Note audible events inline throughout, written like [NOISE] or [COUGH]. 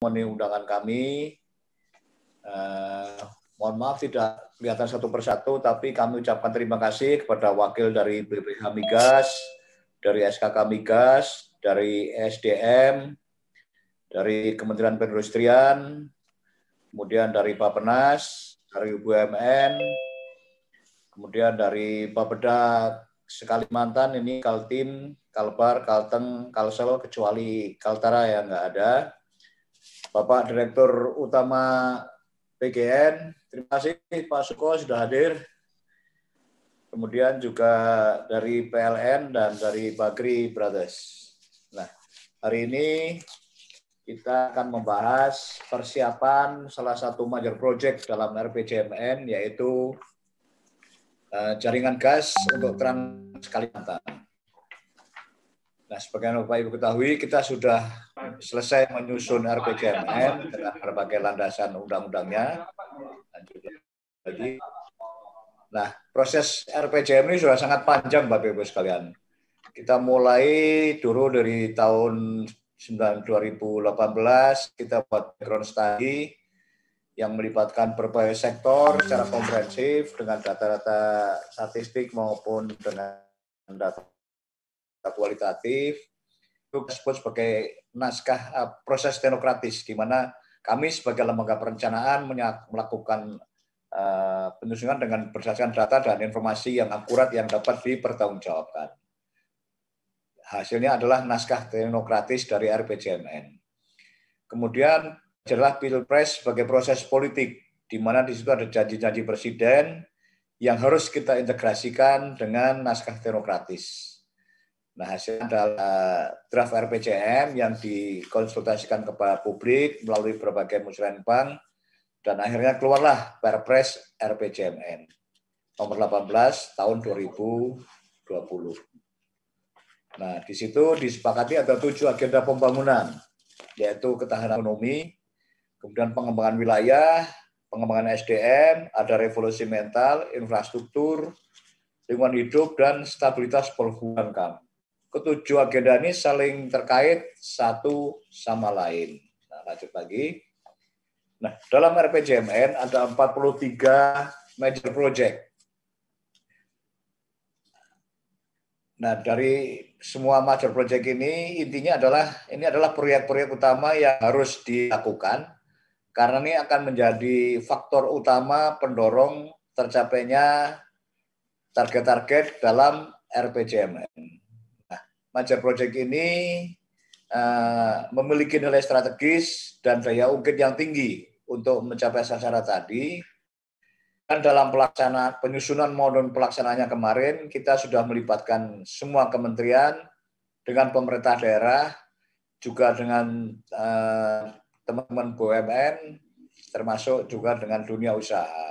memenuhi undangan kami. Eh, mohon maaf tidak kelihatan satu persatu, tapi kami ucapkan terima kasih kepada wakil dari BPH Migas, dari SKK Migas, dari SDM, dari Kementerian Perindustrian, kemudian dari Bapenas, dari BUMN, kemudian dari sekali Sekalimantan ini Kaltim, Kalbar, Kalteng, Kalsel kecuali Kaltara yang nggak ada Bapak Direktur Utama PGN. Terima kasih Pak Suko sudah hadir. Kemudian juga dari PLN dan dari Bagri Brothers. Nah, hari ini kita akan membahas persiapan salah satu major project dalam RPJMN yaitu eh, jaringan gas untuk Trans Kalimantan. Nah, yang Bapak Ibu ketahui, kita sudah selesai menyusun RPJMN dengan berbagai landasan undang-undangnya. nah, proses RPJMN ini sudah sangat panjang, Bapak Ibu sekalian. Kita mulai dulu dari tahun 2018, kita buat background study yang melibatkan berbagai sektor secara komprehensif dengan data-data statistik maupun dengan data kualitatif itu disebut sebagai naskah eh, proses teknokratis di mana kami sebagai lembaga perencanaan melakukan eh, penyusunan dengan berdasarkan data dan informasi yang akurat yang dapat dipertanggungjawabkan. Hasilnya adalah naskah teknokratis dari RPJMN. Kemudian adalah pilpres sebagai proses politik, di mana di situ ada janji-janji presiden yang harus kita integrasikan dengan naskah teknokratis. Nah, hasil adalah eh, draft RPJM yang dikonsultasikan kepada publik melalui berbagai musyawarah bank dan akhirnya keluarlah Perpres RPJMN nomor 18 tahun 2020. Nah, di situ disepakati ada tujuh agenda pembangunan, yaitu ketahanan ekonomi, kemudian pengembangan wilayah, pengembangan SDM, ada revolusi mental, infrastruktur, lingkungan hidup, dan stabilitas perhubungan kami ketujuh agenda ini saling terkait satu sama lain. Nah, lanjut lagi. Nah, dalam RPJMN ada 43 major project. Nah, dari semua major project ini intinya adalah ini adalah proyek-proyek utama yang harus dilakukan karena ini akan menjadi faktor utama pendorong tercapainya target-target dalam RPJMN. Maja Project ini uh, memiliki nilai strategis dan daya ungkit yang tinggi untuk mencapai sasaran tadi. Dan dalam pelaksanaan penyusunan modul pelaksanaannya kemarin, kita sudah melibatkan semua kementerian dengan pemerintah daerah, juga dengan eh, teman-teman uh, BUMN, termasuk juga dengan dunia usaha.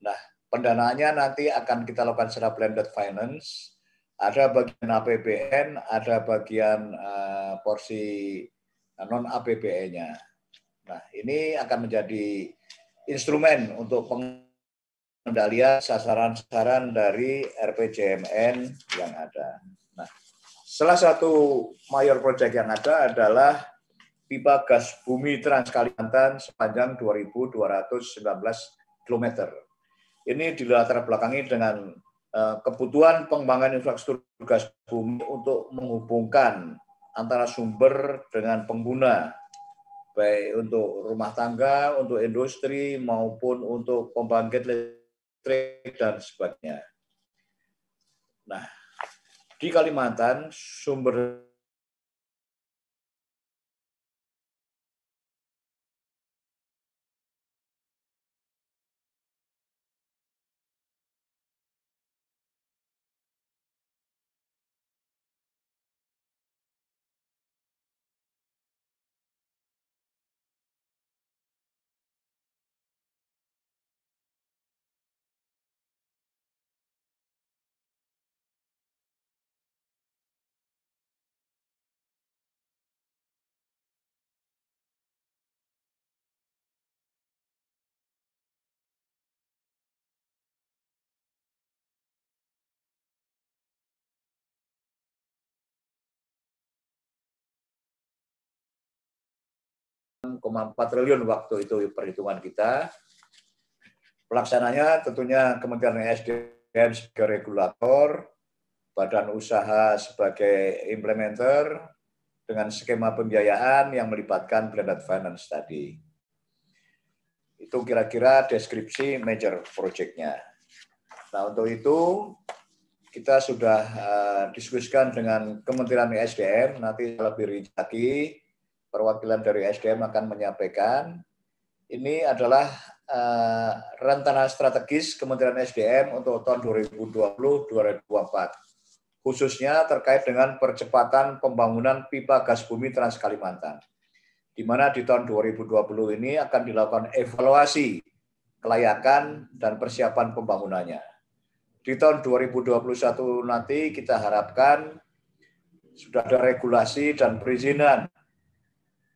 Nah, pendanaannya nanti akan kita lakukan secara blended finance, ada bagian APBN, ada bagian uh, porsi eh, non APBN-nya. Nah, ini akan menjadi instrumen untuk pengendalian sasaran-sasaran dari RPJMN yang ada. Nah, salah satu mayor proyek yang ada adalah pipa gas bumi Trans Kalimantan sepanjang 2.219 km. Ini dilatar belakangi dengan Eh, kebutuhan pengembangan infrastruktur gas bumi untuk menghubungkan antara sumber dengan pengguna, baik untuk rumah tangga, untuk industri, maupun untuk pembangkit listrik, dan sebagainya. Nah, di Kalimantan, sumber 6,4 triliun waktu itu perhitungan kita. Pelaksananya tentunya Kementerian SDM sebagai regulator, badan usaha sebagai implementer, dengan skema pembiayaan yang melibatkan blended finance tadi. Itu kira-kira deskripsi major project-nya. Nah, untuk itu kita sudah uh, diskusikan dengan Kementerian SDM, nanti lebih rinci lagi perwakilan dari SDM akan menyampaikan. Ini adalah uh, eh, rentana strategis Kementerian SDM untuk tahun 2020-2024, khususnya terkait dengan percepatan pembangunan pipa gas bumi Trans Kalimantan, di mana di tahun 2020 ini akan dilakukan evaluasi kelayakan dan persiapan pembangunannya. Di tahun 2021 nanti kita harapkan sudah ada regulasi dan perizinan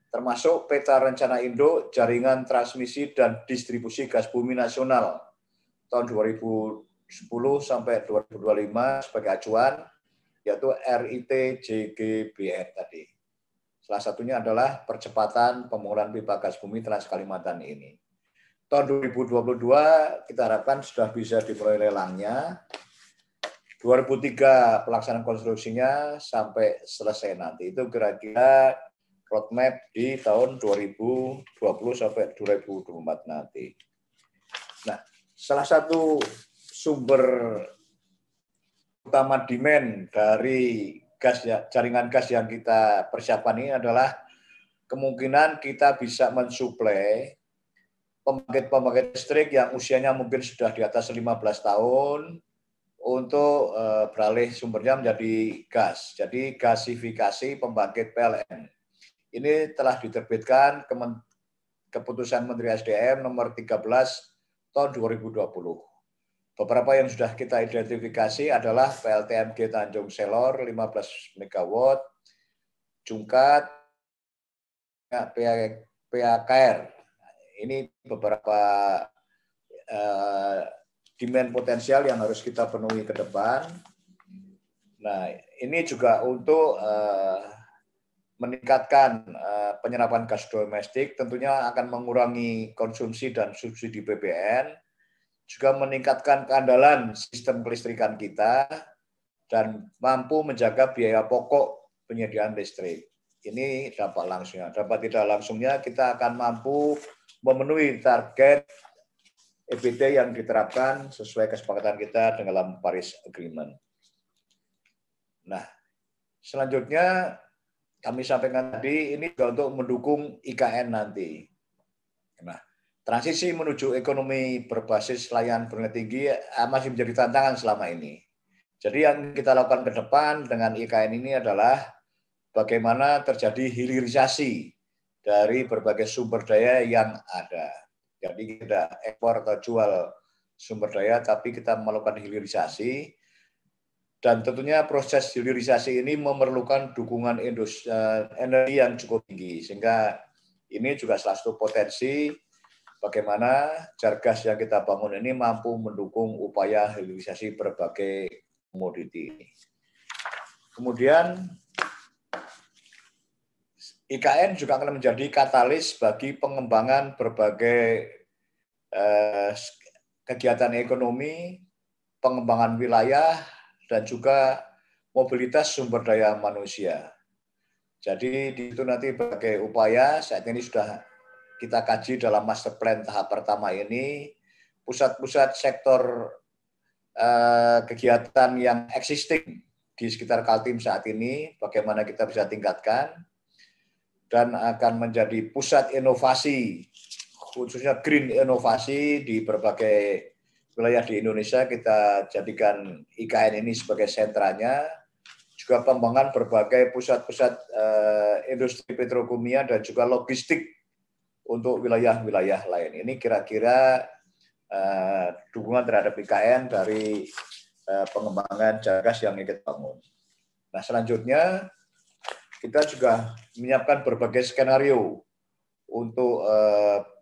termasuk peta rencana induk jaringan transmisi dan distribusi gas bumi nasional tahun 2010 sampai 2025 sebagai acuan yaitu RIT JGBN tadi. Salah satunya adalah percepatan pembangunan pipa gas bumi Trans Kalimantan ini. Tahun 2022 kita harapkan sudah bisa dimulai lelangnya. 2003 pelaksanaan konstruksinya sampai selesai nanti. Itu kira-kira roadmap di tahun 2020 sampai 2024 nanti. Nah, salah satu sumber utama demand dari gas ya, jaringan gas yang kita persiapkan ini adalah kemungkinan kita bisa mensuplai pembangkit-pembangkit listrik yang usianya mungkin sudah di atas 15 tahun untuk eh, beralih sumbernya menjadi gas. Jadi gasifikasi pembangkit PLN ini telah diterbitkan keputusan Menteri SDM nomor 13 tahun 2020. Beberapa yang sudah kita identifikasi adalah PLTMG Tanjung Selor 15 MW, Jungkat, PAKR. Ini beberapa uh, demand potensial yang harus kita penuhi ke depan. Nah, ini juga untuk uh, meningkatkan eh, penyerapan gas domestik tentunya akan mengurangi konsumsi dan subsidi bbm juga meningkatkan keandalan sistem kelistrikan kita dan mampu menjaga biaya pokok penyediaan listrik. Ini dampak langsungnya. Dampak tidak langsungnya kita akan mampu memenuhi target EBT yang diterapkan sesuai kesepakatan kita dalam Paris Agreement. Nah, selanjutnya kami sampaikan tadi ini juga untuk mendukung IKN nanti. Nah, transisi menuju ekonomi berbasis layanan perguruan tinggi eh, masih menjadi tantangan selama ini. Jadi yang kita lakukan ke depan dengan IKN ini adalah bagaimana terjadi hilirisasi dari berbagai sumber daya yang ada. Jadi kita ekspor atau jual sumber daya, tapi kita melakukan hilirisasi dan tentunya proses hilirisasi ini memerlukan dukungan industri, eh, energi yang cukup tinggi sehingga ini juga salah satu potensi bagaimana jargas yang kita bangun ini mampu mendukung upaya hilirisasi berbagai komoditi. Kemudian IKN juga akan menjadi katalis bagi pengembangan berbagai eh, kegiatan ekonomi, pengembangan wilayah, dan juga mobilitas sumber daya manusia. Jadi di itu nanti sebagai upaya saat ini sudah kita kaji dalam master plan tahap pertama ini pusat-pusat sektor eh, kegiatan yang existing di sekitar Kaltim saat ini bagaimana kita bisa tingkatkan dan akan menjadi pusat inovasi khususnya green inovasi di berbagai wilayah di Indonesia kita jadikan IKN ini sebagai sentranya, juga pembangunan berbagai pusat-pusat eh, industri petrokimia dan juga logistik untuk wilayah-wilayah lain. Ini kira-kira eh, dukungan terhadap IKN dari eh, pengembangan jagas yang kita bangun. Nah selanjutnya kita juga menyiapkan berbagai skenario untuk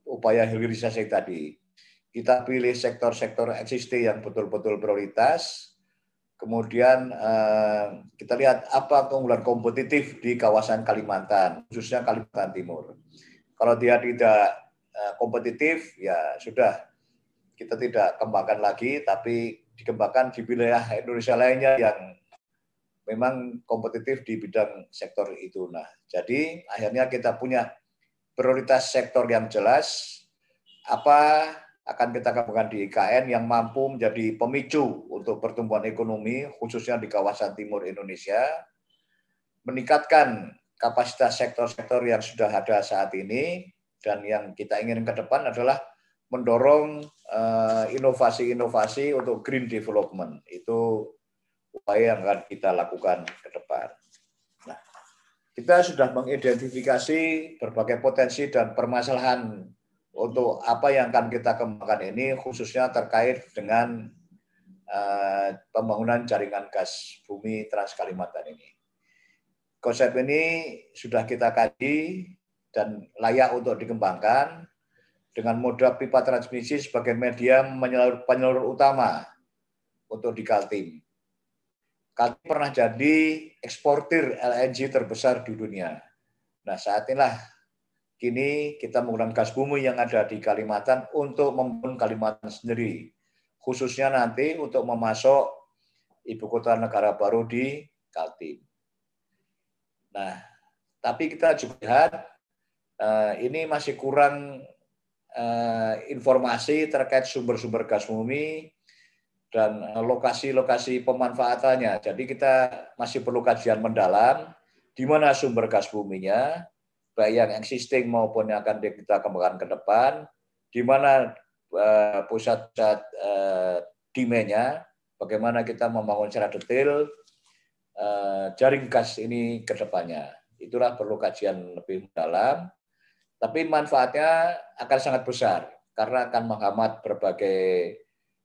upaya hilirisasi tadi kita pilih sektor-sektor existing yang betul-betul prioritas. Kemudian eh, kita lihat apa keunggulan kompetitif di kawasan Kalimantan, khususnya Kalimantan Timur. Kalau dia tidak eh, kompetitif, ya sudah kita tidak kembangkan lagi, tapi dikembangkan di wilayah Indonesia lainnya yang memang kompetitif di bidang sektor itu. Nah, jadi akhirnya kita punya prioritas sektor yang jelas, apa akan kita kembangkan di IKN yang mampu menjadi pemicu untuk pertumbuhan ekonomi khususnya di kawasan timur Indonesia, meningkatkan kapasitas sektor-sektor yang sudah ada saat ini dan yang kita ingin ke depan adalah mendorong eh, inovasi-inovasi uh, untuk green development itu upaya yang akan kita lakukan ke depan. Nah, kita sudah mengidentifikasi berbagai potensi dan permasalahan untuk apa yang akan kita kembangkan ini khususnya terkait dengan uh, pembangunan jaringan gas bumi Trans Kalimantan ini. Konsep ini sudah kita kaji dan layak untuk dikembangkan dengan moda pipa transmisi sebagai media penyalur, penyalur utama untuk di Kaltim. Kaltim pernah jadi eksportir LNG terbesar di dunia. Nah, saat inilah Kini kita menggunakan gas bumi yang ada di Kalimantan untuk membangun Kalimantan sendiri. Khususnya nanti untuk memasok ibu kota negara baru di Kaltim. Nah, tapi kita juga lihat eh, ini masih kurang eh, informasi terkait sumber-sumber gas bumi dan lokasi-lokasi pemanfaatannya. Jadi kita masih perlu kajian mendalam di mana sumber gas buminya, baik yang existing maupun yang akan kita kembangkan ke depan, di mana eh, pusat-pusat eh, demand bagaimana kita membangun secara detail eh, jaring gas ini ke depannya. Itulah perlu kajian lebih dalam, tapi manfaatnya akan sangat besar karena akan menghemat berbagai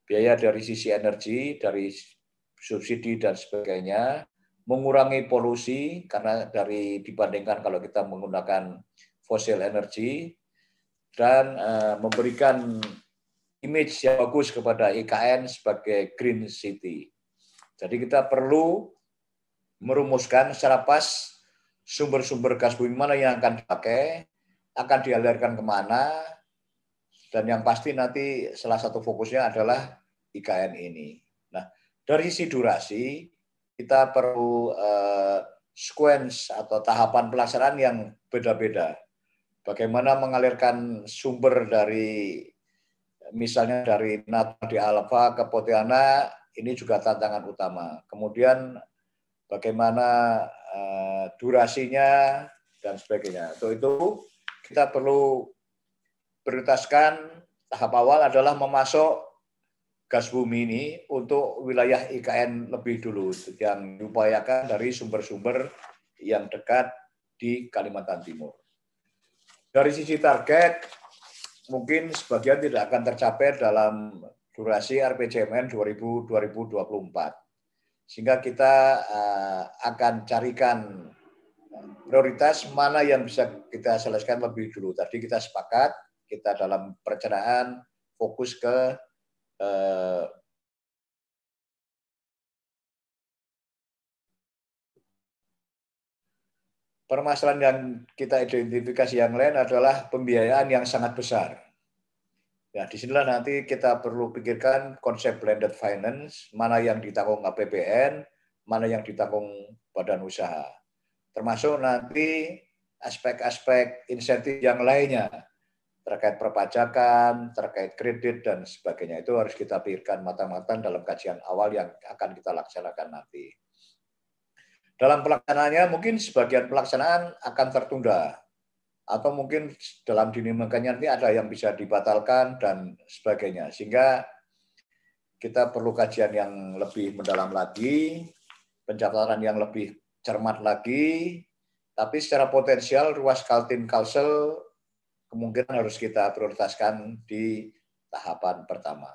biaya dari sisi energi, dari subsidi dan sebagainya, mengurangi polusi karena dari dibandingkan kalau kita menggunakan fosil energi dan eh, memberikan image yang bagus kepada IKN sebagai green city. Jadi kita perlu merumuskan secara pas sumber-sumber gas bumi mana yang akan dipakai, akan dialirkan kemana, dan yang pasti nanti salah satu fokusnya adalah IKN ini. Nah, dari sisi durasi, kita perlu uh, sequence atau tahapan pelaksanaan yang beda-beda. Bagaimana mengalirkan sumber dari misalnya dari nat di Alfa ke Potiana ini juga tantangan utama. Kemudian bagaimana uh, durasinya dan sebagainya. Untuk itu kita perlu prioritaskan tahap awal adalah memasok gas bumi ini untuk wilayah IKN lebih dulu yang diupayakan dari sumber-sumber yang dekat di Kalimantan Timur. Dari sisi target, mungkin sebagian tidak akan tercapai dalam durasi RPJMN 2000, 2024. Sehingga kita eh, akan carikan eh, prioritas mana yang bisa kita selesaikan lebih dulu. Tadi kita sepakat, kita dalam perencanaan fokus ke Eh, permasalahan yang kita identifikasi yang lain adalah pembiayaan yang sangat besar. Ya, sinilah nanti kita perlu pikirkan konsep blended finance, mana yang ditanggung APBN, mana yang ditanggung badan usaha. Termasuk nanti aspek-aspek insentif yang lainnya terkait perpajakan, terkait kredit, dan sebagainya. Itu harus kita pikirkan matang-matang dalam kajian awal yang akan kita laksanakan nanti. Dalam pelaksanaannya mungkin sebagian pelaksanaan akan tertunda atau mungkin dalam dinamakannya nanti ada yang bisa dibatalkan dan sebagainya. Sehingga kita perlu kajian yang lebih mendalam lagi, pencatatan yang lebih cermat lagi, tapi secara potensial ruas Kaltim Kalsel kemungkinan harus kita prioritaskan di tahapan pertama.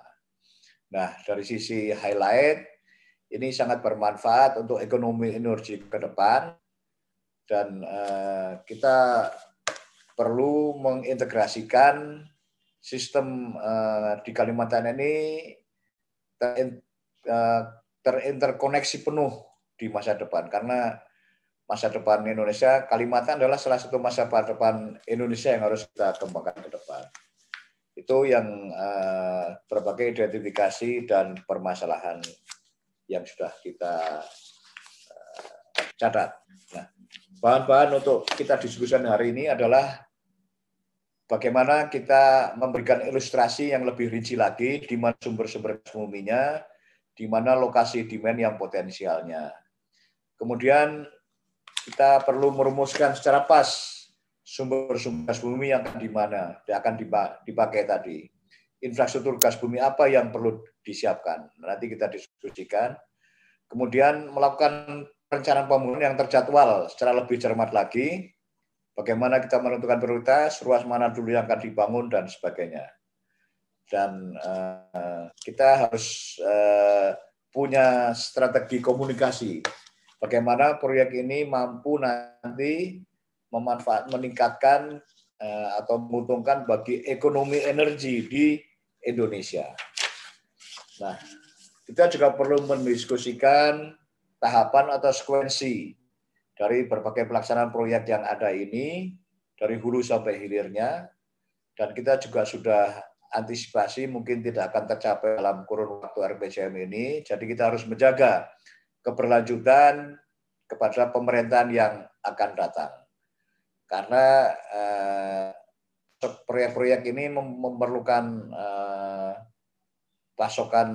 Nah, dari sisi highlight, ini sangat bermanfaat untuk ekonomi energi ke depan dan eh, kita perlu mengintegrasikan sistem eh, di Kalimantan ini eh, terinterkoneksi penuh di masa depan karena masa depan Indonesia, Kalimantan adalah salah satu masa depan Indonesia yang harus kita kembangkan ke depan. Itu yang eh, berbagai identifikasi dan permasalahan yang sudah kita eh, catat. Nah, bahan-bahan untuk kita diskusikan hari ini adalah bagaimana kita memberikan ilustrasi yang lebih rinci lagi di mana sumber-sumber gas di mana lokasi demand yang potensialnya. Kemudian kita perlu merumuskan secara pas sumber-sumber gas bumi yang akan di mana yang akan dipakai tadi. Infrastruktur gas bumi apa yang perlu disiapkan. Nanti kita diskusikan. Kemudian melakukan perencanaan pembangunan yang terjadwal secara lebih cermat lagi. Bagaimana kita menentukan prioritas, ruas mana dulu yang akan dibangun, dan sebagainya. Dan uh, kita harus uh, punya strategi komunikasi Bagaimana proyek ini mampu nanti memanfaat meningkatkan eh, atau menguntungkan bagi ekonomi energi di Indonesia. Nah, kita juga perlu mendiskusikan tahapan atau sekuensi dari berbagai pelaksanaan proyek yang ada ini dari hulu sampai hilirnya dan kita juga sudah antisipasi mungkin tidak akan tercapai dalam kurun waktu RPJM ini jadi kita harus menjaga keberlanjutan kepada pemerintahan yang akan datang. Karena proyek eh, proyek-proyek ini memerlukan eh, pasokan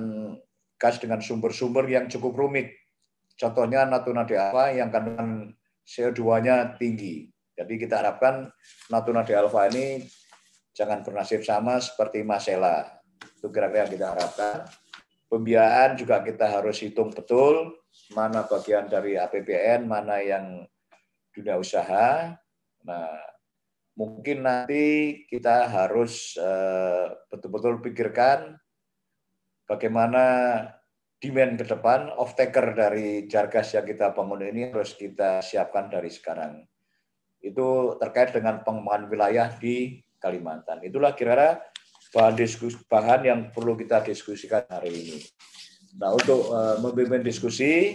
gas dengan sumber-sumber yang cukup rumit. Contohnya Natuna di Alpha yang kandungan CO2-nya tinggi. Jadi kita harapkan Natuna di Alpha ini jangan bernasib sama seperti Masela. Itu kira-kira yang kita harapkan. Pembiayaan juga kita harus hitung betul mana bagian dari APBN, mana yang dunia usaha. Nah, mungkin nanti kita harus eh, betul-betul pikirkan bagaimana demand ke depan, off taker dari jargas yang kita bangun ini harus kita siapkan dari sekarang. Itu terkait dengan pengembangan wilayah di Kalimantan. Itulah kira-kira bahan, diskusi, bahan yang perlu kita diskusikan hari ini. Nah, untuk uh, memimpin diskusi,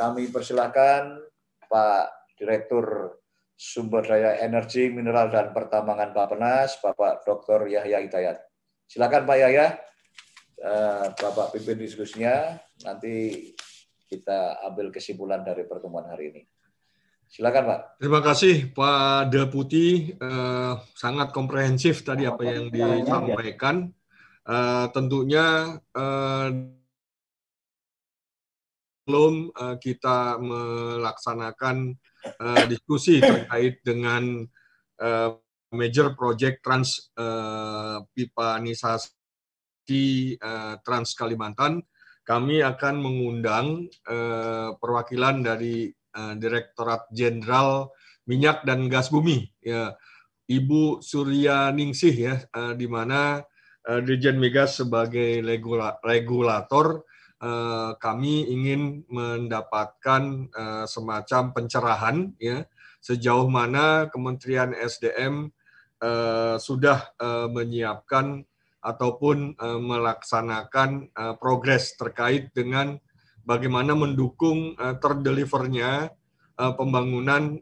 kami persilahkan Pak Direktur Sumber Daya Energi, Mineral, dan Pertambangan Pak Penas, Bapak Dr. Yahya Hidayat. Silakan Pak Yahya, uh, Bapak pimpin diskusinya, nanti kita ambil kesimpulan dari pertemuan hari ini. Silakan Pak. Terima kasih Pak Deputi, uh, sangat komprehensif tadi apa yang disampaikan. Uh, tentunya uh, belum uh, kita melaksanakan uh, diskusi terkait dengan uh, major project trans uh, pipanisasi uh, Trans Kalimantan. Kami akan mengundang uh, perwakilan dari uh, Direktorat Jenderal Minyak dan Gas Bumi, ya, Ibu Surya Ningsih, ya, uh, di mana uh, Dirjen Migas sebagai regula regulator Eh, kami ingin mendapatkan eh, semacam pencerahan ya sejauh mana Kementerian SDM eh, sudah menyiapkan ataupun melaksanakan progres terkait dengan bagaimana mendukung terdelivernya pembangunan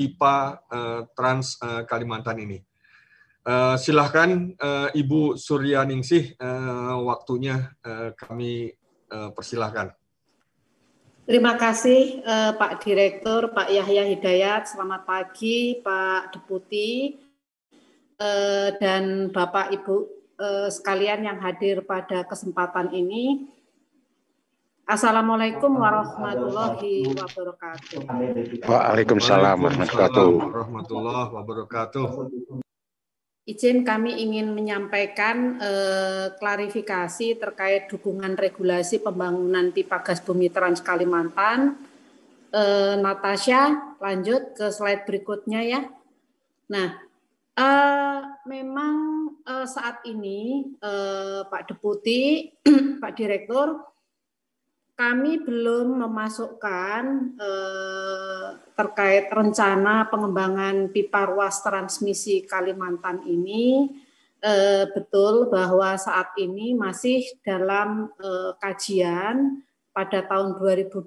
pipa Trans Kalimantan ini. Silahkan Ibu Suryaningsih, waktunya kami Eh, persilahkan. Terima kasih eh, Pak Direktur, Pak Yahya Hidayat, selamat pagi Pak Deputi eh, dan Bapak Ibu eh, sekalian yang hadir pada kesempatan ini. Assalamualaikum warahmatullahi wabarakatuh. Waalaikumsalam warahmatullahi wabarakatuh. Izin kami ingin menyampaikan eh, klarifikasi terkait dukungan regulasi pembangunan pipa gas bumi Trans Kalimantan. Eh, Natasha, lanjut ke slide berikutnya ya. Nah, eh, memang eh, saat ini eh, Pak Deputi, [CLEARS THROAT] Pak Direktur, kami belum memasukkan eh, terkait rencana pengembangan pipa ruas transmisi Kalimantan ini eh, betul bahwa saat ini masih dalam eh, kajian pada tahun 2020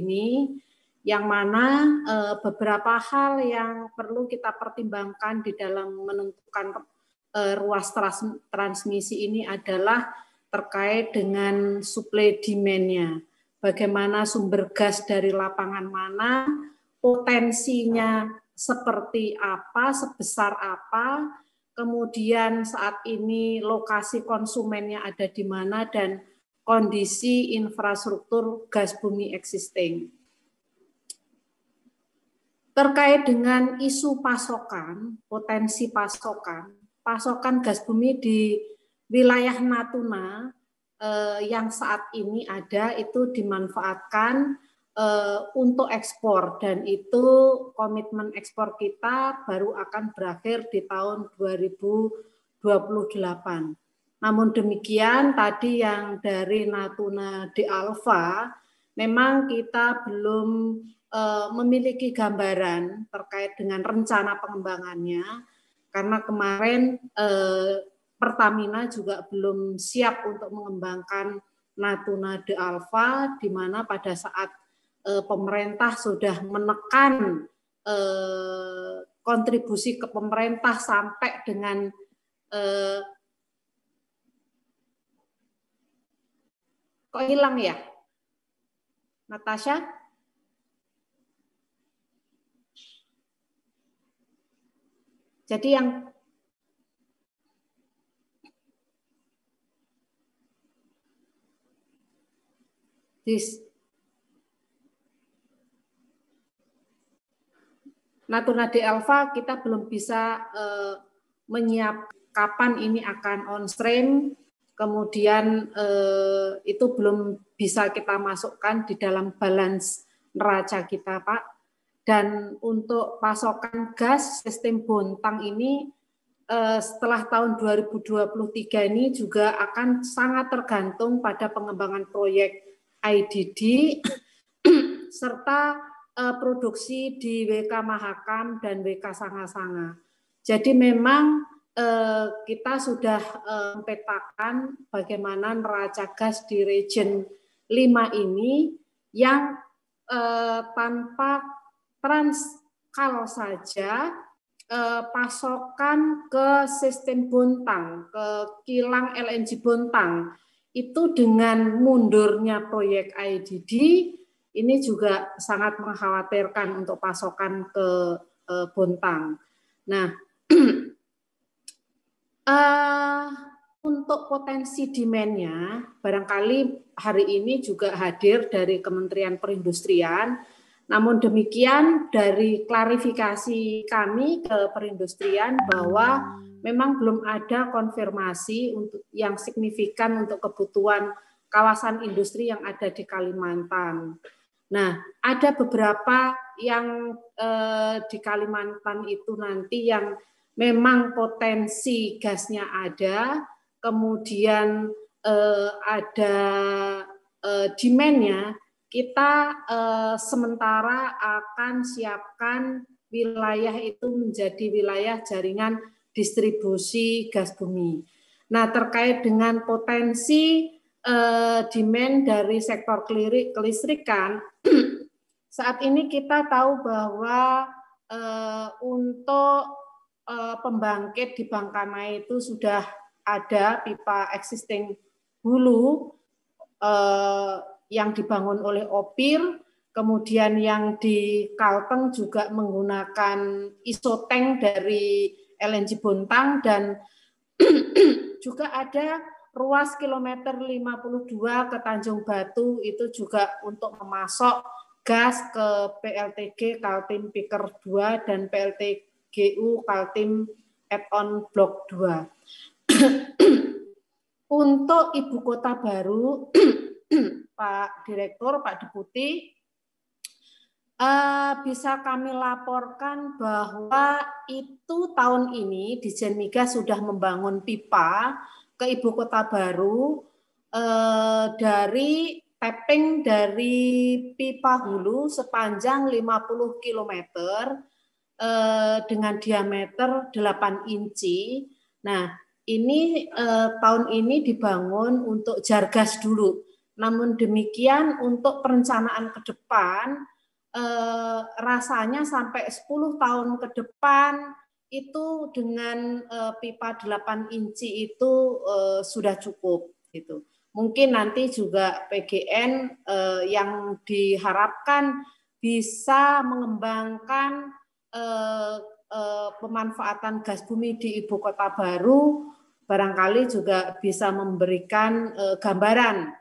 ini yang mana eh, beberapa hal yang perlu kita pertimbangkan di dalam menentukan eh, ruas trans transmisi ini adalah terkait dengan supply demand-nya. Bagaimana sumber gas dari lapangan mana, potensinya seperti apa, sebesar apa, kemudian saat ini lokasi konsumennya ada di mana, dan kondisi infrastruktur gas bumi existing. Terkait dengan isu pasokan, potensi pasokan, pasokan gas bumi di wilayah Natuna eh, yang saat ini ada itu dimanfaatkan eh, untuk ekspor dan itu komitmen ekspor kita baru akan berakhir di tahun 2028. Namun demikian tadi yang dari Natuna di Alfa memang kita belum eh, memiliki gambaran terkait dengan rencana pengembangannya karena kemarin eh, Pertamina juga belum siap untuk mengembangkan Natuna de Alpha, di mana pada saat e, pemerintah sudah menekan e, kontribusi ke pemerintah sampai dengan e, kok hilang ya, Natasha? Jadi yang Yes. Natuna D alpha kita belum bisa eh, menyiap kapan ini akan on stream, kemudian eh, itu belum bisa kita masukkan di dalam balance neraca kita, Pak. Dan untuk pasokan gas sistem Bontang ini eh, setelah tahun 2023 ini juga akan sangat tergantung pada pengembangan proyek IDD [CLEARS THROAT] serta uh, produksi di WK Mahakam dan WK Sanga-Sanga. Jadi memang uh, kita sudah uh, e, petakan bagaimana neraca gas di region 5 ini yang uh, tanpa kalau saja uh, pasokan ke sistem Bontang, ke kilang LNG Bontang itu dengan mundurnya proyek IDD ini juga sangat mengkhawatirkan untuk pasokan ke e, Bontang. Nah, uh, [CLEARS THROAT] untuk potensi demand-nya, barangkali hari ini juga hadir dari Kementerian Perindustrian. Namun demikian, dari klarifikasi kami ke perindustrian bahwa memang belum ada konfirmasi untuk yang signifikan untuk kebutuhan kawasan industri yang ada di Kalimantan. Nah, ada beberapa yang eh, di Kalimantan itu nanti yang memang potensi gasnya ada, kemudian eh, ada eh, demand-nya, kita eh, sementara akan siapkan wilayah itu menjadi wilayah jaringan distribusi gas bumi. Nah, terkait dengan potensi eh, demand dari sektor kelistrikan, [CLEARS THROAT] saat ini kita tahu bahwa eh, untuk eh, pembangkit di Mai itu sudah ada pipa existing hulu eh, yang dibangun oleh Opir, kemudian yang di Kalteng juga menggunakan isoteng dari LNG Bontang dan [CLEARS THROAT] juga ada ruas kilometer 52 ke Tanjung Batu itu juga untuk memasok gas ke PLTG Kaltim Piker 2 dan PLTGU Kaltim Add-on Blok 2. untuk ibu kota baru [CLEARS THROAT] Pak Direktur, Pak Deputi, Uh, bisa kami laporkan bahwa itu tahun ini di Jenmiga sudah membangun pipa ke ibu kota baru uh, dari tapping dari pipa hulu sepanjang 50 km uh, dengan diameter 8 inci. Nah, ini uh, tahun ini dibangun untuk jargas dulu. Namun demikian untuk perencanaan ke depan Eh, rasanya sampai 10 tahun ke depan itu dengan eh, pipa 8 inci itu eh, sudah cukup gitu. Mungkin nanti juga PGN yang diharapkan bisa mengembangkan pemanfaatan gas bumi di ibu kota baru barangkali juga bisa memberikan gambaran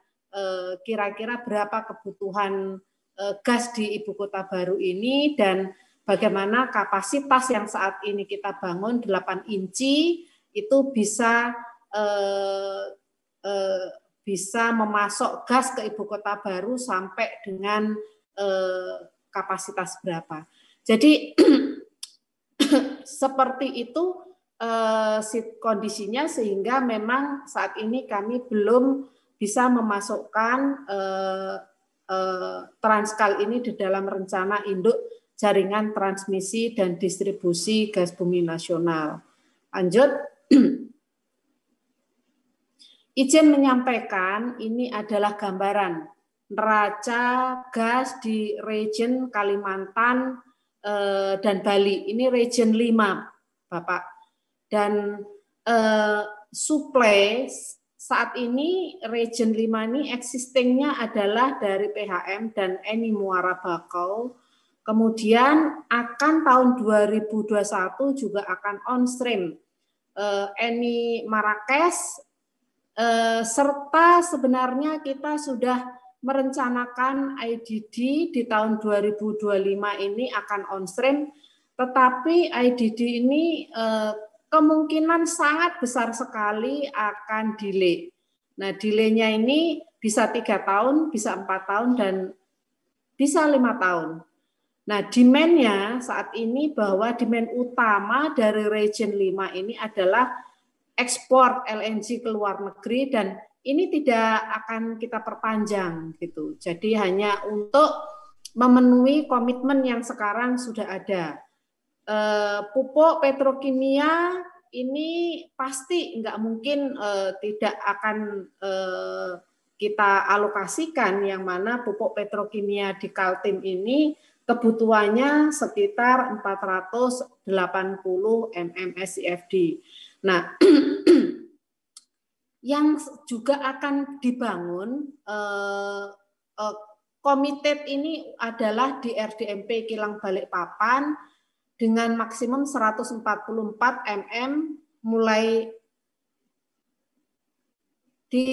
kira-kira berapa kebutuhan Eh, gas di ibu kota baru ini dan bagaimana kapasitas yang saat ini kita bangun 8 inci itu bisa eh, eh, bisa memasok gas ke ibu kota baru sampai dengan eh, kapasitas berapa. Jadi [CLEARS THROAT] seperti itu eh, kondisinya sehingga memang saat ini kami belum bisa memasukkan eh, Eh, Transkal ini di dalam rencana induk jaringan transmisi dan distribusi gas bumi nasional. Lanjut. [CLEARS THROAT] Izin menyampaikan ini adalah gambaran neraca gas di region Kalimantan eh, dan Bali. Ini region 5, Bapak. Dan eh, suplai saat ini region 5 ini existingnya adalah dari PHM dan Eni Muara Bakau. Kemudian akan tahun 2021 juga akan on stream eh, Eni Marrakesh eh, serta sebenarnya kita sudah merencanakan IDD di tahun 2025 ini akan on stream tetapi IDD ini eh, kemungkinan sangat besar sekali akan delay. Nah, delay-nya ini bisa tiga tahun, bisa empat tahun, dan bisa lima tahun. Nah, demand-nya saat ini bahwa demand utama dari region 5 ini adalah ekspor LNG ke luar negeri dan ini tidak akan kita perpanjang gitu. Jadi hanya untuk memenuhi komitmen yang sekarang sudah ada. Eh, pupuk petrokimia ini pasti nggak mungkin uh, tidak akan uh, kita alokasikan yang mana pupuk petrokimia di Kaltim ini kebutuhannya sekitar 480 mm SCFD. Nah, [CLEARS THROAT] yang juga akan dibangun komite ini adalah di RDMP Kilang Balikpapan dengan maksimum 144 mm mulai di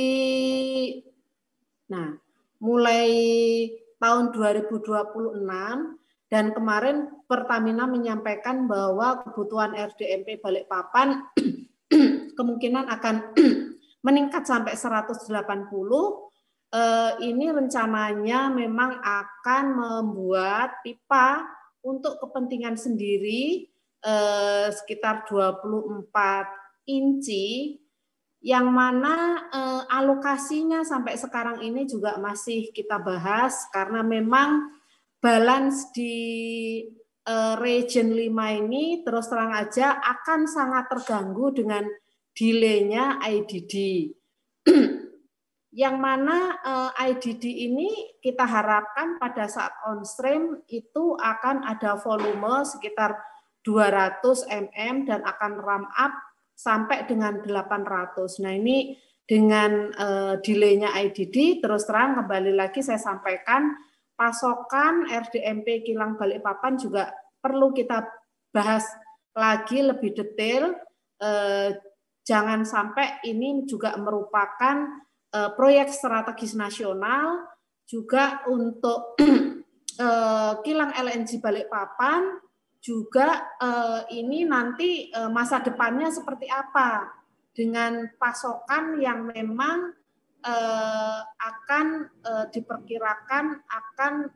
nah mulai tahun 2026 dan kemarin Pertamina menyampaikan bahwa kebutuhan RDMP Balikpapan [CLEARS THROAT] kemungkinan akan [CLEARS THROAT] meningkat sampai 180 eh, ini rencananya memang akan membuat pipa untuk kepentingan sendiri eh, sekitar 24 inci yang mana eh, alokasinya sampai sekarang ini juga masih kita bahas karena memang balance di eh, region 5 ini terus terang aja akan sangat terganggu dengan delay-nya IDD yang mana eh, IDD ini kita harapkan pada saat on stream itu akan ada volume sekitar 200 mm dan akan ramp up sampai dengan 800. Nah ini dengan eh, delaynya IDD terus terang kembali lagi saya sampaikan pasokan RDMP kilang Balikpapan juga perlu kita bahas lagi lebih detail. Eh, jangan sampai ini juga merupakan Eh, proyek strategis nasional juga untuk [CLEARS THROAT] eh, kilang LNG Balikpapan juga eh, ini nanti masa depannya seperti apa dengan pasokan yang memang akan diperkirakan akan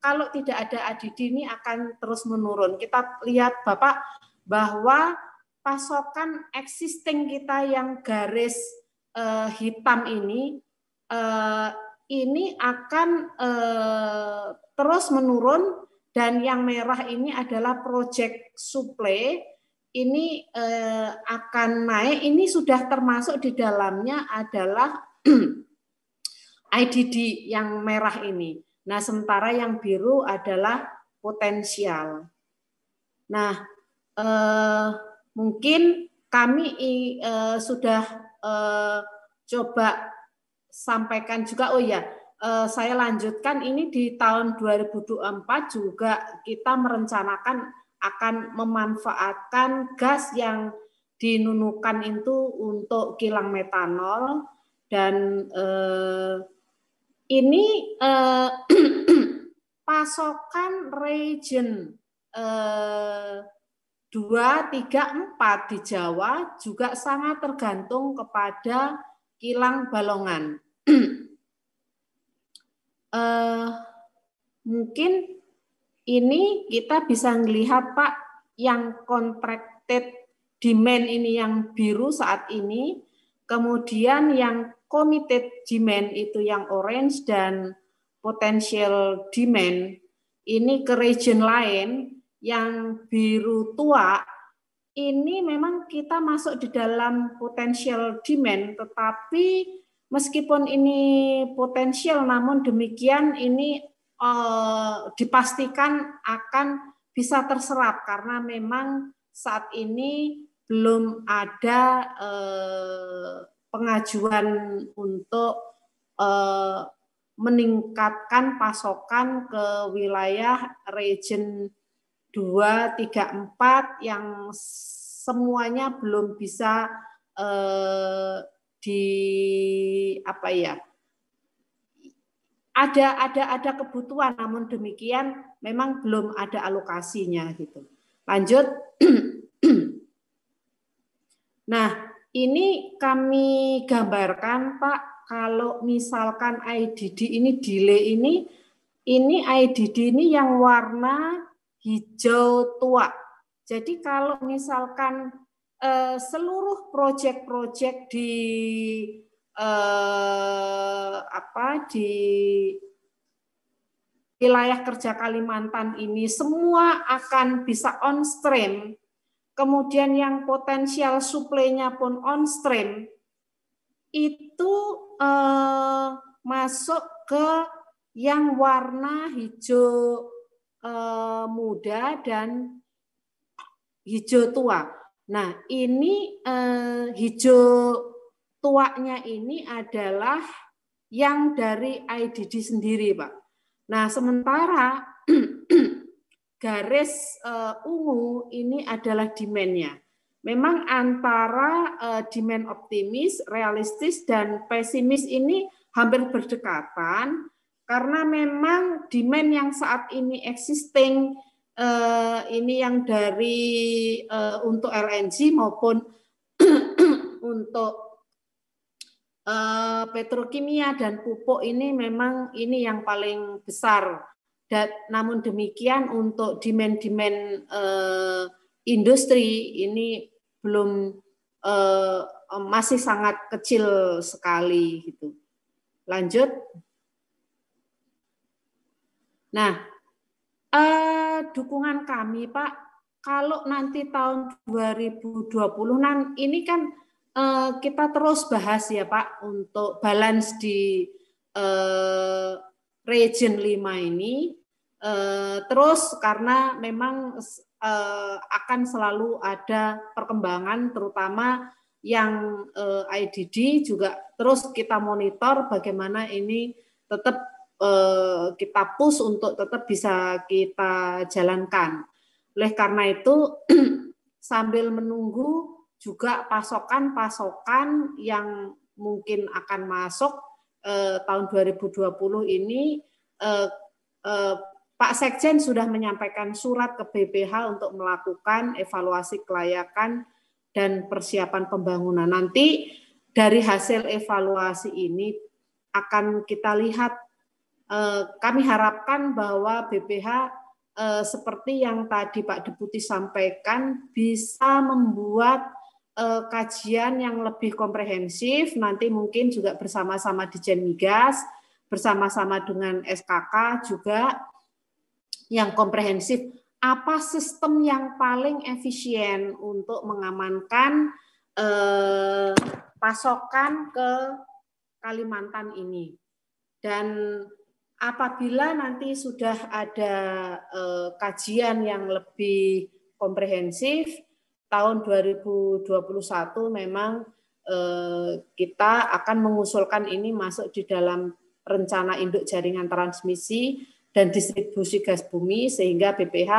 kalau tidak ada ADD ini akan terus menurun. Kita lihat Bapak bahwa pasokan existing kita yang garis uh, hitam ini uh, ini akan uh, terus menurun dan yang merah ini adalah project supply ini uh, akan naik ini sudah termasuk di dalamnya adalah [CLEARS THROAT] IDD yang merah ini. Nah, sementara yang biru adalah potensial. Nah, eh, mungkin kami eh, sudah eh, coba sampaikan juga oh ya eh, saya lanjutkan ini di tahun 2024 juga kita merencanakan akan memanfaatkan gas yang dinunukan itu untuk kilang metanol dan eh, ini eh, [CLEARS THROAT] pasokan region eh, 2, 3, 4 di Jawa juga sangat tergantung kepada kilang balongan. [CLEARS THROAT] eh, mungkin ini kita bisa melihat Pak yang contracted demand ini yang biru saat ini, kemudian yang committed demand itu yang orange dan potential demand ini ke region lain yang biru tua ini memang kita masuk di dalam potensial demand, tetapi meskipun ini potensial, namun demikian ini eh, dipastikan akan bisa terserap karena memang saat ini belum ada eh, pengajuan untuk eh, meningkatkan pasokan ke wilayah region dua, tiga, empat yang semuanya belum bisa eh, di apa ya ada ada ada kebutuhan namun demikian memang belum ada alokasinya gitu lanjut [CLEARS THROAT] nah ini kami gambarkan Pak kalau misalkan IDD ini delay ini ini IDD ini yang warna hijau tua. Jadi kalau misalkan eh, seluruh proyek-proyek di eh, apa di wilayah kerja Kalimantan ini semua akan bisa on stream, kemudian yang potensial suplainya pun on stream, itu eh, masuk ke yang warna hijau Eh, muda dan hijau tua. Nah, ini eh, hijau tuanya ini adalah yang dari IDD sendiri, Pak. Nah, sementara [CLEARS THROAT] garis eh, ungu ini adalah demand-nya. Memang antara eh, demand optimis, realistis, dan pesimis ini hampir berdekatan, karena memang demand yang saat ini existing eh, ini yang dari eh, untuk LNG maupun [CLEARS THROAT] untuk eh, petrokimia dan pupuk ini memang ini yang paling besar. Dan, namun demikian untuk demand-demand eh, industri ini belum eh, masih sangat kecil sekali gitu. Lanjut. Nah, eh, dukungan kami Pak, kalau nanti tahun 2020 nah, ini kan eh, kita terus bahas ya Pak untuk balance di eh, region 5 ini. Eh, terus karena memang eh, akan selalu ada perkembangan terutama yang eh, IDD juga terus kita monitor bagaimana ini tetap Eh, kita push untuk tetap bisa kita jalankan. Oleh karena itu [CLEARS THROAT] sambil menunggu juga pasokan-pasokan yang mungkin akan masuk eh, tahun 2020 ini eh, eh, Pak Sekjen sudah menyampaikan surat ke BPH untuk melakukan evaluasi kelayakan dan persiapan pembangunan. Nanti dari hasil evaluasi ini akan kita lihat Eh, kami harapkan bahwa BPH eh, seperti yang tadi Pak Deputi sampaikan bisa membuat eh, kajian yang lebih komprehensif nanti mungkin juga bersama-sama di Migas bersama-sama dengan SKK juga yang komprehensif apa sistem yang paling efisien untuk mengamankan pasokan ke Kalimantan ini dan apabila nanti sudah ada eh, kajian yang lebih komprehensif tahun 2021 memang eh, kita akan mengusulkan ini masuk di dalam rencana induk jaringan transmisi dan distribusi gas bumi sehingga BPH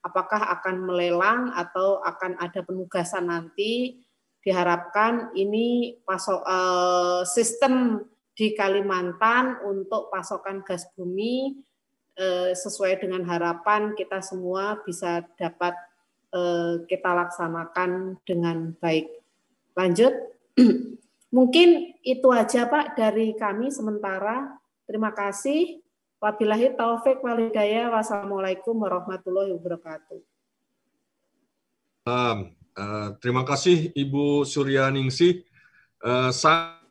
apakah akan melelang atau akan ada penugasan nanti diharapkan ini pasok, eh, sistem di Kalimantan untuk pasokan gas bumi eh, sesuai dengan harapan kita semua bisa dapat eh, kita laksanakan dengan baik. Lanjut. [CLEARS THROAT] Mungkin itu aja Pak dari kami sementara. Terima kasih. Wabillahi taufik walhidayah. Wassalamualaikum warahmatullahi wabarakatuh. Um, uh, terima kasih Ibu Suryaningsih. Uh,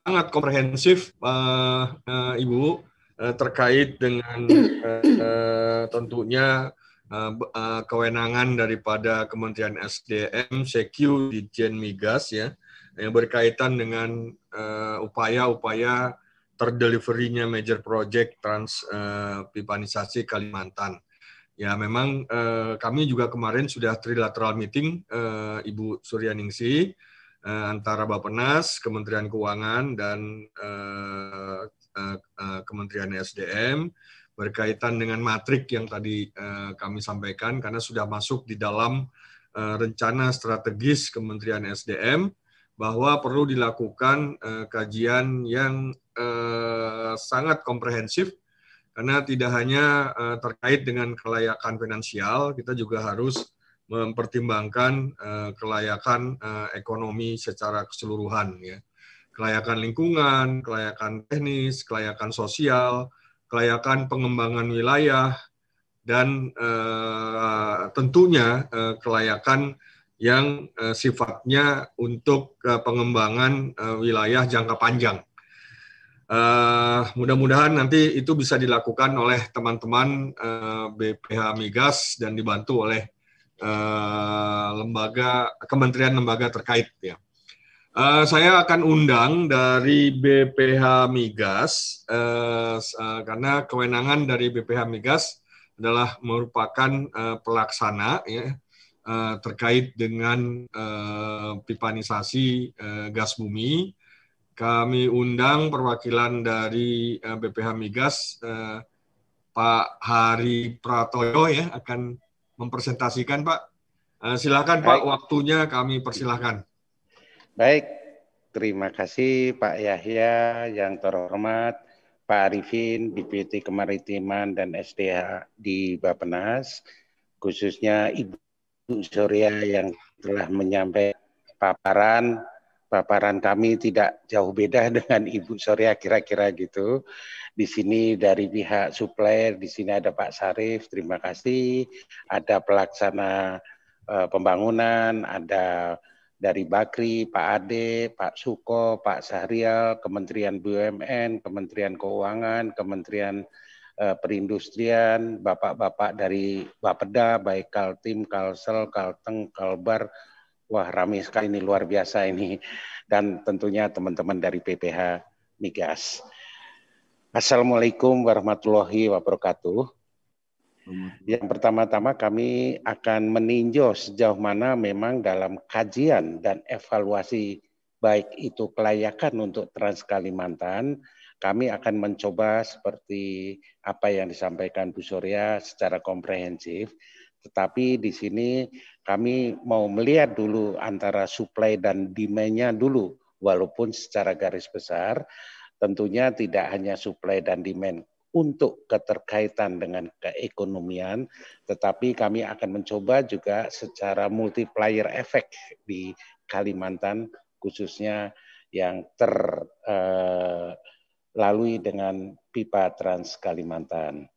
sangat komprehensif uh, uh, Ibu uh, terkait dengan uh, uh, tentunya uh, uh, kewenangan daripada Kementerian SDM CQ di Jen Migas ya yang berkaitan dengan uh, upaya-upaya terdeliverinya major project trans uh, pipanisasi Kalimantan. Ya memang uh, kami juga kemarin sudah trilateral meeting uh, Ibu Suryaningsih uh, antara Bappenas, Kementerian Keuangan dan uh, uh, Kementerian SDM berkaitan dengan matrik yang tadi uh, kami sampaikan karena sudah masuk di dalam uh, rencana strategis Kementerian SDM bahwa perlu dilakukan uh, kajian yang uh, sangat komprehensif karena tidak hanya uh, terkait dengan kelayakan finansial kita juga harus mempertimbangkan uh, kelayakan uh, ekonomi secara keseluruhan ya kelayakan lingkungan, kelayakan teknis, kelayakan sosial, kelayakan pengembangan wilayah, dan uh, tentunya uh, kelayakan yang uh, sifatnya untuk uh, pengembangan uh, wilayah jangka panjang. uh, Mudah-mudahan nanti itu bisa dilakukan oleh teman-teman uh, BPH Migas dan dibantu oleh Eh, lembaga kementerian lembaga terkait ya. Uh, saya akan undang dari BPH Migas uh, uh, karena kewenangan dari BPH Migas adalah merupakan uh, pelaksana ya uh, terkait dengan uh, pipanisasi uh, gas bumi. Kami undang perwakilan dari uh, BPH Migas uh, Pak Hari Pratoyo ya akan mempresentasikan, Pak. Eh, silakan Pak, waktunya kami persilahkan. Baik, terima kasih Pak Yahya yang terhormat, Pak Arifin, bpt Kemaritiman dan SDH di Bapenas, khususnya Ibu Surya yang telah menyampaikan paparan paparan kami tidak jauh beda [LAUGHS] dengan Ibu Surya kira-kira gitu. Di sini dari pihak supplier, di sini ada Pak Sarif, terima kasih. Ada pelaksana uh, pembangunan, ada dari Bakri, Pak Ade, Pak Suko, Pak Sahrial, Kementerian BUMN, Kementerian Keuangan, Kementerian uh, Perindustrian, Bapak-Bapak dari Bapeda, baik Kaltim, Kalsel, Kalteng, Kalbar, Wah, ramai sekali ini luar biasa ini. Dan tentunya teman-teman dari PPH Migas. Assalamualaikum warahmatullahi wabarakatuh. Yang pertama-tama kami akan meninjau sejauh mana memang dalam kajian dan evaluasi baik itu kelayakan untuk Trans Kalimantan, kami akan mencoba seperti apa yang disampaikan Bu Surya secara komprehensif, tetapi di sini kami mau melihat dulu antara supply dan demand-nya dulu, walaupun secara garis besar tentunya tidak hanya supply dan demand untuk keterkaitan dengan keekonomian, tetapi kami akan mencoba juga secara multiplier efek di Kalimantan khususnya yang terlalui eh, dengan pipa Trans Kalimantan.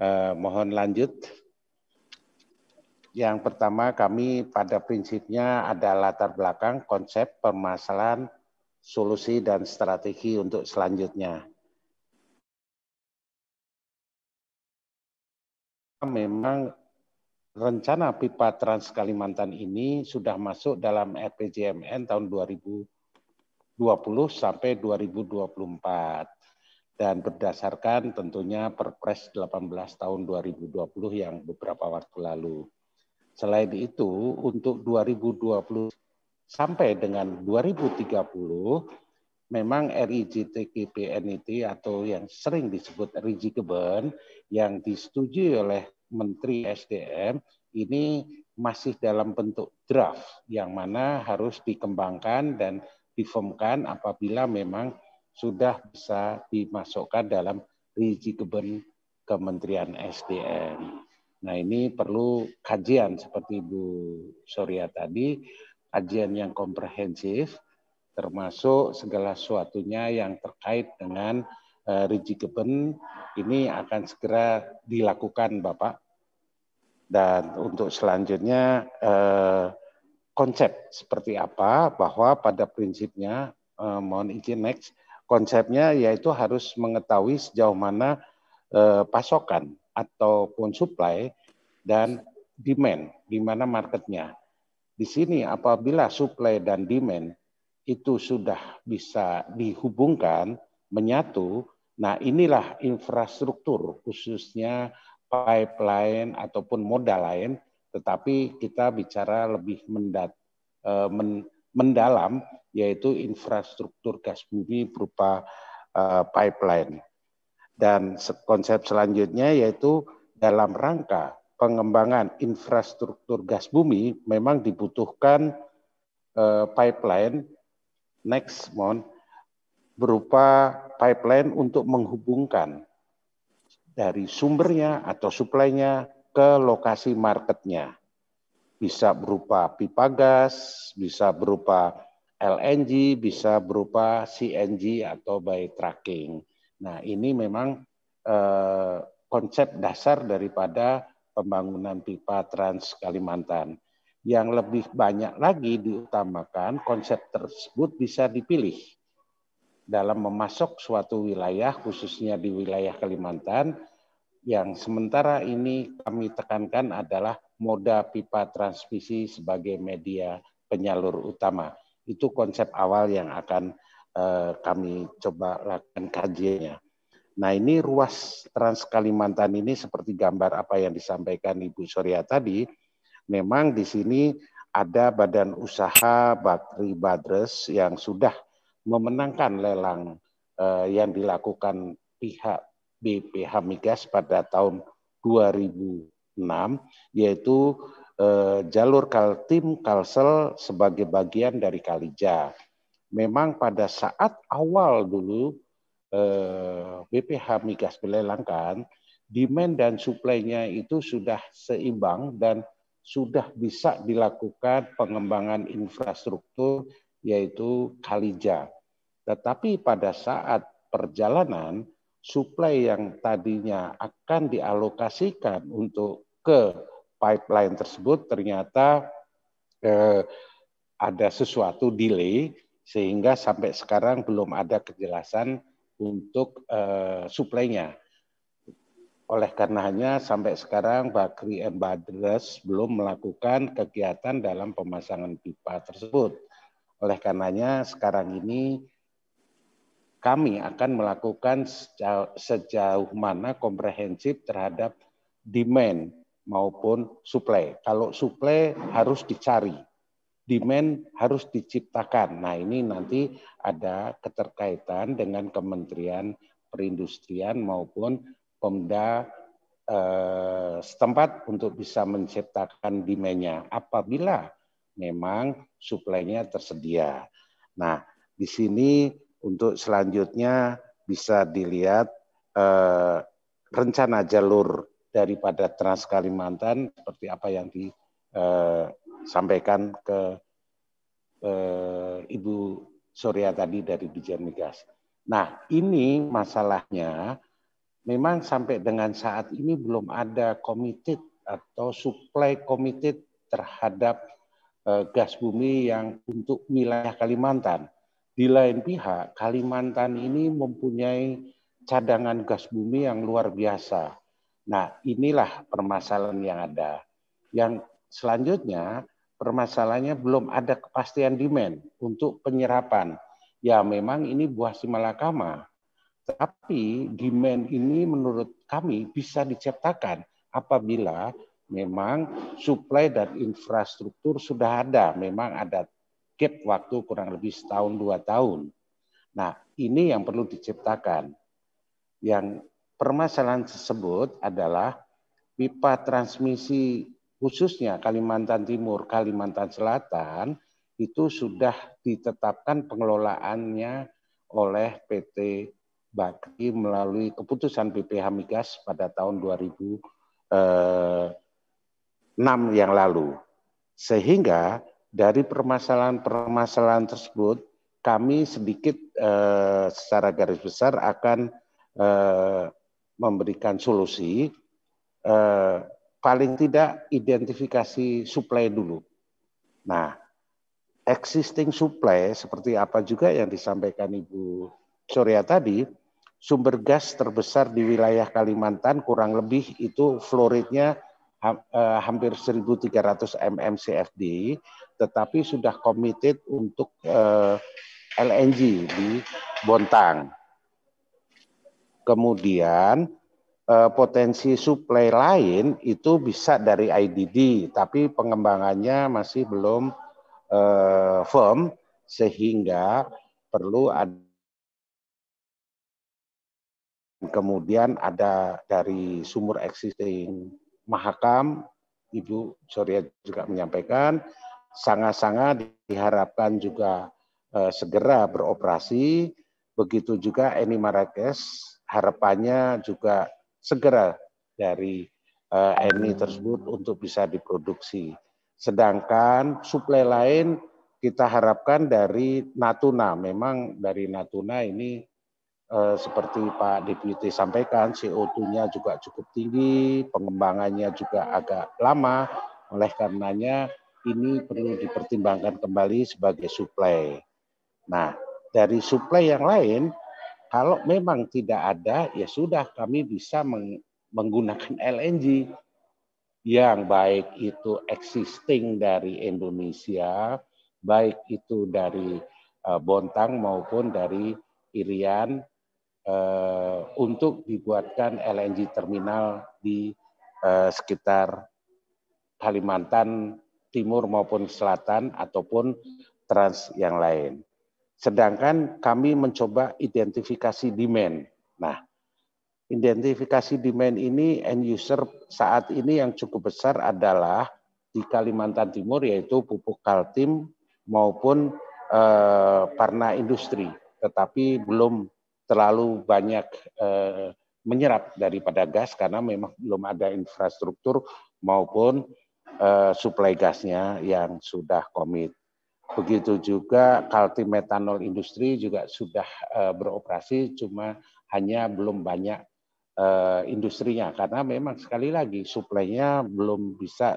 Eh, mohon lanjut. Yang pertama kami pada prinsipnya ada latar belakang konsep permasalahan, solusi dan strategi untuk selanjutnya. Memang rencana pipa Trans Kalimantan ini sudah masuk dalam RPJMN tahun 2020 sampai 2024 dan berdasarkan tentunya Perpres 18 tahun 2020 yang beberapa waktu lalu. Selain itu, untuk 2020 sampai dengan 2030, memang RIGTKPNIT atau yang sering disebut RIJKBEN yang disetujui oleh Menteri SDM ini masih dalam bentuk draft yang mana harus dikembangkan dan difirmkan apabila memang sudah bisa dimasukkan dalam RIJKBEN Kementerian SDM. Nah ini perlu kajian seperti Bu Surya tadi, kajian yang komprehensif termasuk segala sesuatunya yang terkait dengan uh, eh, Geben ini akan segera dilakukan Bapak. Dan untuk selanjutnya uh, konsep seperti apa bahwa pada prinsipnya uh, mohon izin next konsepnya yaitu harus mengetahui sejauh mana uh, pasokan ataupun supply dan demand di mana marketnya. Di sini apabila supply dan demand itu sudah bisa dihubungkan, menyatu, nah inilah infrastruktur khususnya pipeline ataupun modal lain, tetapi kita bicara lebih mendat, eh, men, mendalam yaitu infrastruktur gas bumi berupa eh, pipeline. Dan konsep selanjutnya yaitu dalam rangka pengembangan infrastruktur gas bumi memang dibutuhkan eh, pipeline next month berupa pipeline untuk menghubungkan dari sumbernya atau suplainya ke lokasi marketnya. Bisa berupa pipa gas, bisa berupa LNG, bisa berupa CNG atau by tracking. Nah, ini memang eh, konsep dasar daripada pembangunan pipa Trans Kalimantan. Yang lebih banyak lagi diutamakan konsep tersebut bisa dipilih dalam memasok suatu wilayah khususnya di wilayah Kalimantan yang sementara ini kami tekankan adalah moda pipa transmisi sebagai media penyalur utama. Itu konsep awal yang akan Eh, kami coba lakukan kajiannya. Nah ini ruas Trans Kalimantan ini seperti gambar apa yang disampaikan Ibu Surya tadi, memang di sini ada badan usaha Bakri Badres yang sudah memenangkan lelang eh, yang dilakukan pihak BPH Migas pada tahun 2006, yaitu eh, jalur Kaltim Kalsel sebagai bagian dari Kalijaya memang pada saat awal dulu BPH eh, migas belelangkan, demand dan supply itu sudah seimbang dan sudah bisa dilakukan pengembangan infrastruktur yaitu Kalija. Tetapi pada saat perjalanan, suplai yang tadinya akan dialokasikan untuk ke pipeline tersebut ternyata eh, ada sesuatu delay sehingga sampai sekarang belum ada kejelasan untuk uh, suplainya. Oleh karenanya sampai sekarang Bakri and Badres belum melakukan kegiatan dalam pemasangan pipa tersebut. Oleh karenanya sekarang ini kami akan melakukan sejauh, sejauh mana komprehensif terhadap demand maupun supply. Kalau supply harus dicari demand harus diciptakan. Nah, ini nanti ada keterkaitan dengan Kementerian Perindustrian maupun Pemda eh, setempat untuk bisa menciptakan demand-nya apabila memang suplainya tersedia. Nah, di sini untuk selanjutnya bisa dilihat eh, rencana jalur daripada Trans Kalimantan seperti apa yang di eh, sampaikan ke eh, Ibu Surya tadi dari Dijen Migas. Nah, ini masalahnya memang sampai dengan saat ini belum ada komited atau supply komited terhadap eh, gas bumi yang untuk wilayah Kalimantan. Di lain pihak, Kalimantan ini mempunyai cadangan gas bumi yang luar biasa. Nah, inilah permasalahan yang ada. Yang selanjutnya, permasalahannya belum ada kepastian demand untuk penyerapan. Ya memang ini buah simalakama, tapi demand ini menurut kami bisa diciptakan apabila memang supply dan infrastruktur sudah ada. Memang ada gap waktu kurang lebih setahun dua tahun. Nah ini yang perlu diciptakan. Yang permasalahan tersebut adalah pipa transmisi khususnya Kalimantan Timur, Kalimantan Selatan itu sudah ditetapkan pengelolaannya oleh PT Bakri melalui keputusan BPH Migas pada tahun 2006 eh, yang lalu. Sehingga dari permasalahan-permasalahan tersebut kami sedikit eh, secara garis besar akan eh, memberikan solusi paling tidak identifikasi supply dulu. Nah, existing supply seperti apa juga yang disampaikan Ibu Surya tadi, sumber gas terbesar di wilayah Kalimantan kurang lebih itu floridnya eh, hampir 1.300 mmcfd, tetapi sudah committed untuk eh, LNG di Bontang. Kemudian Eh, potensi suplai lain itu bisa dari IDD, tapi pengembangannya masih belum eh, firm sehingga perlu ada kemudian ada dari sumur existing Mahakam, Ibu Surya juga menyampaikan, sangat-sangat diharapkan juga eh, segera beroperasi, begitu juga Eni Marrakesh harapannya juga segera dari uh, eh, ini tersebut untuk bisa diproduksi. Sedangkan suplai lain kita harapkan dari Natuna. Memang dari Natuna ini uh, seperti Pak Deputi sampaikan CO2-nya juga cukup tinggi, pengembangannya juga agak lama. Oleh karenanya ini perlu dipertimbangkan kembali sebagai suplai. Nah, dari suplai yang lain kalau memang tidak ada, ya sudah kami bisa menggunakan LNG [LAUGHS] yang baik itu existing dari Indonesia, baik itu dari uh, Bontang maupun dari Irian eh, untuk dibuatkan LNG terminal di eh, sekitar Kalimantan Timur maupun Selatan ataupun trans yang lain. Sedangkan kami mencoba identifikasi demand. Nah, identifikasi demand ini end user saat ini yang cukup besar adalah di Kalimantan Timur yaitu pupuk Kaltim maupun eh, Parna Industri, tetapi belum terlalu banyak eh, menyerap daripada gas karena memang belum ada infrastruktur maupun eh, suplai gasnya yang sudah komit. Begitu juga metanol industri juga sudah eh, beroperasi, cuma hanya belum banyak eh, industrinya. Karena memang sekali lagi suplainya belum bisa,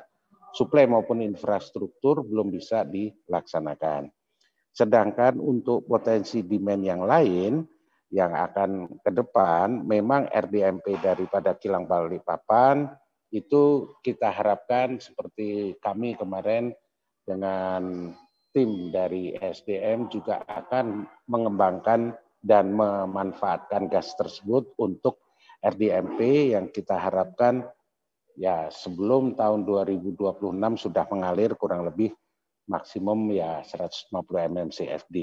suplai maupun infrastruktur belum bisa dilaksanakan. Sedangkan untuk potensi demand yang lain, yang akan ke depan, memang RDMP daripada kilang Balikpapan itu kita harapkan seperti kami kemarin dengan tim dari SDM juga akan mengembangkan dan memanfaatkan gas tersebut untuk RDMP yang kita harapkan ya sebelum tahun 2026 sudah mengalir kurang lebih maksimum ya 150 mmcfd.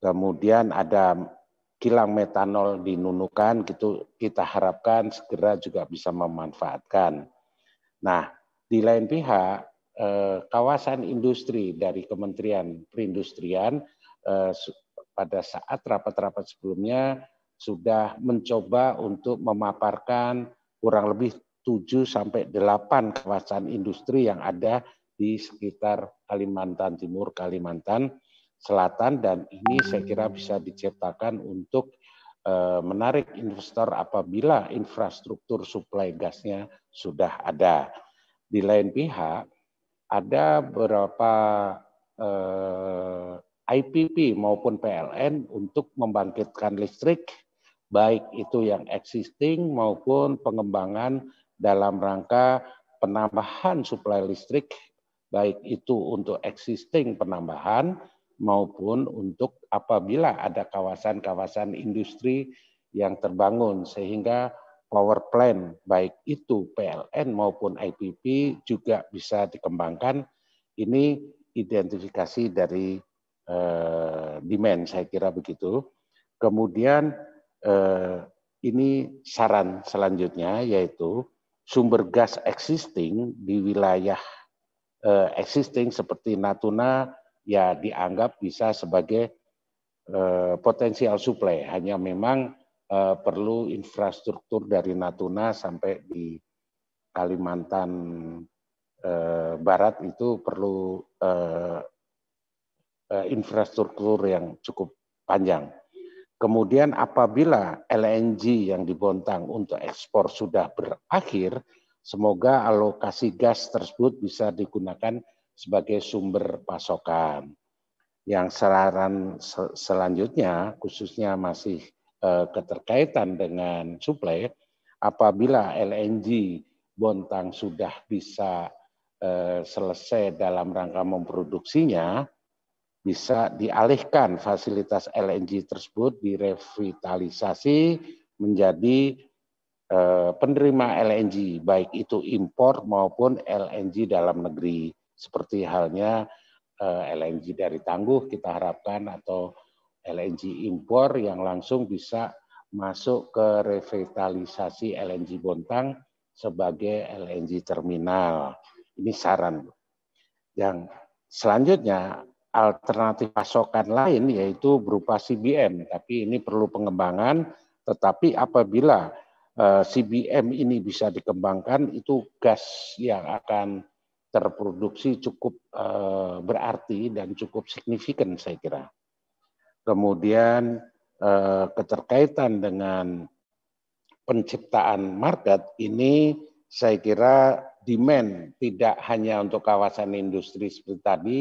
Kemudian ada kilang metanol di Nunukan gitu kita harapkan segera juga bisa memanfaatkan. Nah, di lain pihak Eh, kawasan industri dari Kementerian Perindustrian eh, pada saat rapat-rapat sebelumnya sudah mencoba untuk memaparkan kurang lebih 7 sampai 8 kawasan industri yang ada di sekitar Kalimantan Timur, Kalimantan Selatan dan ini saya kira bisa diciptakan untuk eh, menarik investor apabila infrastruktur suplai gasnya sudah ada. Di lain pihak, ada beberapa eh, IPP maupun PLN untuk membangkitkan listrik, baik itu yang existing maupun pengembangan dalam rangka penambahan suplai listrik, baik itu untuk existing penambahan maupun untuk apabila ada kawasan-kawasan industri yang terbangun sehingga power plant, baik itu PLN maupun IPP juga bisa dikembangkan. Ini identifikasi dari eh, demand, saya kira begitu. Kemudian eh, ini saran selanjutnya yaitu sumber gas existing di wilayah eh, existing seperti Natuna ya dianggap bisa sebagai eh, potensial supply. Hanya memang uh, perlu infrastruktur dari Natuna sampai di Kalimantan uh, Barat itu perlu uh, uh, infrastruktur yang cukup panjang. Kemudian apabila LNG yang dibontang untuk ekspor sudah berakhir, semoga alokasi gas tersebut bisa digunakan sebagai sumber pasokan. Yang saran selanjutnya, khususnya masih Eh, keterkaitan dengan suplai, apabila LNG Bontang sudah bisa eh, selesai dalam rangka memproduksinya, bisa dialihkan fasilitas LNG tersebut direvitalisasi menjadi eh, penerima LNG, baik itu impor maupun LNG dalam negeri, seperti halnya LNG dari tangguh kita harapkan atau LNG impor yang langsung bisa masuk ke revitalisasi LNG Bontang sebagai LNG terminal. Ini saran. Yang selanjutnya alternatif pasokan lain yaitu berupa CBM, tapi ini perlu pengembangan. Tetapi apabila eh, CBM ini bisa dikembangkan, itu gas yang akan terproduksi cukup eh, berarti dan cukup signifikan saya kira. Kemudian eh, keterkaitan dengan penciptaan market ini saya kira demand tidak hanya untuk kawasan industri seperti tadi,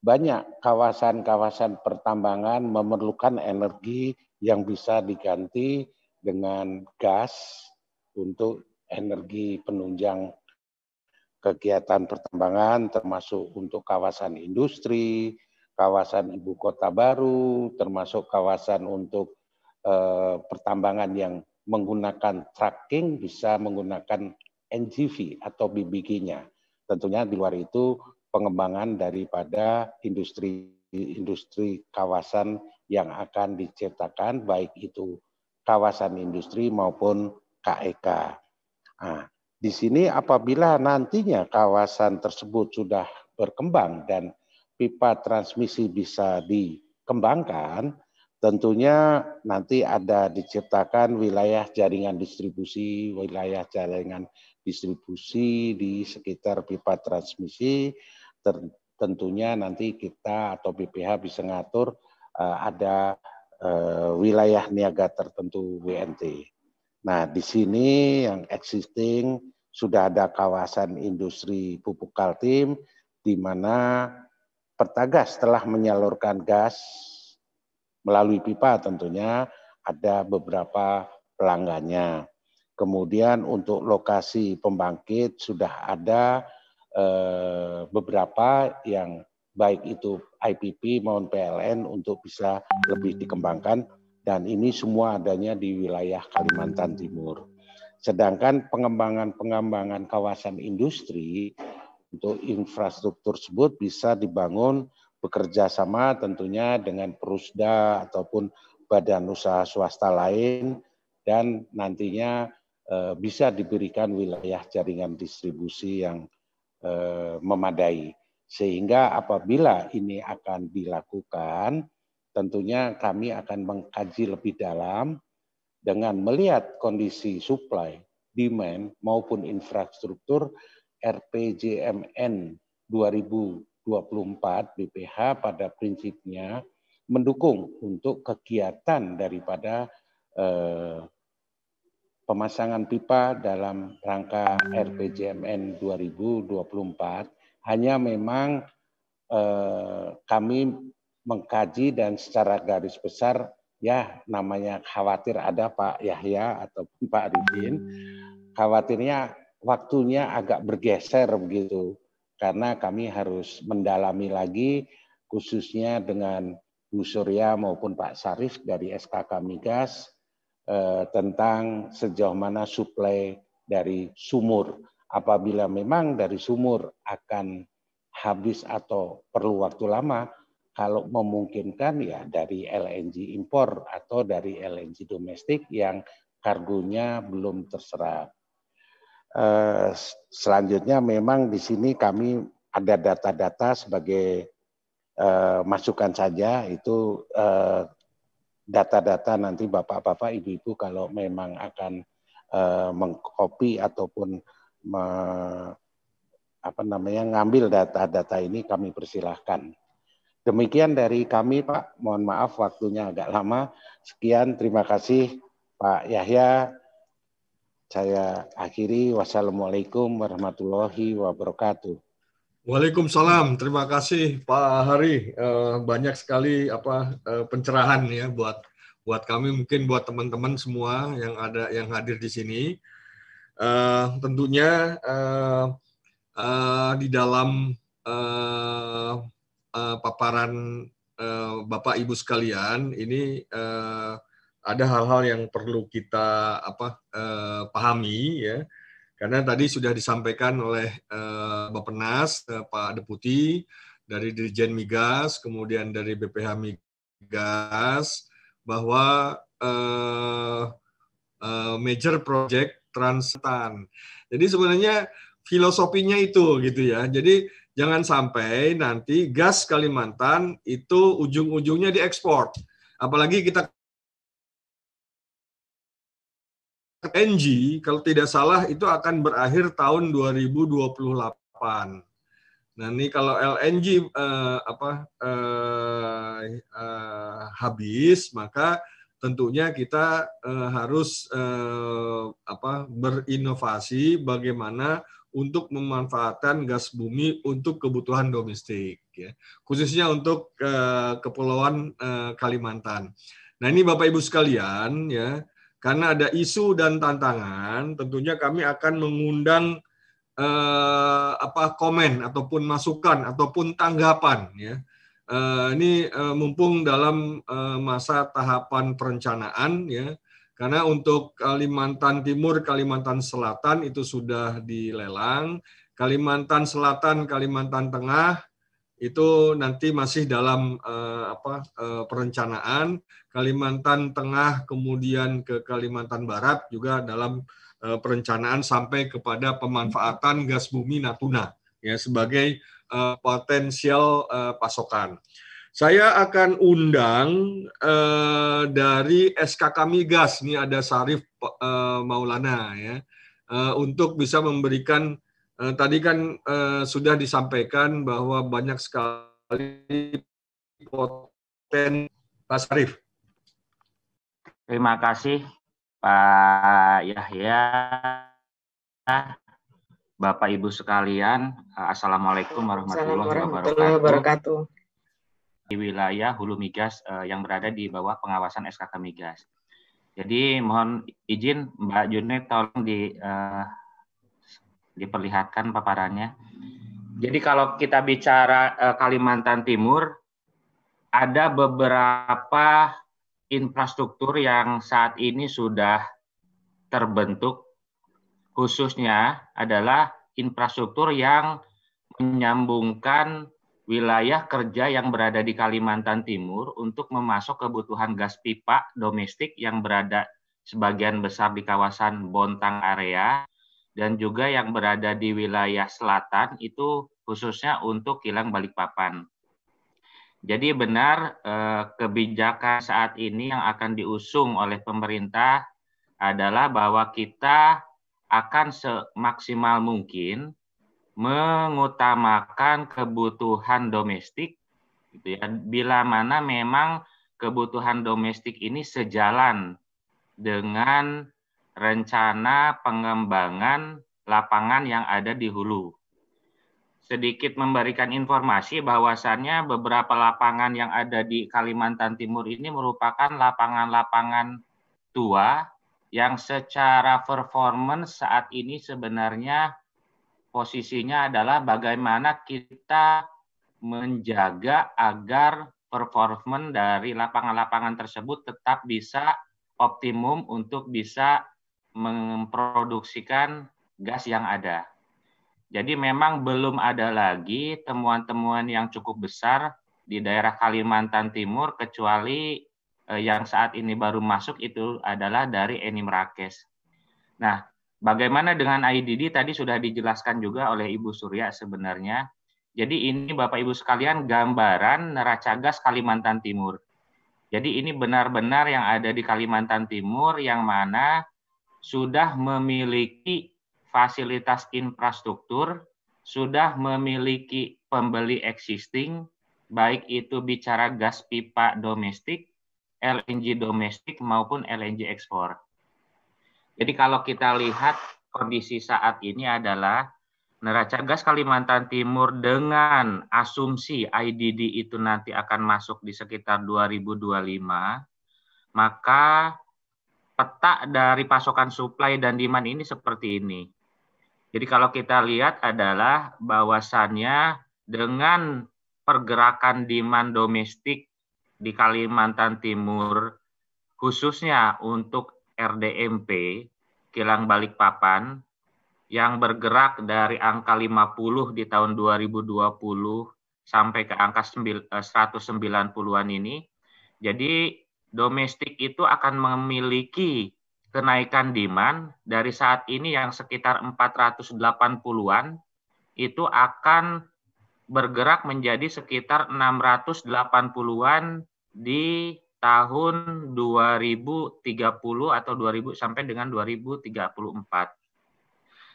banyak kawasan-kawasan pertambangan memerlukan energi yang bisa diganti dengan gas untuk energi penunjang kegiatan pertambangan termasuk untuk kawasan industri, kawasan ibu kota baru, termasuk kawasan untuk eh, pertambangan yang menggunakan trucking bisa menggunakan NGV atau BBG-nya. Tentunya di luar itu pengembangan daripada industri industri kawasan yang akan diciptakan baik itu kawasan industri maupun KEK. E nah, di sini apabila nantinya kawasan tersebut sudah berkembang dan pipa transmisi bisa dikembangkan, tentunya nanti ada diciptakan wilayah jaringan distribusi, wilayah jaringan distribusi di sekitar pipa transmisi. Tentunya nanti kita atau BPH bisa ngatur eh, ada eh, wilayah niaga tertentu WNT. Nah, di sini yang existing sudah ada kawasan industri pupuk Kaltim di mana Pertagas telah menyalurkan gas melalui pipa tentunya ada beberapa pelanggannya. Kemudian untuk lokasi pembangkit sudah ada eh, beberapa yang baik itu IPP maupun PLN untuk bisa lebih dikembangkan dan ini semua adanya di wilayah Kalimantan Timur. Sedangkan pengembangan-pengembangan kawasan industri untuk infrastruktur tersebut bisa dibangun bekerja sama tentunya dengan perusda ataupun badan usaha swasta lain dan nantinya eh, bisa diberikan wilayah jaringan distribusi yang eh, memadai. Sehingga apabila ini akan dilakukan, tentunya kami akan mengkaji lebih dalam dengan melihat kondisi supply, demand maupun infrastruktur RPJMN 2024 BPH pada prinsipnya mendukung untuk kegiatan daripada eh, pemasangan pipa dalam rangka RPJMN 2024 hanya memang eh, kami mengkaji dan secara garis besar ya namanya khawatir ada Pak Yahya ataupun Pak Ridin khawatirnya waktunya agak bergeser begitu karena kami harus mendalami lagi khususnya dengan Bu Surya maupun Pak Sarif dari SKK Migas eh, tentang sejauh mana suplai dari sumur. Apabila memang dari sumur akan habis atau perlu waktu lama, kalau memungkinkan ya dari LNG impor atau dari LNG domestik yang kargonya belum terserap. Eh, selanjutnya memang di sini kami ada data-data sebagai eh, masukan saja itu eh, data-data nanti bapak-bapak, ibu-ibu kalau memang akan mengcopy ataupun me, apa namanya ngambil data-data ini kami persilahkan. Demikian dari kami Pak, mohon maaf waktunya agak lama. Sekian, terima kasih Pak Yahya, saya akhiri. Wassalamualaikum warahmatullahi wabarakatuh. Waalaikumsalam. Terima kasih Pak Hari. Eh, banyak sekali apa eh, pencerahan ya buat buat kami mungkin buat teman-teman semua yang ada yang hadir di sini. Eh, tentunya di dalam paparan Bapak Ibu sekalian ini ada hal-hal yang perlu kita apa uh, pahami ya karena tadi sudah disampaikan oleh eh, Bapak Nas, uh, eh, Pak Deputi dari Dirjen Migas kemudian dari BPH Migas bahwa uh, uh, major project transitan. Jadi sebenarnya filosofinya itu gitu ya. Jadi jangan sampai nanti gas Kalimantan itu ujung-ujungnya diekspor. Apalagi kita NG kalau tidak salah itu akan berakhir tahun 2028. Nah ini kalau LNG eh, apa eh, eh, habis maka tentunya kita eh, harus eh, apa berinovasi bagaimana untuk memanfaatkan gas bumi untuk kebutuhan domestik ya khususnya untuk eh, kepulauan eh, Kalimantan. Nah ini Bapak Ibu sekalian ya karena ada isu dan tantangan, tentunya kami akan mengundang eh, apa komen ataupun masukan ataupun tanggapan ya. Eh, ini eh, mumpung dalam eh, masa tahapan perencanaan ya. Karena untuk Kalimantan Timur, Kalimantan Selatan itu sudah dilelang, Kalimantan Selatan, Kalimantan Tengah itu nanti masih dalam eh, apa eh, perencanaan Kalimantan Tengah, kemudian ke Kalimantan Barat juga dalam uh, perencanaan sampai kepada pemanfaatan gas bumi Natuna ya sebagai uh, potensial uh, pasokan. Saya akan undang uh, dari SKK Migas nih ada Sarif uh, Maulana ya uh, untuk bisa memberikan uh, tadi kan uh, sudah disampaikan bahwa banyak sekali potensi Pak Sarif. Terima kasih Pak Yahya, Bapak Ibu sekalian. Assalamualaikum warahmatullahi wabarakatuh. Di wilayah Hulu Migas eh, yang berada di bawah pengawasan SKK Migas. Jadi mohon izin Mbak June tolong di eh, diperlihatkan paparannya. Jadi kalau kita bicara eh, Kalimantan Timur, ada beberapa infrastruktur yang saat ini sudah terbentuk khususnya adalah infrastruktur yang menyambungkan wilayah kerja yang berada di Kalimantan Timur untuk memasok kebutuhan gas pipa domestik yang berada sebagian besar di kawasan Bontang area dan juga yang berada di wilayah selatan itu khususnya untuk kilang Balikpapan. Jadi benar eh, kebijakan saat ini yang akan diusung oleh pemerintah adalah bahwa kita akan semaksimal mungkin mengutamakan kebutuhan domestik gitu ya bila mana memang kebutuhan domestik ini sejalan dengan rencana pengembangan lapangan yang ada di hulu sedikit memberikan informasi bahwasannya beberapa lapangan yang ada di Kalimantan Timur ini merupakan lapangan-lapangan tua yang secara performance saat ini sebenarnya posisinya adalah bagaimana kita menjaga agar performance dari lapangan-lapangan tersebut tetap bisa optimum untuk bisa memproduksikan gas yang ada. Jadi memang belum ada lagi temuan-temuan yang cukup besar di daerah Kalimantan Timur kecuali eh, yang saat ini baru masuk itu adalah dari Eni Merakes. Nah, bagaimana dengan IDD tadi sudah dijelaskan juga oleh Ibu Surya sebenarnya. Jadi ini Bapak Ibu sekalian gambaran neraca gas Kalimantan Timur. Jadi ini benar-benar yang ada di Kalimantan Timur yang mana sudah memiliki fasilitas infrastruktur sudah memiliki pembeli existing, baik itu bicara gas pipa domestik, LNG domestik maupun LNG ekspor. Jadi kalau kita lihat kondisi saat ini adalah neraca gas Kalimantan Timur dengan asumsi IDD itu nanti akan masuk di sekitar 2025, maka peta dari pasokan supply dan demand ini seperti ini. Jadi kalau kita lihat adalah bahwasannya dengan pergerakan demand domestik di Kalimantan Timur khususnya untuk RDMP kilang Balikpapan yang bergerak dari angka 50 di tahun 2020 sampai ke angka 190-an eh, ini. Jadi domestik itu akan memiliki kenaikan demand dari saat ini yang sekitar 480-an itu akan bergerak menjadi sekitar 680-an di tahun 2030 atau 2000 sampai dengan 2034.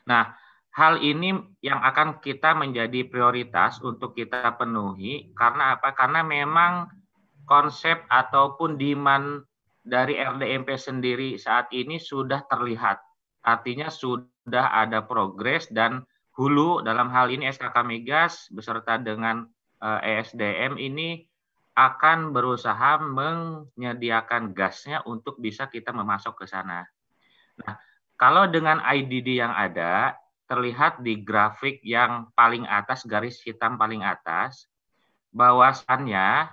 Nah, hal ini yang akan kita menjadi prioritas untuk kita penuhi karena apa? Karena memang konsep ataupun demand dari RDMP sendiri saat ini sudah terlihat. Artinya sudah ada progres dan hulu dalam hal ini SKK Migas beserta dengan ESDM eh, e ini akan berusaha menyediakan gasnya untuk bisa kita memasok ke sana. Nah, kalau dengan IDD yang ada, terlihat di grafik yang paling atas, garis hitam paling atas, bahwasannya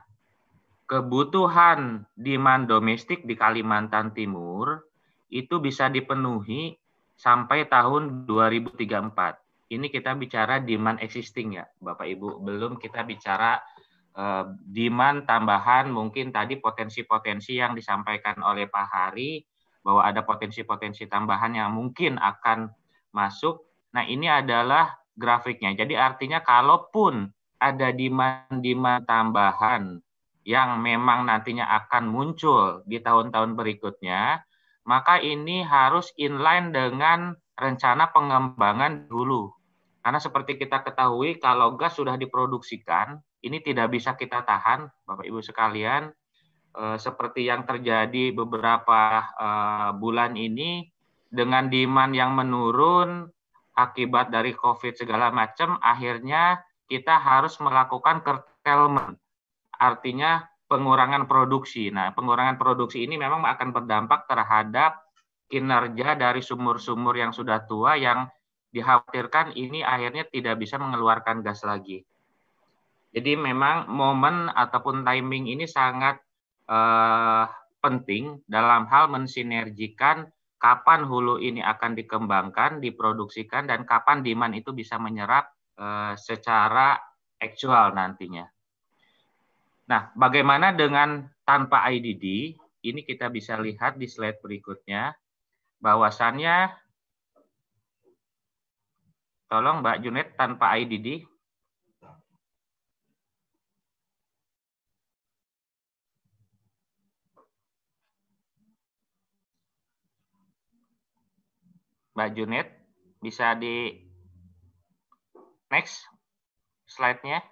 kebutuhan demand domestik di Kalimantan Timur itu bisa dipenuhi sampai tahun 2034. Ini kita bicara demand existing ya, Bapak Ibu. Belum kita bicara eh, demand tambahan mungkin tadi potensi-potensi yang disampaikan oleh Pak Hari bahwa ada potensi-potensi tambahan yang mungkin akan masuk. Nah, ini adalah grafiknya. Jadi artinya kalaupun ada demand-demand tambahan yang memang nantinya akan muncul di tahun-tahun berikutnya, maka ini harus inline dengan rencana pengembangan dulu. Karena seperti kita ketahui, kalau gas sudah diproduksikan, ini tidak bisa kita tahan, Bapak Ibu sekalian. E, seperti yang terjadi beberapa e, bulan ini, dengan demand yang menurun akibat dari COVID segala macam, akhirnya kita harus melakukan curtailment artinya pengurangan produksi. Nah, pengurangan produksi ini memang akan berdampak terhadap kinerja dari sumur-sumur yang sudah tua yang dikhawatirkan ini akhirnya tidak bisa mengeluarkan gas lagi. Jadi memang momen ataupun timing ini sangat eh, penting dalam hal mensinergikan kapan hulu ini akan dikembangkan, diproduksikan, dan kapan demand itu bisa menyerap eh, secara actual nantinya. Nah, bagaimana dengan tanpa IDD? Ini kita bisa lihat di slide berikutnya. Bahwasannya, tolong Mbak Junet tanpa IDD. Mbak Junet, bisa di next slide-nya.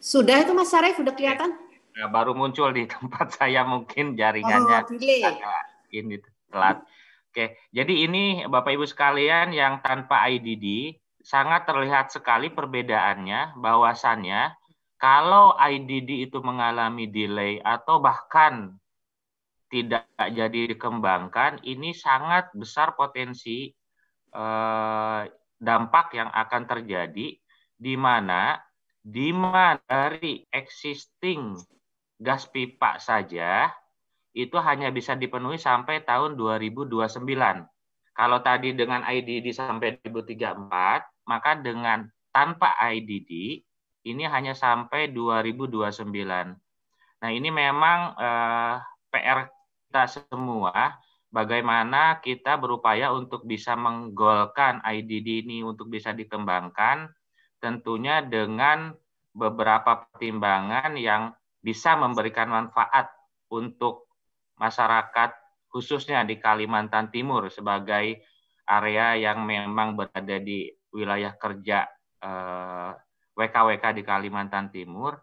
Sudah itu Mas Sarif, sudah kelihatan? Nah, baru muncul di tempat [LAUGHS] saya mungkin jaringannya oh, ini telat. Oke, jadi ini Bapak Ibu sekalian yang tanpa IDD sangat terlihat sekali perbedaannya bahwasannya kalau IDD itu mengalami delay atau bahkan tidak jadi dikembangkan, ini sangat besar potensi eh, dampak yang akan terjadi di mana di dari existing gas pipa saja itu hanya bisa dipenuhi sampai tahun 2029. Kalau tadi dengan IDD sampai 2034, maka dengan tanpa IDD ini hanya sampai 2029. Nah, ini memang eh, PR kita semua bagaimana kita berupaya untuk bisa menggolkan IDD ini untuk bisa dikembangkan tentunya dengan beberapa pertimbangan yang bisa memberikan manfaat untuk masyarakat khususnya di Kalimantan Timur sebagai area yang memang berada di wilayah kerja eh, WKWK di Kalimantan Timur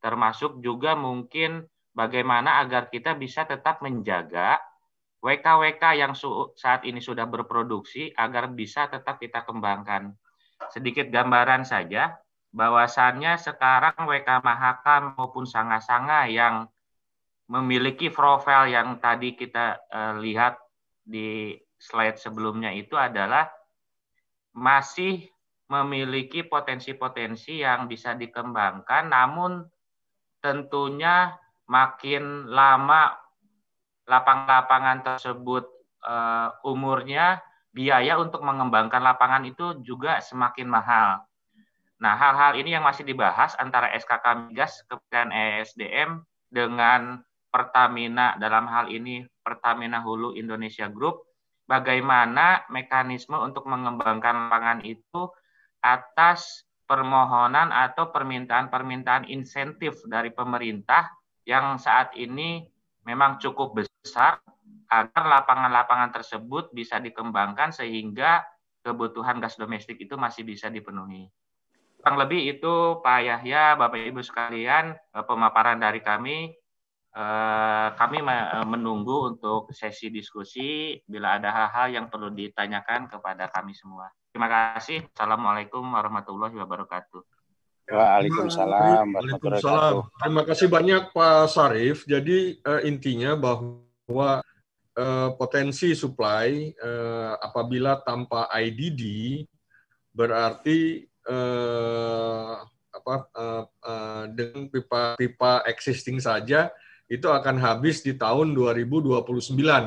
termasuk juga mungkin bagaimana agar kita bisa tetap menjaga WKWK yang saat ini sudah berproduksi agar bisa tetap kita kembangkan sedikit gambaran saja bahwasannya sekarang WK Mahaka maupun sanga-sanga yang memiliki profil yang tadi kita uh, lihat di slide sebelumnya itu adalah masih memiliki potensi-potensi yang bisa dikembangkan namun tentunya makin lama lapang-lapangan tersebut uh, umurnya biaya untuk mengembangkan lapangan itu juga semakin mahal. Nah, hal-hal ini yang masih dibahas antara SKK Migas, Kementerian ESDM, dengan Pertamina dalam hal ini Pertamina Hulu Indonesia Group, bagaimana mekanisme untuk mengembangkan lapangan itu atas permohonan atau permintaan-permintaan insentif dari pemerintah yang saat ini memang cukup besar agar lapangan-lapangan tersebut bisa dikembangkan sehingga kebutuhan gas domestik itu masih bisa dipenuhi. Kurang lebih itu Pak Yahya, Bapak Ibu sekalian, eh, pemaparan dari kami. Eh, kami eh, menunggu untuk sesi diskusi bila ada hal-hal yang perlu ditanyakan kepada kami semua. Terima kasih. Assalamualaikum warahmatullahi wabarakatuh. Waalaikumsalam. Waalaikumsalam. Terima kasih banyak Pak Sarif. Jadi intinya bahwa Eh, potensi supply eh, apabila tanpa IDD berarti eh, apa dengan pipa-pipa existing saja itu akan habis di tahun 2029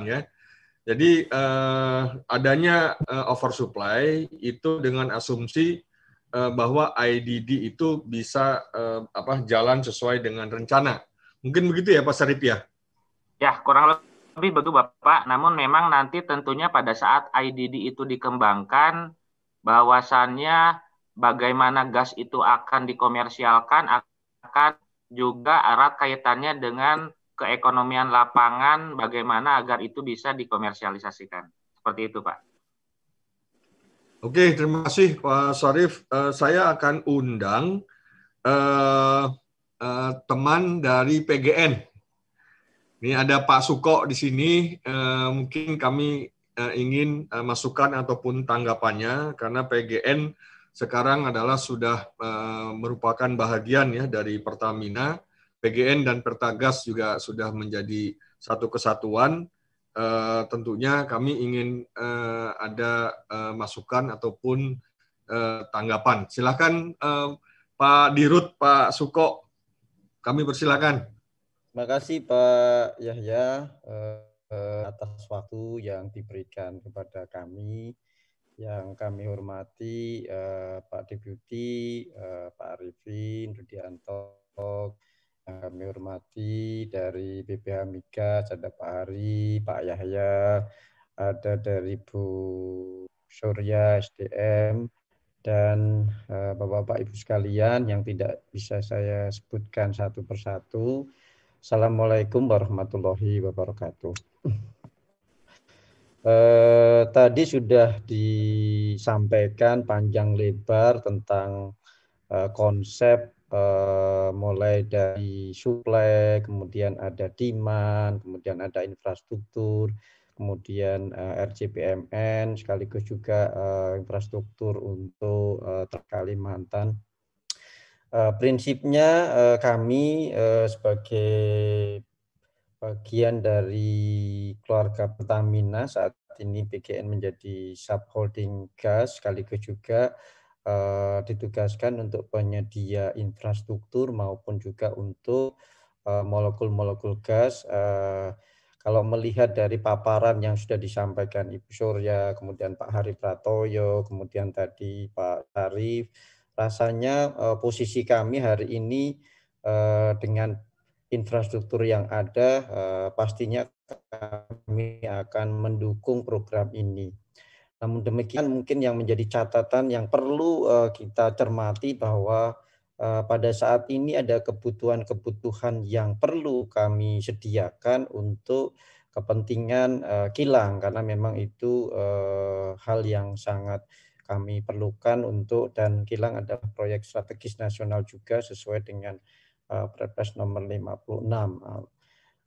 ya. Jadi adanya oversupply itu dengan asumsi bahwa IDD itu bisa apa jalan sesuai dengan rencana. Mungkin begitu ya Pak Sarip ya? Ya, kurang lebih tapi begitu Bapak, namun memang nanti tentunya pada saat IDD itu dikembangkan, bahwasannya bagaimana gas itu akan dikomersialkan akan juga erat kaitannya dengan keekonomian lapangan, bagaimana agar itu bisa dikomersialisasikan. Seperti itu Pak. Oke, terima kasih Pak Sarif. Uh, saya akan undang uh, uh, teman dari PGN ini ada Pak Suko di sini, eh, mungkin kami eh, ingin eh, masukan ataupun tanggapannya karena PGN sekarang adalah sudah eh, merupakan bahagian ya dari Pertamina. PGN dan Pertagas juga sudah menjadi satu kesatuan. tentunya kami ingin ada masukan ataupun tanggapan. Silakan Pak Dirut, Pak Suko, kami persilakan. Terima kasih Pak Yahya eh, atas waktu yang diberikan kepada kami yang kami hormati eh, Pak Deputi, eh, Pak Arifin, Rudianto, yang kami hormati dari BPH Migas, ada Pak Hari, Pak Yahya, ada dari Bu Surya SDM, dan eh, Bapak-Bapak Ibu sekalian yang tidak bisa saya sebutkan satu persatu. Assalamualaikum warahmatullahi wabarakatuh. [LAUGHS] Eh, tadi sudah disampaikan panjang lebar tentang eh, konsep eh, mulai dari suplai, kemudian ada demand, kemudian ada infrastruktur, kemudian eh, RCPMN, sekaligus juga eh, infrastruktur untuk eh, Kalimantan Eh, prinsipnya uh, kami uh, sebagai bagian dari keluarga Pertamina saat ini PGN menjadi subholding gas sekaligus juga uh, ditugaskan untuk penyedia infrastruktur maupun juga untuk molekul-molekul uh, gas uh, kalau melihat dari paparan yang sudah disampaikan Ibu Surya, kemudian Pak Hari Pratoyo, kemudian tadi Pak Tarif, rasanya uh, posisi kami hari ini uh, dengan infrastruktur yang ada uh, pastinya kami akan mendukung program ini. Namun demikian mungkin yang menjadi catatan yang perlu uh, kita cermati bahwa uh, pada saat ini ada kebutuhan-kebutuhan yang perlu kami sediakan untuk kepentingan uh, kilang karena memang itu uh, hal yang sangat uh, kami perlukan untuk dan kilang adalah proyek strategis nasional juga sesuai dengan uh, Perpres nomor 56. Uh, eh,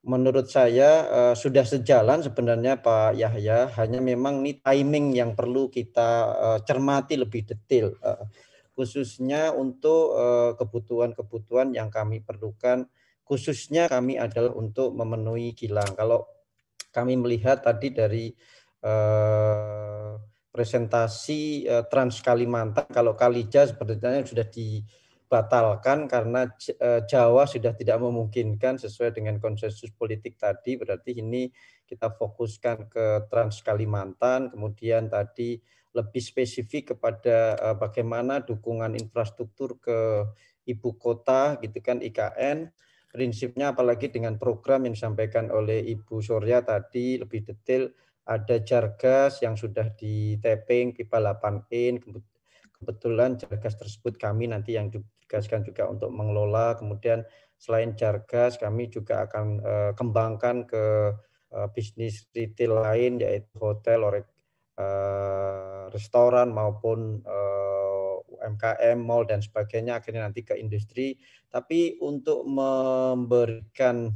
menurut saya uh, sudah sejalan sebenarnya Pak Yahya, hanya memang ini timing yang perlu kita uh, cermati lebih detail uh, khususnya untuk kebutuhan-kebutuhan yang kami perlukan khususnya kami adalah untuk memenuhi kilang. Kalau kami melihat tadi dari eh, presentasi eh, Trans Kalimantan kalau Kalija sebenarnya sudah dibatalkan karena eh, Jawa sudah tidak memungkinkan sesuai dengan konsensus politik tadi berarti ini kita fokuskan ke Trans Kalimantan kemudian tadi lebih spesifik kepada eh, bagaimana dukungan infrastruktur ke ibu kota gitu kan IKN prinsipnya apalagi dengan program yang disampaikan oleh Ibu Surya tadi lebih detail ada jargas yang sudah di tapping pipa 8 in kebetulan jargas tersebut kami nanti yang ditugaskan juga untuk mengelola kemudian selain jargas kami juga akan uh, kembangkan ke uh, bisnis retail lain yaitu hotel or, uh, eh, restoran maupun uh, UMKM mall dan sebagainya akhirnya nanti ke industri tapi untuk memberikan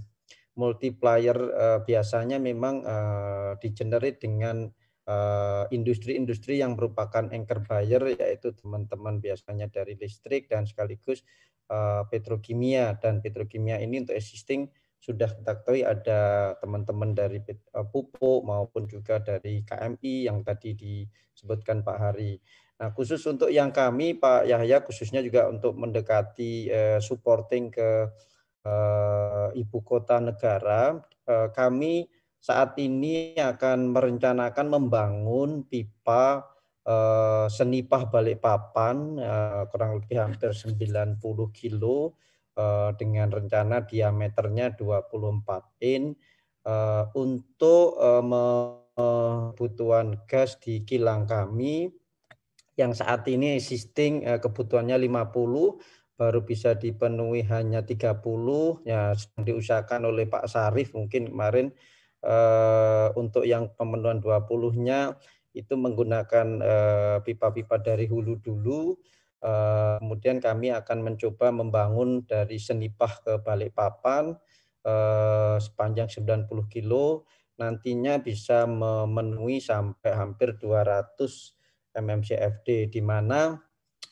multiplier uh, biasanya memang uh, digenerate dengan eh, industri-industri uh, yang merupakan anchor buyer yaitu teman-teman biasanya dari listrik dan sekaligus uh, petrokimia dan petrokimia ini untuk existing sudah kita ketahui ada teman-teman dari Pupuk maupun juga dari KMI yang tadi disebutkan Pak Hari. Nah, khusus untuk yang kami Pak Yahya khususnya juga untuk mendekati uh, supporting ke Eh, ibu kota negara, eh, kami saat ini akan merencanakan membangun pipa eh, senipah Balikpapan papan kurang lebih hampir 90 kilo dengan rencana diameternya 24 in untuk kebutuhan gas di kilang kami yang saat ini existing kebutuhannya 50 baru bisa dipenuhi hanya 30 ya sedang diusahakan oleh Pak Sarif mungkin kemarin eh, untuk yang pemenuhan 20-nya itu menggunakan eh, pipa-pipa eh, dari hulu dulu eh, kemudian kami akan mencoba membangun dari Senipah ke Balikpapan eh, sepanjang 90 kilo nantinya bisa memenuhi sampai hampir 200 mmcfd di mana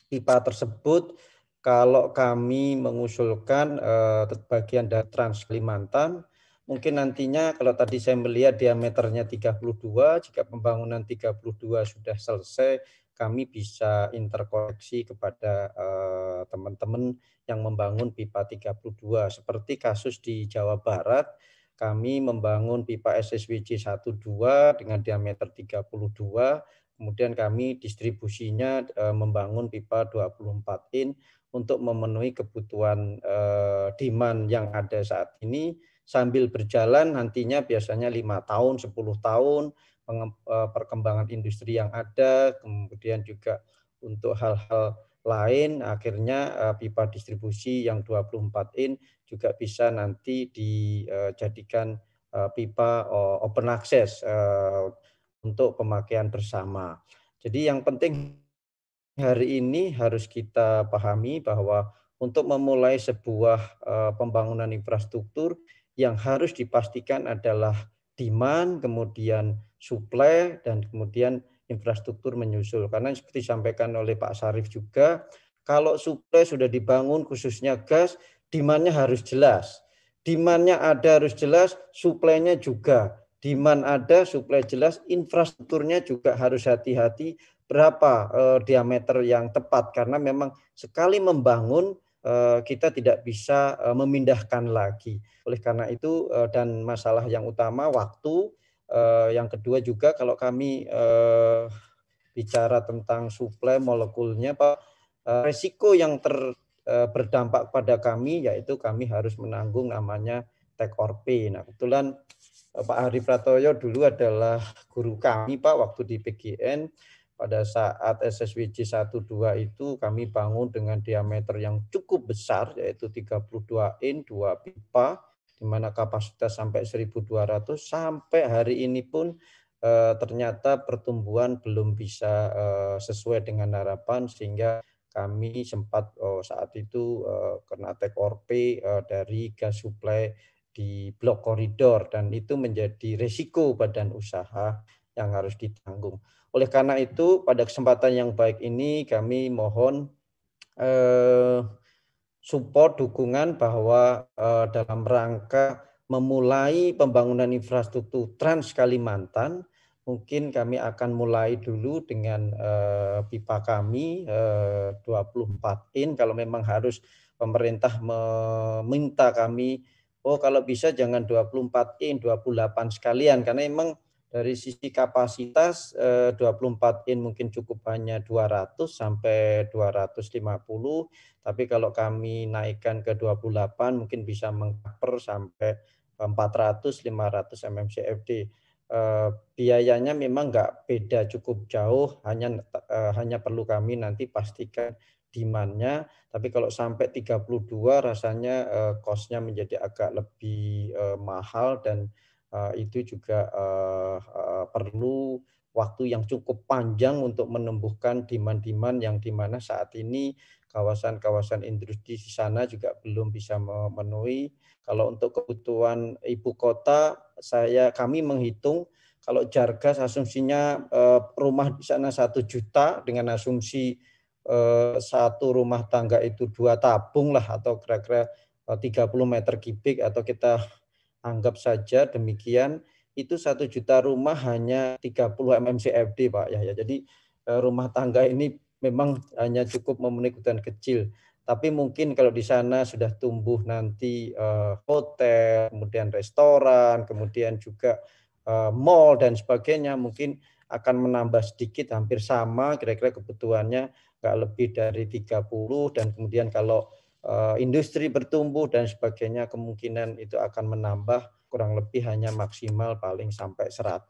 pipa tersebut kalau kami mengusulkan uh, bagian dari Trans Kalimantan, mungkin nantinya kalau tadi saya melihat diameternya 32, jika pembangunan 32 sudah selesai, kami bisa interkoneksi kepada eh, teman-teman uh, yang membangun pipa 32. Seperti kasus di Jawa Barat, kami membangun pipa SSWJ 12 dengan diameter 32, kemudian kami distribusinya eh, membangun pipa 24 in, untuk memenuhi kebutuhan eh, demand yang ada saat ini sambil berjalan nantinya biasanya lima tahun 10 tahun eh, perkembangan industri yang ada kemudian juga untuk hal-hal lain akhirnya eh, pipa distribusi yang 24 in juga bisa nanti dijadikan eh, pipa open access untuk pemakaian bersama. Jadi yang penting hari ini harus kita pahami bahwa untuk memulai sebuah eh, pembangunan infrastruktur yang harus dipastikan adalah demand, kemudian supply, dan kemudian infrastruktur menyusul. Karena seperti disampaikan oleh Pak Sarif juga, kalau supply sudah dibangun khususnya gas, demand-nya harus jelas. Demand-nya ada harus jelas, supply-nya juga. Demand ada, supply jelas, infrastrukturnya juga harus hati-hati berapa uh, diameter yang tepat karena memang sekali membangun uh, kita tidak bisa uh, memindahkan lagi. Oleh karena itu uh, dan masalah yang utama waktu, uh, yang kedua juga kalau kami uh, bicara tentang suplai molekulnya Pak uh, resiko yang ter berdampak pada kami yaitu kami harus menanggung namanya take or pay. Nah, kebetulan Pak Ari Pratoyo dulu adalah guru kami Pak waktu di PGN pada saat SSWC 12 itu kami bangun dengan diameter yang cukup besar yaitu 32 in 2 pipa di mana kapasitas sampai 1200 sampai hari ini pun e, ternyata pertumbuhan belum bisa e, sesuai dengan harapan sehingga kami sempat oh, saat itu e, kena take or pay e, dari gas supply di blok koridor dan itu menjadi resiko badan usaha yang harus ditanggung. Oleh karena itu, pada kesempatan yang baik ini kami mohon eh, support dukungan bahwa eh, dalam rangka memulai pembangunan infrastruktur Trans Kalimantan, mungkin kami akan mulai dulu dengan eh, pipa kami eh, 24 in kalau memang harus pemerintah meminta kami oh kalau bisa jangan 24 in 28 sekalian karena memang dari sisi kapasitas 24 eh, in mungkin cukup hanya 200 sampai 250 tapi kalau kami naikkan ke 28 mungkin bisa mengcover sampai 400 500 mmcfd biayanya memang nggak beda cukup jauh hanya eh, hanya perlu kami nanti pastikan demand tapi kalau sampai 32 rasanya eh, cost menjadi agak lebih mahal dan Eh, itu juga eh, eh, perlu waktu yang cukup panjang untuk menumbuhkan demand-demand yang di mana saat ini kawasan-kawasan industri di sana juga belum bisa memenuhi. Kalau untuk kebutuhan ibu kota, saya kami menghitung kalau jargas asumsinya rumah di sana satu juta dengan asumsi satu rumah tangga itu dua tabung lah atau kira-kira 30 meter kubik atau kita anggap saja demikian itu satu juta rumah hanya 30 mmCFD Pak ya, ya. Jadi eh, rumah tangga ini memang hanya cukup memenuhi kebutuhan kecil. Tapi mungkin kalau di sana sudah tumbuh nanti eh, hotel, kemudian restoran, kemudian juga uh, mall dan sebagainya, mungkin akan menambah sedikit hampir sama kira-kira kebutuhannya nggak lebih dari 30 dan kemudian kalau Eh, industri bertumbuh dan sebagainya kemungkinan itu akan menambah kurang lebih hanya maksimal paling sampai 100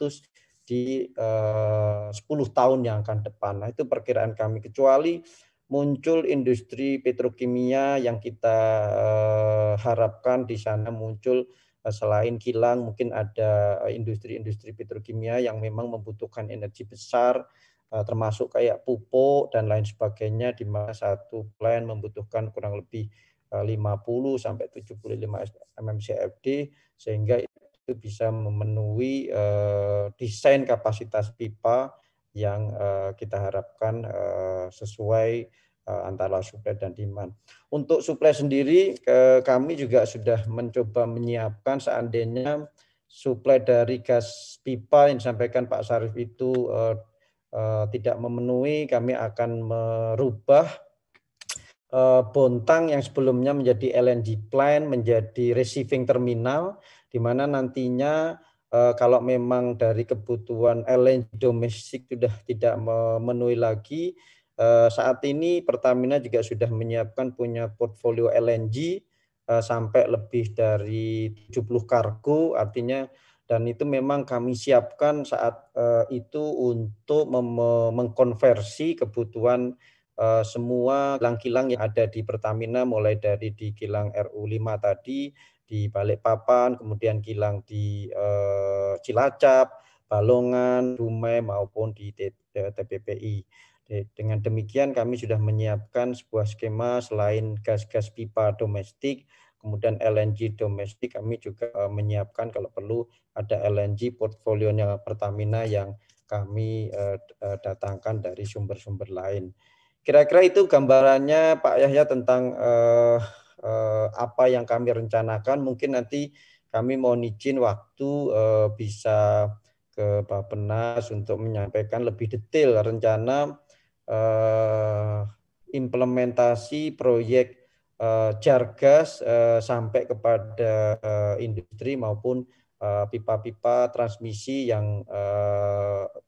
di eh, 10 tahun yang akan depan. Nah, itu perkiraan kami kecuali muncul industri petrokimia yang kita eh, harapkan di sana muncul eh, selain kilang mungkin ada eh, industri-industri petrokimia yang memang membutuhkan energi besar Eh, termasuk kayak pupuk dan lain sebagainya di mana satu plan membutuhkan kurang lebih 50 eh, sampai 75 mmCFD sehingga itu bisa memenuhi eh, desain kapasitas pipa yang kita harapkan sesuai antara suplai dan demand. Untuk suplai sendiri kami juga sudah mencoba menyiapkan seandainya suplai dari gas pipa yang disampaikan Pak Sarif itu Eh, tidak memenuhi, kami akan merubah eh, Bontang yang sebelumnya menjadi LNG plant menjadi receiving terminal di mana nantinya eh, kalau memang dari kebutuhan LNG domestik sudah tidak memenuhi lagi saat ini Pertamina juga sudah menyiapkan punya portfolio LNG sampai lebih dari 70 kargo artinya dan itu memang kami siapkan saat eh, itu untuk mengkonversi kebutuhan eh, semua kilang-kilang yang ada di Pertamina mulai dari di kilang RU5 tadi di Balikpapan, kemudian kilang di eh, Cilacap, Balongan, Dumai maupun di TPPI. Dengan demikian kami sudah menyiapkan sebuah skema selain gas-gas pipa domestik Kemudian LNG domestik kami juga eh, menyiapkan kalau perlu ada LNG portfolionya Pertamina yang kami eh, eh, datangkan dari sumber-sumber lain. Kira-kira itu gambarannya Pak Yahya tentang apa yang kami rencanakan. Mungkin nanti kami mau izin waktu bisa ke Pak Penas untuk menyampaikan lebih detail rencana implementasi proyek uh, gas uh, sampai kepada uh, industri maupun pipa-pipa transmisi yang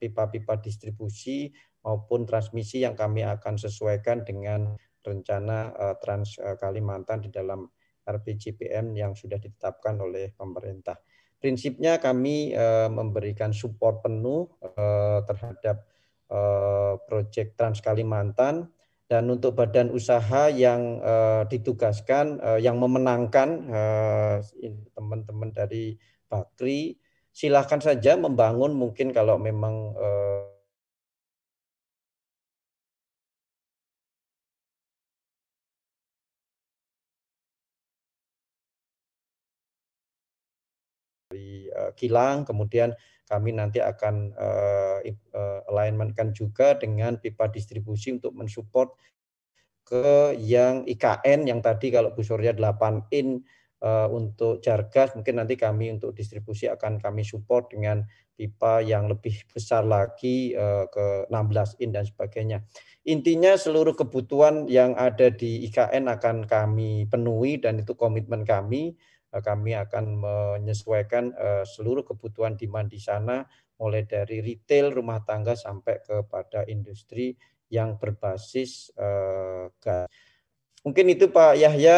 pipa-pipa distribusi maupun transmisi yang kami akan sesuaikan dengan rencana Trans Kalimantan di dalam RPJPM yang sudah ditetapkan oleh pemerintah. Prinsipnya kami memberikan support penuh terhadap proyek Trans Kalimantan dan untuk badan usaha yang uh, ditugaskan uh, yang memenangkan eh, teman-teman uh, dari Bakri silahkan saja membangun mungkin kalau memang uh, kilang kemudian kami nanti akan uh, alignmentkan juga dengan pipa distribusi untuk mensupport ke yang IKN yang tadi kalau Bu Surya 8 in uh, untuk jargas mungkin nanti kami untuk distribusi akan kami support dengan pipa yang lebih besar lagi uh, ke 16 in dan sebagainya. Intinya seluruh kebutuhan yang ada di IKN akan kami penuhi dan itu komitmen kami Eh, kami akan menyesuaikan eh, seluruh kebutuhan demand di sana mulai dari retail rumah tangga sampai kepada industri yang berbasis eh, gas. Mungkin itu Pak Yahya,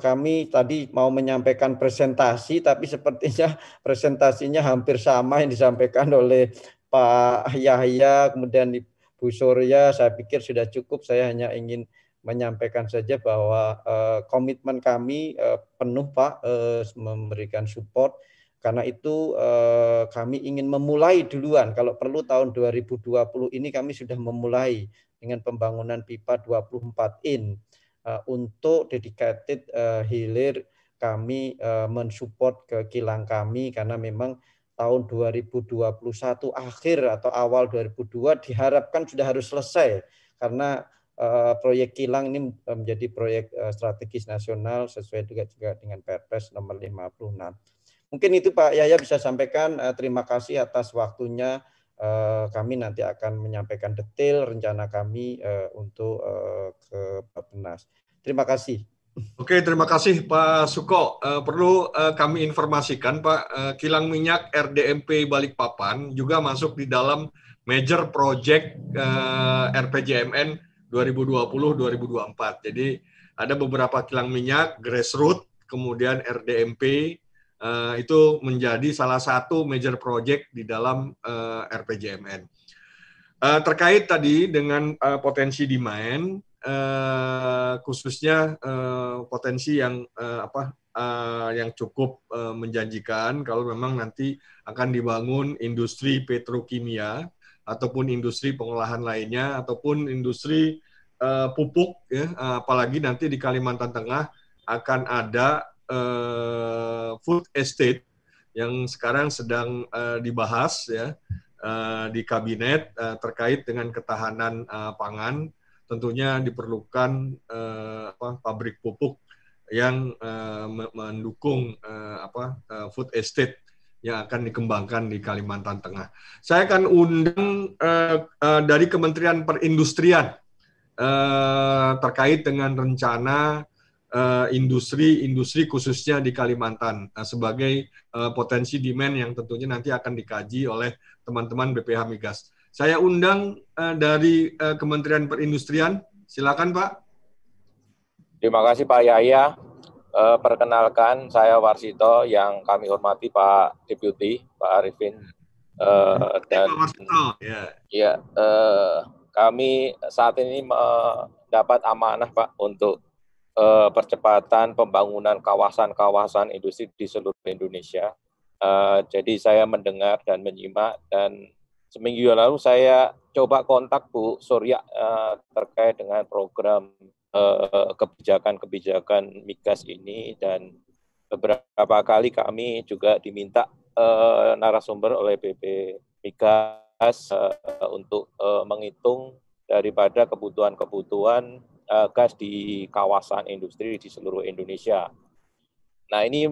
kami tadi mau menyampaikan presentasi, tapi sepertinya [LAUGHS] presentasinya hampir sama yang disampaikan oleh Pak Yahya, kemudian Bu Surya, saya pikir sudah cukup, saya hanya ingin menyampaikan saja bahwa uh, komitmen kami eh, penuh Pak eh, memberikan support karena itu eh, kami ingin memulai duluan kalau perlu tahun 2020 ini kami sudah memulai dengan pembangunan pipa 24 in eh, untuk dedicated eh, hilir kami eh, mensupport ke kilang kami karena memang tahun 2021 akhir atau awal 2002 diharapkan sudah harus selesai karena Eh, proyek kilang ini eh, menjadi proyek eh, strategis nasional sesuai juga juga dengan Perpres nomor 56. Mungkin itu Pak Yaya bisa sampaikan. terima kasih atas waktunya. kami nanti akan menyampaikan detail rencana kami untuk ke Bapenas. Terima kasih. Oke, terima kasih Pak Suko. perlu kami informasikan Pak, kilang minyak RDMP Balikpapan juga masuk di dalam major project RPJMN 2020 2024. Jadi ada beberapa kilang minyak grassroot, kemudian RDMP uh, eh, itu menjadi salah satu major project di dalam uh, eh, RPJMN. Uh, eh, terkait tadi dengan uh, potensi demand uh, khususnya uh, potensi yang uh, apa uh, yang cukup uh, menjanjikan kalau memang nanti akan dibangun industri petrokimia ataupun industri pengolahan lainnya ataupun industri uh, pupuk ya eh, apalagi nanti di Kalimantan Tengah akan ada uh, food estate yang sekarang sedang uh, dibahas ya uh, di kabinet uh, terkait dengan ketahanan uh, pangan tentunya diperlukan uh, apa, pabrik pupuk yang uh, mendukung uh, apa uh, food estate yang akan dikembangkan di Kalimantan Tengah. Saya akan undang uh, uh, dari Kementerian Perindustrian uh, terkait dengan rencana industri-industri uh, khususnya di Kalimantan uh, sebagai uh, potensi demand yang tentunya nanti akan dikaji oleh teman-teman BPH Migas. Saya undang uh, dari uh, Kementerian Perindustrian. Silakan Pak. Terima kasih Pak Yaya. Uh, perkenalkan saya Warsito yang kami hormati Pak Deputi Pak Arifin uh, dan Pak Warsito ya. uh, kami saat ini mendapat amanah Pak untuk uh, percepatan pembangunan kawasan-kawasan industri di seluruh Indonesia. Uh, jadi saya mendengar dan menyimak dan seminggu lalu saya coba kontak Bu Surya uh, terkait dengan program Eh, kebijakan-kebijakan migas ini dan beberapa kali kami juga diminta uh, narasumber oleh BP Migas uh, untuk uh, menghitung daripada kebutuhan-kebutuhan uh, gas di kawasan industri di seluruh Indonesia. Nah ini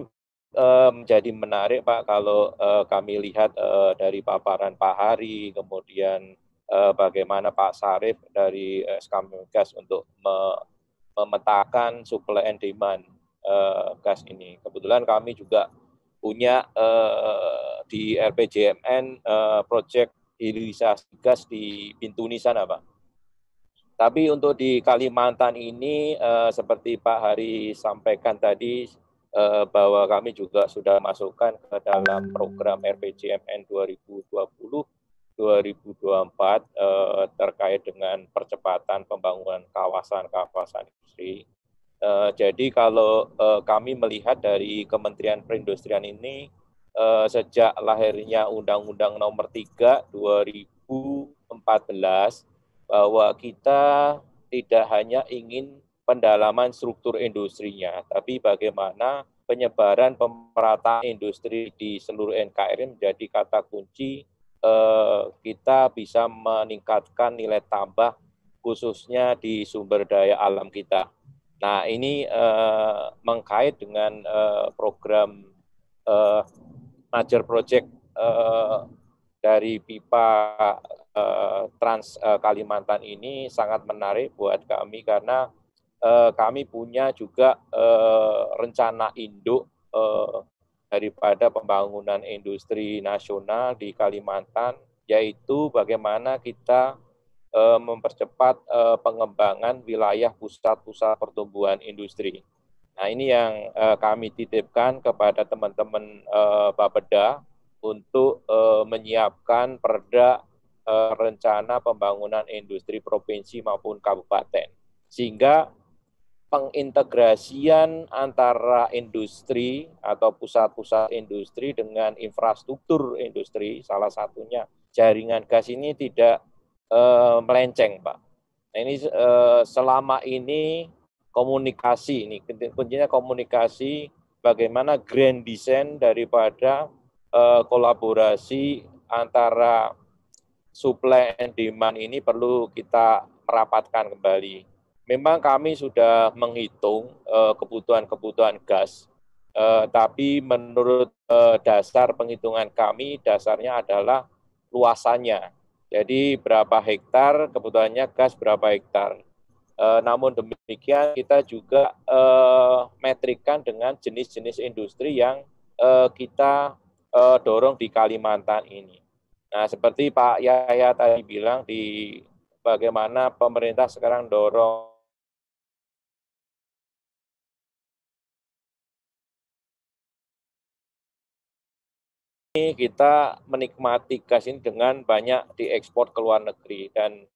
menjadi menarik Pak kalau uh, kami lihat uh, dari paparan Pak Hari, kemudian uh, bagaimana Pak Sarif dari eh, SKM Gas untuk me memetakan supply and demand uh, gas ini. Kebetulan kami juga punya uh, di RPJMN uh, proyek hilirisasi gas di Bintuni sana, Pak. Tapi untuk di Kalimantan ini uh, seperti Pak Hari sampaikan tadi uh, bahwa kami juga sudah masukkan ke dalam program RPJMN 2020 2024 eh, terkait dengan percepatan pembangunan kawasan-kawasan industri. Eh, jadi kalau eh, kami melihat dari Kementerian Perindustrian ini eh, sejak lahirnya Undang-Undang Nomor 3 2014 bahwa kita tidak hanya ingin pendalaman struktur industrinya, tapi bagaimana penyebaran pemerataan industri di seluruh NKRI menjadi kata kunci Eh, kita bisa meningkatkan nilai tambah khususnya di sumber daya alam kita. Nah, ini eh, mengkait dengan eh, program eh, major project eh, dari pipa eh, Trans eh, Kalimantan ini sangat menarik buat kami karena eh, kami punya juga eh, rencana induk eh, daripada pembangunan industri nasional di Kalimantan, yaitu bagaimana kita e, mempercepat e, pengembangan wilayah pusat-pusat pertumbuhan industri. Nah, ini yang e, kami titipkan kepada teman-teman e, Bapeda untuk e, menyiapkan perda e, rencana pembangunan industri provinsi maupun kabupaten. Sehingga pengintegrasian antara industri atau pusat-pusat industri dengan infrastruktur industri, salah satunya jaringan gas ini tidak e, melenceng, Pak. Nah, ini e, selama ini komunikasi ini kuncinya komunikasi bagaimana grand design daripada e, kolaborasi antara supply and demand ini perlu kita merapatkan kembali memang kami sudah menghitung eh, kebutuhan-kebutuhan gas, eh, tapi menurut eh, dasar penghitungan kami dasarnya adalah luasannya. Jadi berapa hektar kebutuhannya gas berapa hektar. namun demikian kita juga metrikan dengan jenis-jenis industri yang kita dorong di Kalimantan ini. Nah seperti Pak Yaya tadi bilang di bagaimana pemerintah sekarang dorong ini kita menikmati gas ini dengan banyak diekspor ke luar negeri dan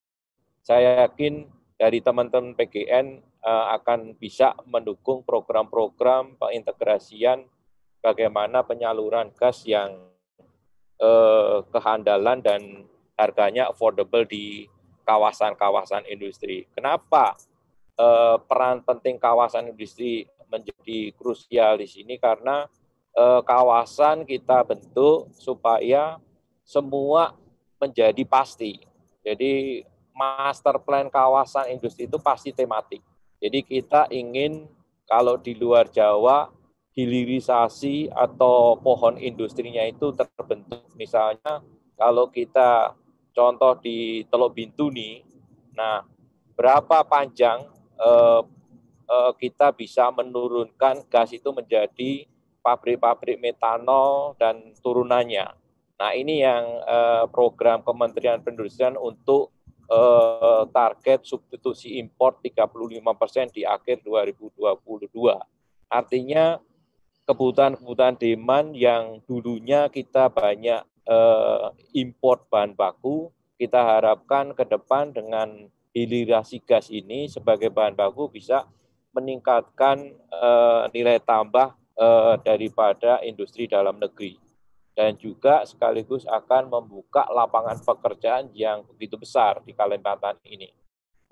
saya yakin dari teman-teman PGN uh, eh, akan bisa mendukung program-program pengintegrasian bagaimana penyaluran gas yang uh, eh, kehandalan dan harganya affordable di kawasan-kawasan industri. Kenapa uh, peran penting kawasan industri menjadi krusial di sini? Karena eh, kawasan kita bentuk supaya semua menjadi pasti. Jadi master plan kawasan industri itu pasti tematik. Jadi kita ingin kalau di luar Jawa hilirisasi atau pohon industrinya itu terbentuk. Misalnya kalau kita contoh di Teluk Bintuni, nah berapa panjang eh, eh, kita bisa menurunkan gas itu menjadi pabrik-pabrik metanol dan turunannya. Nah ini yang eh, program Kementerian Perindustrian untuk eh, target substitusi impor 35 persen di akhir 2022. Artinya kebutuhan-kebutuhan demand yang dulunya kita banyak eh, import bahan baku, kita harapkan ke depan dengan hilirasi gas ini sebagai bahan baku bisa meningkatkan eh, nilai tambah eh, daripada industri dalam negeri dan juga sekaligus akan membuka lapangan pekerjaan yang begitu besar di Kalimantan ini.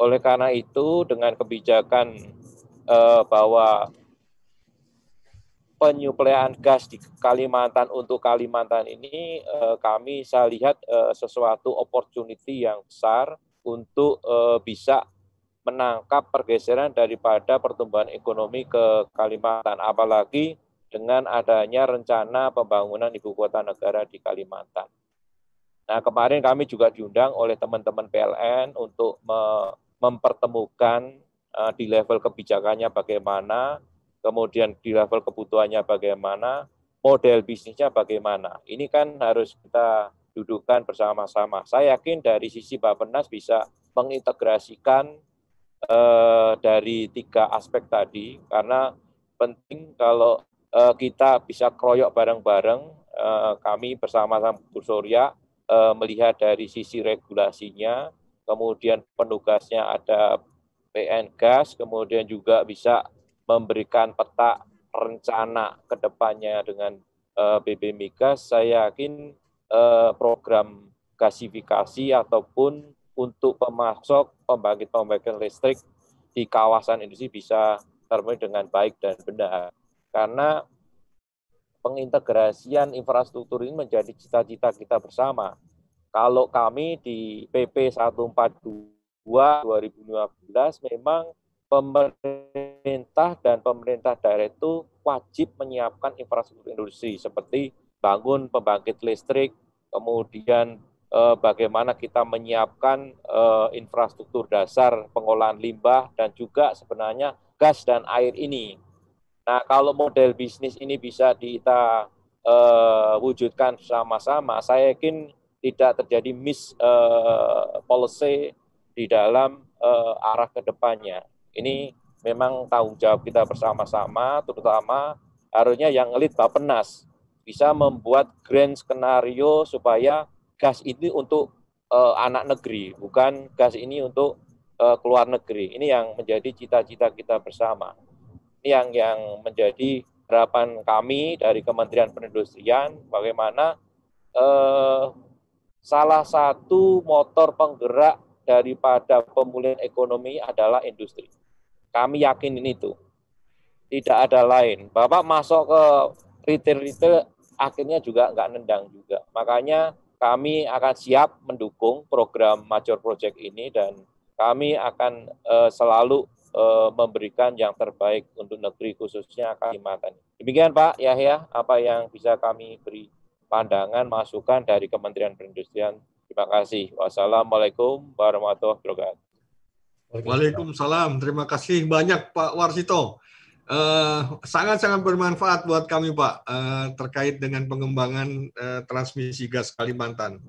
Oleh karena itu, dengan kebijakan eh, bahwa penyuplaian gas di Kalimantan untuk Kalimantan ini eh, kami saya lihat eh, sesuatu opportunity yang besar untuk eh, bisa menangkap pergeseran daripada pertumbuhan ekonomi ke Kalimantan, apalagi dengan adanya rencana pembangunan ibu kota negara di Kalimantan. Nah, kemarin kami juga diundang oleh teman-teman PLN untuk mempertemukan eh, di level kebijakannya bagaimana, kemudian di level kebutuhannya bagaimana, model bisnisnya bagaimana. Ini kan harus kita dudukan bersama-sama. Saya yakin dari sisi Bapenas bisa mengintegrasikan eh, dari tiga aspek tadi karena penting kalau eh, kita bisa keroyok bareng-bareng eh, kami bersama-sama Surya eh, melihat dari sisi regulasinya, kemudian penugasnya ada PN Gas, kemudian juga bisa memberikan peta rencana ke depannya dengan eh, BB Migas. Saya yakin eh, program gasifikasi ataupun untuk pemasok pembangkit-pembangkit listrik di kawasan industri bisa termenuhi dengan baik dan benar. Karena pengintegrasian infrastruktur ini menjadi cita-cita kita bersama. Kalau kami di PP 142 2015 memang pemerintah dan pemerintah daerah itu wajib menyiapkan infrastruktur industri seperti bangun pembangkit listrik, kemudian eh, bagaimana kita menyiapkan eh, infrastruktur dasar pengolahan limbah dan juga sebenarnya gas dan air ini. Nah, kalau model bisnis ini bisa kita eh, wujudkan sama-sama, saya yakin tidak terjadi miss eh, policy di dalam eh, arah ke depannya. Ini memang tanggung jawab kita bersama-sama, terutama harusnya yang elit penas bisa membuat grand skenario supaya gas ini untuk uh, anak negeri, bukan gas ini untuk uh, keluar negeri. Ini yang menjadi cita-cita kita bersama. Ini yang yang menjadi harapan kami dari Kementerian Perindustrian bagaimana eh, salah satu motor penggerak daripada pemulihan ekonomi adalah industri. Kami yakin itu. Tidak ada lain. Bapak masuk ke retail-retail akhirnya juga nggak nendang juga. Makanya kami akan siap mendukung program Major Project ini dan kami akan uh, selalu uh, memberikan yang terbaik untuk negeri khususnya Kalimantan. Demikian Pak Yahya, apa yang bisa kami beri pandangan, masukan dari Kementerian Perindustrian. Terima kasih. Wassalamualaikum warahmatullahi wabarakatuh. Waalaikumsalam. Terima kasih banyak Pak Warsito. Eh, sangat-sangat uh, bermanfaat buat kami Pak uh, terkait dengan pengembangan uh, transmisi gas Kalimantan.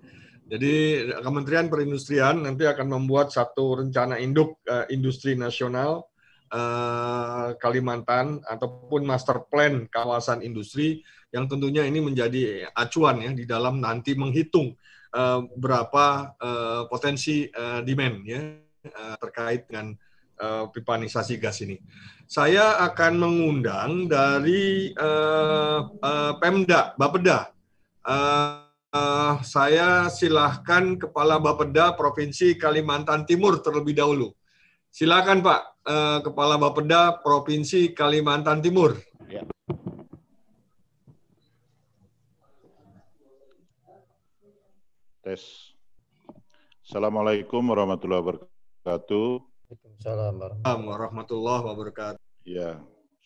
Jadi Kementerian Perindustrian nanti akan membuat satu rencana induk uh, industri nasional uh, Kalimantan ataupun master plan kawasan industri yang tentunya ini menjadi acuan ya di dalam nanti menghitung uh, berapa uh, potensi uh, demand ya uh, terkait dengan uh, pipanisasi gas ini. Saya akan mengundang dari uh, uh, Pemda, Bapeda. Uh, uh, saya silahkan Kepala Bapeda Provinsi Kalimantan Timur terlebih dahulu. Silakan Pak, uh, Kepala Bapeda Provinsi Kalimantan Timur. Ya. Tes. Assalamualaikum warahmatullahi wabarakatuh. Assalamualaikum warahmatullahi wabarakatuh. Ya,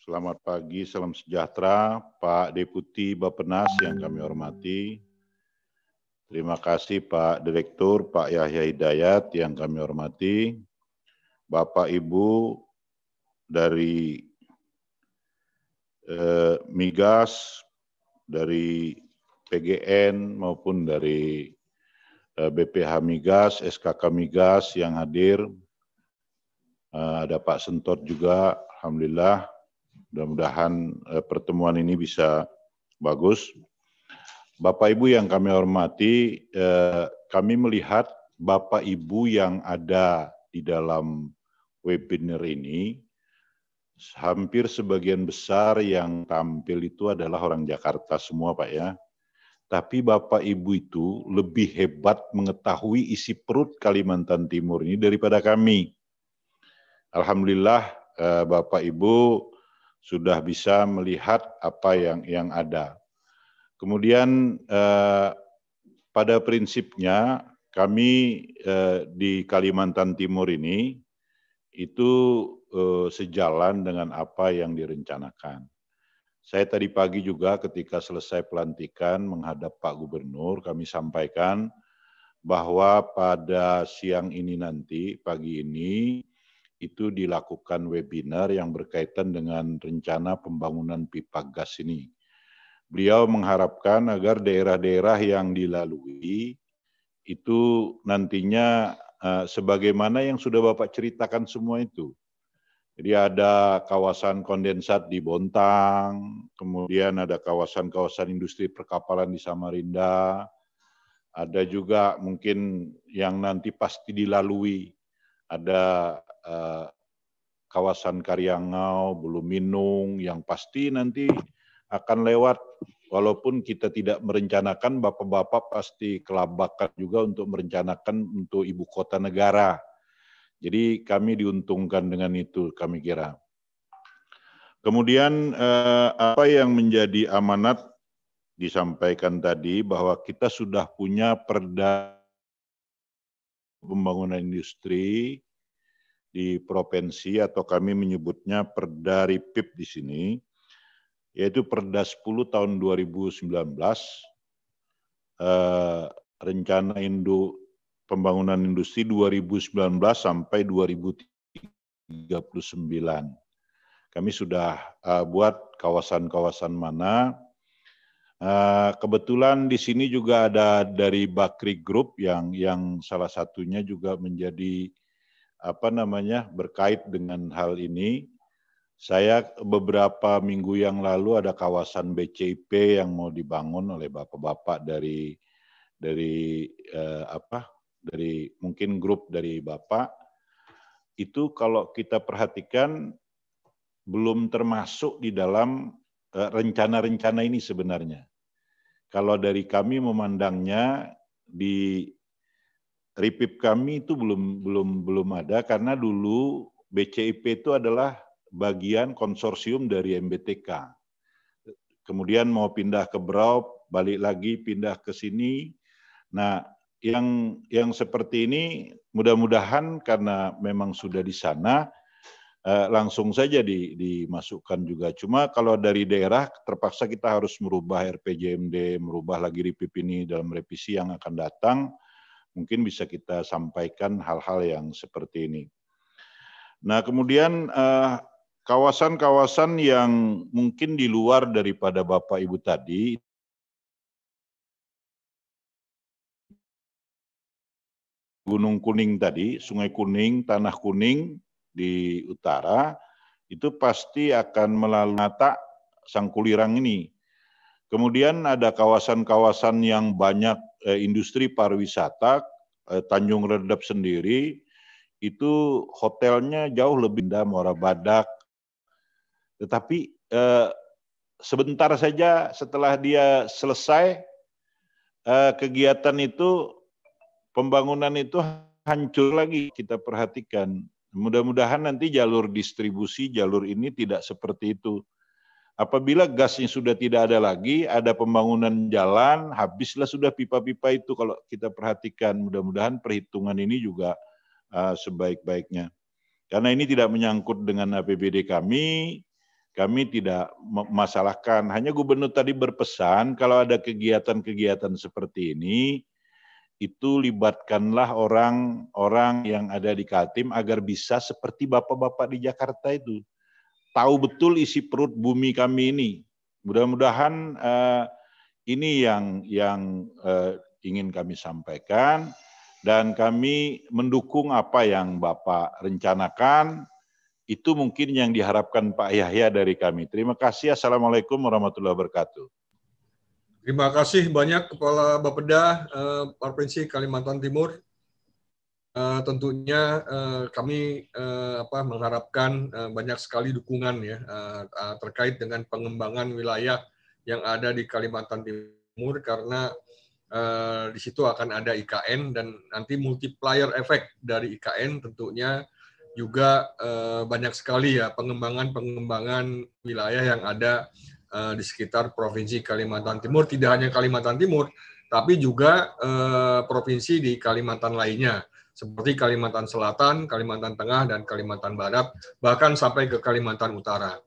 selamat pagi, salam sejahtera, Pak Deputi Bapenas yang kami hormati. Terima kasih Pak Direktur, Pak Yahya Hidayat yang kami hormati. Bapak Ibu dari eh, Migas, dari PGN maupun dari BPH eh, Migas, SKK Migas yang hadir, Eh, ada Pak Sentot juga, Alhamdulillah. Mudah-mudahan eh, pertemuan ini bisa bagus. Bapak Ibu yang kami hormati, eh, kami melihat Bapak Ibu yang ada di dalam webinar ini, hampir sebagian besar yang tampil itu adalah orang Jakarta semua Pak ya. Tapi Bapak Ibu itu lebih hebat mengetahui isi perut Kalimantan Timur ini daripada kami. Alhamdulillah eh, Bapak Ibu sudah bisa melihat apa yang yang ada. Kemudian eh, pada prinsipnya kami eh, di Kalimantan Timur ini itu sejalan dengan apa yang direncanakan. Saya tadi pagi juga ketika selesai pelantikan menghadap Pak Gubernur kami sampaikan bahwa pada siang ini nanti pagi ini itu dilakukan webinar yang berkaitan dengan rencana pembangunan pipa gas ini. Beliau mengharapkan agar daerah-daerah yang dilalui itu nantinya uh, sebagaimana yang sudah Bapak ceritakan semua itu. Jadi ada kawasan kondensat di Bontang, kemudian ada kawasan-kawasan industri perkapalan di Samarinda, ada juga mungkin yang nanti pasti dilalui ada eh, kawasan Karyangau, Bulu Buluminung, yang pasti nanti akan lewat. Walaupun kita tidak merencanakan, bapak-bapak pasti kelabakan juga untuk merencanakan untuk ibu kota negara. Jadi kami diuntungkan dengan itu, kami kira. Kemudian eh, apa yang menjadi amanat disampaikan tadi bahwa kita sudah punya perda pembangunan industri di provinsi atau kami menyebutnya Perda RIPIP di sini, yaitu Perda 10 tahun 2019 eh, rencana Indo pembangunan industri 2019 sampai 2039. Kami sudah eh, buat kawasan-kawasan mana Uh, kebetulan di sini juga ada dari Bakri Group yang yang salah satunya juga menjadi apa namanya berkait dengan hal ini. Saya beberapa minggu yang lalu ada kawasan BCIP yang mau dibangun oleh bapak-bapak dari dari eh, apa? dari mungkin grup dari bapak itu kalau kita perhatikan belum termasuk di dalam eh, rencana-rencana ini sebenarnya. Kalau dari kami memandangnya di Ripip kami itu belum belum belum ada karena dulu BCIP itu adalah bagian konsorsium dari MBTK. Kemudian mau pindah ke Berau, balik lagi pindah ke sini. Nah, yang yang seperti ini mudah-mudahan karena memang sudah di sana eh, langsung saja di, dimasukkan juga. Cuma kalau dari daerah terpaksa kita harus merubah RPJMD, merubah lagi RIPIP ini dalam revisi yang akan datang mungkin bisa kita sampaikan hal-hal yang seperti ini. Nah, kemudian eh, kawasan-kawasan yang mungkin di luar daripada Bapak Ibu tadi Gunung Kuning tadi, Sungai Kuning, Tanah Kuning di utara itu pasti akan melalui mata Sangkulirang ini. Kemudian ada kawasan-kawasan yang banyak Eh, industri pariwisata eh, Tanjung Redap sendiri itu hotelnya jauh lebih indah Muara Badak. Tetapi eh, sebentar saja setelah dia selesai eh, kegiatan itu pembangunan itu hancur lagi kita perhatikan. Mudah-mudahan nanti jalur distribusi jalur ini tidak seperti itu. Apabila gas gasnya sudah tidak ada lagi, ada pembangunan jalan, habislah sudah pipa-pipa itu kalau kita perhatikan. Mudah-mudahan perhitungan ini juga uh, sebaik-baiknya. Karena ini tidak menyangkut dengan APBD kami, kami tidak masalahkan. Hanya gubernur tadi berpesan kalau ada kegiatan-kegiatan seperti ini, itu libatkanlah orang-orang yang ada di Kaltim agar bisa seperti bapak-bapak di Jakarta itu tahu betul isi perut bumi kami ini. Mudah-mudahan uh, ini yang yang uh, ingin kami sampaikan dan kami mendukung apa yang Bapak rencanakan. Itu mungkin yang diharapkan Pak Yahya dari kami. Terima kasih. Assalamualaikum warahmatullahi wabarakatuh. Terima kasih banyak Kepala Bapeda eh, Provinsi Kalimantan Timur uh, tentunya uh, kami uh, apa, mengharapkan uh, banyak sekali dukungan ya uh, uh, terkait dengan pengembangan wilayah yang ada di Kalimantan Timur karena uh, di situ akan ada IKN dan nanti multiplier efek dari IKN tentunya juga uh, banyak sekali ya pengembangan-pengembangan wilayah yang ada uh, di sekitar provinsi Kalimantan Timur tidak hanya Kalimantan Timur tapi juga uh, provinsi di Kalimantan lainnya seperti Kalimantan Selatan, Kalimantan Tengah, dan Kalimantan Barat, bahkan sampai ke Kalimantan Utara.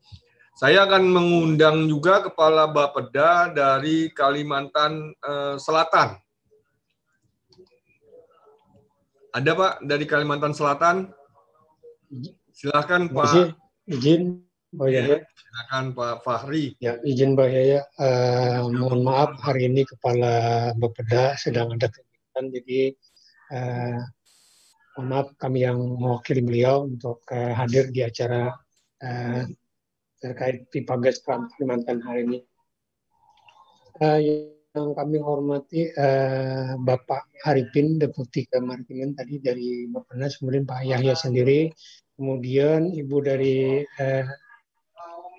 Saya akan mengundang juga Kepala Bapeda dari Kalimantan eh, Selatan. Ada Pak dari Kalimantan Selatan? Silakan Pak. Izin, izin Pak Yaya. Silakan Pak Fahri. Ya, izin Pak Yaya. Uh, eh, mohon maaf hari ini Kepala Bapeda sedang ada kegiatan, jadi uh, mohon maaf kami yang mewakili beliau untuk uh, hadir di acara uh, terkait Pipagas Kalimantan hari ini. Uh, yang kami hormati uh, Bapak Haripin Deputi Kemaritiman tadi dari Nas, kemudian Pak Yahya sendiri, kemudian Ibu dari uh,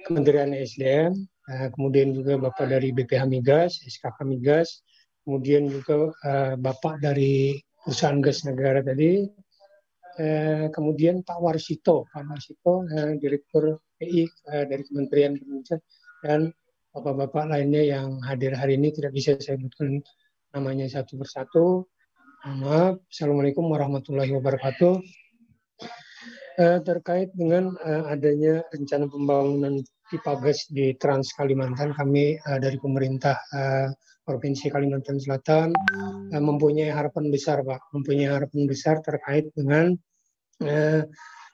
Kementerian SDM, uh, kemudian juga Bapak dari BPH Migas, SKK Migas, kemudian juga uh, Bapak dari perusahaan gas negara tadi, Eh, kemudian Pak Warsito, Pak Warsito eh, Direktur PI eh, dari Kementerian Pendidikan dan bapak-bapak lainnya yang hadir hari ini tidak bisa saya sebutkan namanya satu persatu. Maaf. Assalamualaikum warahmatullahi wabarakatuh. Eh, terkait dengan eh, adanya rencana pembangunan pipa gas di Trans Kalimantan, kami eh, dari pemerintah eh, Provinsi Kalimantan Selatan uh, mempunyai harapan besar, Pak, mempunyai harapan besar terkait dengan uh,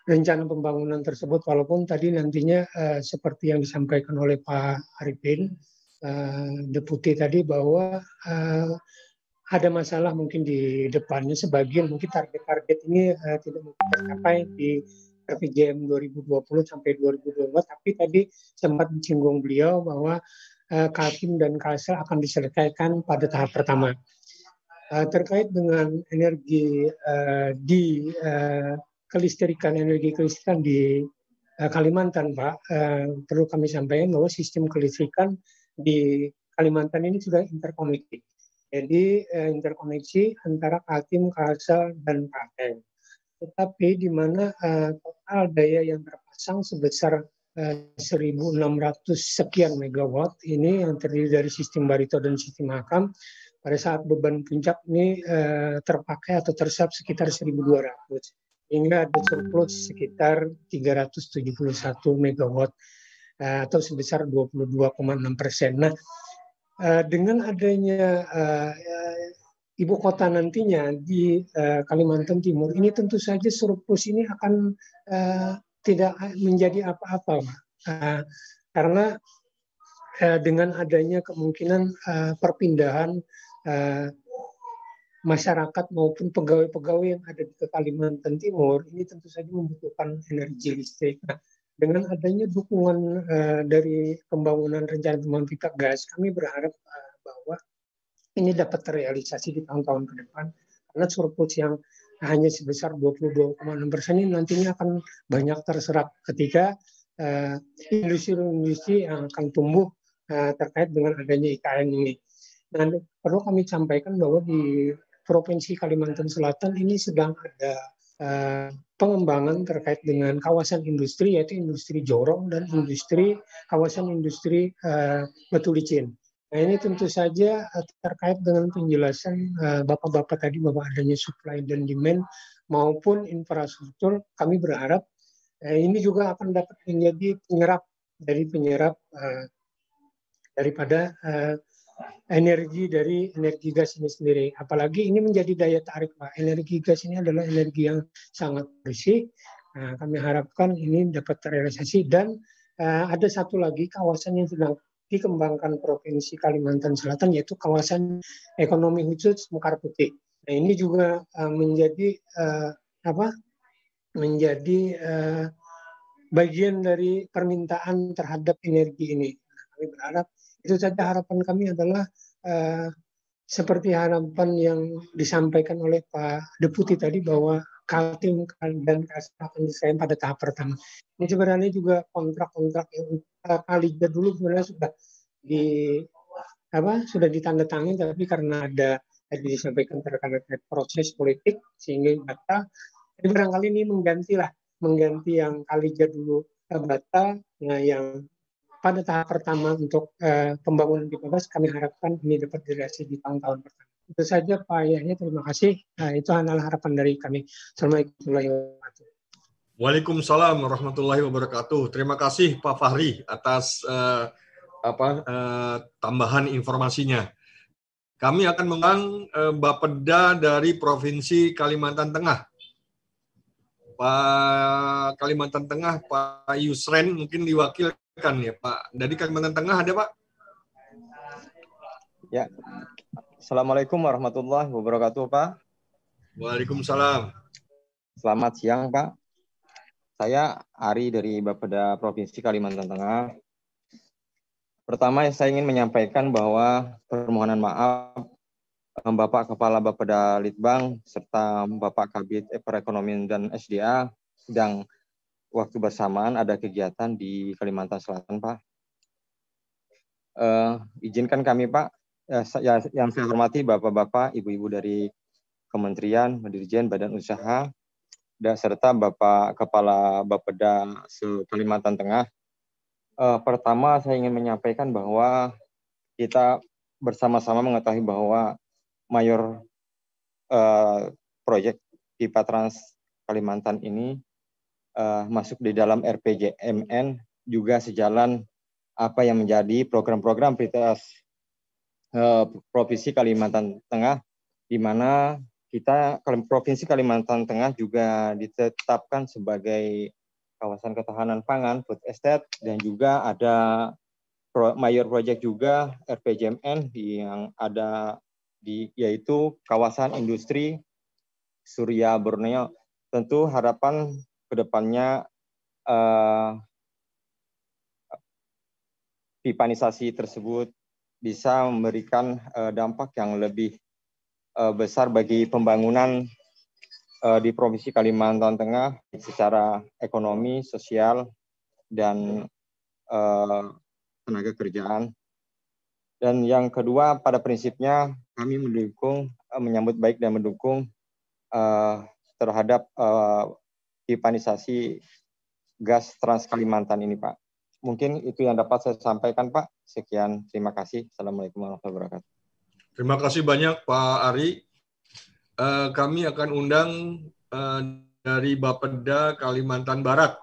rencana pembangunan tersebut. Walaupun tadi nantinya uh, seperti yang disampaikan oleh Pak Arifin, uh, deputi tadi bahwa uh, ada masalah mungkin di depannya sebagian mungkin target-target ini uh, tidak mungkin tercapai di RPJM 2020 sampai 2022, tapi tadi sempat menyinggung beliau bahwa Eh, Kaltim dan Kalsel akan diselesaikan pada tahap pertama. Eh, terkait dengan energi eh, di kelistrikan, energi kelistrikan di Kalimantan, Pak, perlu kami sampaikan bahwa sistem kelistrikan di Kalimantan ini sudah interkoneksi. Jadi interkoneksi antara Kaltim, Kalsel, dan Kalteng. Tetapi di mana total daya yang terpasang sebesar 1600 eh, sekian megawatt ini yang terdiri dari sistem barito dan sistem hakam pada saat beban puncak ini eh, terpakai atau terserap sekitar 1200 hingga ada surplus sekitar 371 megawatt eh, atau sebesar 22,6 persen. Nah eh, dengan adanya eh, ibu kota nantinya di eh, Kalimantan Timur ini tentu saja surplus ini akan eh, tidak menjadi apa-apa, Uh, karena uh, dengan adanya kemungkinan uh, perpindahan uh, masyarakat maupun pegawai-pegawai yang ada di Kalimantan Timur ini tentu saja membutuhkan energi listrik. Nah, dengan adanya dukungan uh, dari pembangunan rencana pembangunan pipa gas, kami berharap uh, bahwa ini dapat terrealisasi di tahun-tahun ke depan karena surplus yang hanya sebesar 22,6 persen ini nantinya akan banyak terserap ketika eh, industri-industri yang akan tumbuh eh, terkait dengan adanya IKN ini. Dan perlu kami sampaikan bahwa di Provinsi Kalimantan Selatan ini sedang ada uh, pengembangan terkait dengan kawasan industri yaitu industri jorong dan industri kawasan industri uh, batu licin. Nah ini tentu saja eh, terkait dengan penjelasan eh, Bapak-Bapak tadi bahwa adanya supply dan demand maupun infrastruktur kami berharap eh, ini juga akan dapat menjadi penyerap dari penyerap daripada energi dari energi gas ini sendiri. Apalagi ini menjadi daya tarik Pak. Energi gas ini adalah energi yang sangat bersih. Nah, kami harapkan ini dapat terrealisasi dan ada satu lagi kawasan yang sedang dikembangkan Provinsi Kalimantan Selatan yaitu kawasan ekonomi khusus Mekar Putih. Nah, ini juga uh, menjadi uh, apa? menjadi uh, bagian dari permintaan terhadap energi ini. Nah, kami berharap itu saja harapan kami adalah uh, seperti harapan yang disampaikan oleh Pak Deputi tadi bahwa Kaltim dan KSA akan pada tahap pertama. Ini sebenarnya juga kontrak-kontrak yang Liga dulu sebenarnya sudah di apa sudah ditandatangani tapi karena ada tadi disampaikan terkait proses politik sehingga batal. Jadi barangkali ini menggantilah mengganti yang Kaliga dulu batal, nah yang pada tahap pertama untuk uh, pembangunan di Babas kami harapkan ini dapat direalisasi di tahun-tahun pertama. Itu saja Pak Yahya, terima kasih. Nah, itu adalah harapan dari kami. Assalamualaikum warahmatullahi wabarakatuh. Waalaikumsalam warahmatullahi wabarakatuh. Terima kasih Pak Fahri atas uh, apa uh, tambahan informasinya. Kami akan mengang uh, eh, Bapeda dari Provinsi Kalimantan Tengah. Pak Kalimantan Tengah, Pak Yusren mungkin diwakilkan ya Pak. Dari Kalimantan Tengah ada Pak? Ya. Assalamualaikum warahmatullahi wabarakatuh Pak. Waalaikumsalam. Selamat siang Pak. Saya Ari dari Bapeda Provinsi Kalimantan Tengah. Pertama, saya ingin menyampaikan bahwa permohonan maaf eh, Bapak Kepala Bapeda Litbang serta Bapak Kabit Perekonomian dan SDA sedang waktu bersamaan ada kegiatan di Kalimantan Selatan, Pak. Uh, izinkan kami, Pak, eh, ya, yang saya hormati Bapak-Bapak, Ibu-Ibu dari Kementerian, Dirjen, Badan Usaha, dan serta Bapak Kepala Bapeda Kalimantan Tengah. Uh, pertama saya ingin menyampaikan bahwa kita bersama-sama mengetahui bahwa mayor uh, proyek pipa trans Kalimantan ini uh, masuk di dalam RPJMN juga sejalan apa yang menjadi program-program prioritas uh, Provinsi Kalimantan Tengah di mana kita provinsi Kalimantan Tengah juga ditetapkan sebagai kawasan ketahanan pangan food estate dan juga ada mayor project juga RPJMN yang ada di yaitu kawasan industri Surya Borneo. Tentu harapan kedepannya eh, pipanisasi tersebut bisa memberikan eh, dampak yang lebih uh, besar bagi pembangunan uh, di Provinsi Kalimantan Tengah secara ekonomi, sosial, dan uh, tenaga kerjaan. Dan yang kedua, pada prinsipnya kami mendukung, uh, menyambut baik dan mendukung uh, terhadap uh, gas Trans Kalimantan ini, Pak. Mungkin itu yang dapat saya sampaikan, Pak. Sekian, terima kasih. Assalamualaikum warahmatullahi wabarakatuh. Terima kasih banyak Pak Ari. Uh, kami akan undang uh, dari Bapeda Kalimantan Barat.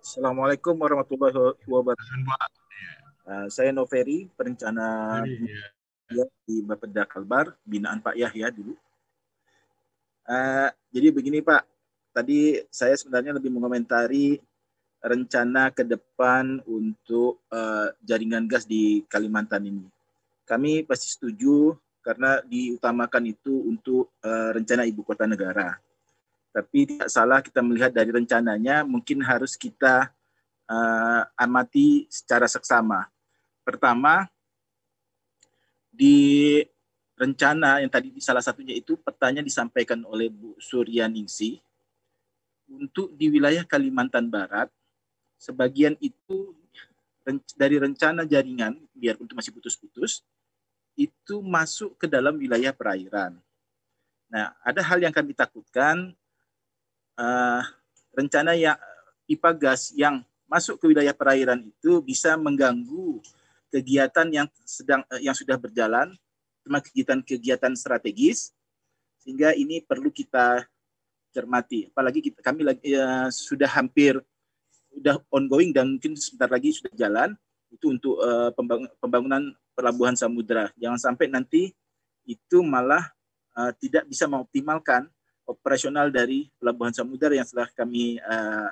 Assalamualaikum warahmatullahi wabarakatuh. Uh, saya Noveri, perencana Noveri, ya. di Bapeda Kalbar, binaan Pak Yahya dulu. Uh, jadi begini Pak, tadi saya sebenarnya lebih mengomentari rencana ke depan untuk uh, jaringan gas di Kalimantan ini kami pasti setuju karena diutamakan itu untuk uh, rencana ibu kota negara. Tapi tidak salah kita melihat dari rencananya mungkin harus kita uh, amati secara seksama. Pertama, di rencana yang tadi salah satunya itu petanya disampaikan oleh Bu Suryaningsi untuk di wilayah Kalimantan Barat sebagian itu dari rencana jaringan biar untuk masih putus-putus itu masuk ke dalam wilayah perairan. Nah, ada hal yang kami takutkan uh, rencana yang pipa gas yang masuk ke wilayah perairan itu bisa mengganggu kegiatan yang sedang uh, yang sudah berjalan, termasuk kegiatan-kegiatan strategis sehingga ini perlu kita cermati. Apalagi kita, kami lagi uh, sudah hampir sudah ongoing dan mungkin sebentar lagi sudah jalan itu untuk uh, eh, pembang pembangunan pelabuhan samudera. Jangan sampai nanti itu malah uh, tidak bisa mengoptimalkan operasional dari pelabuhan samudera yang telah kami uh,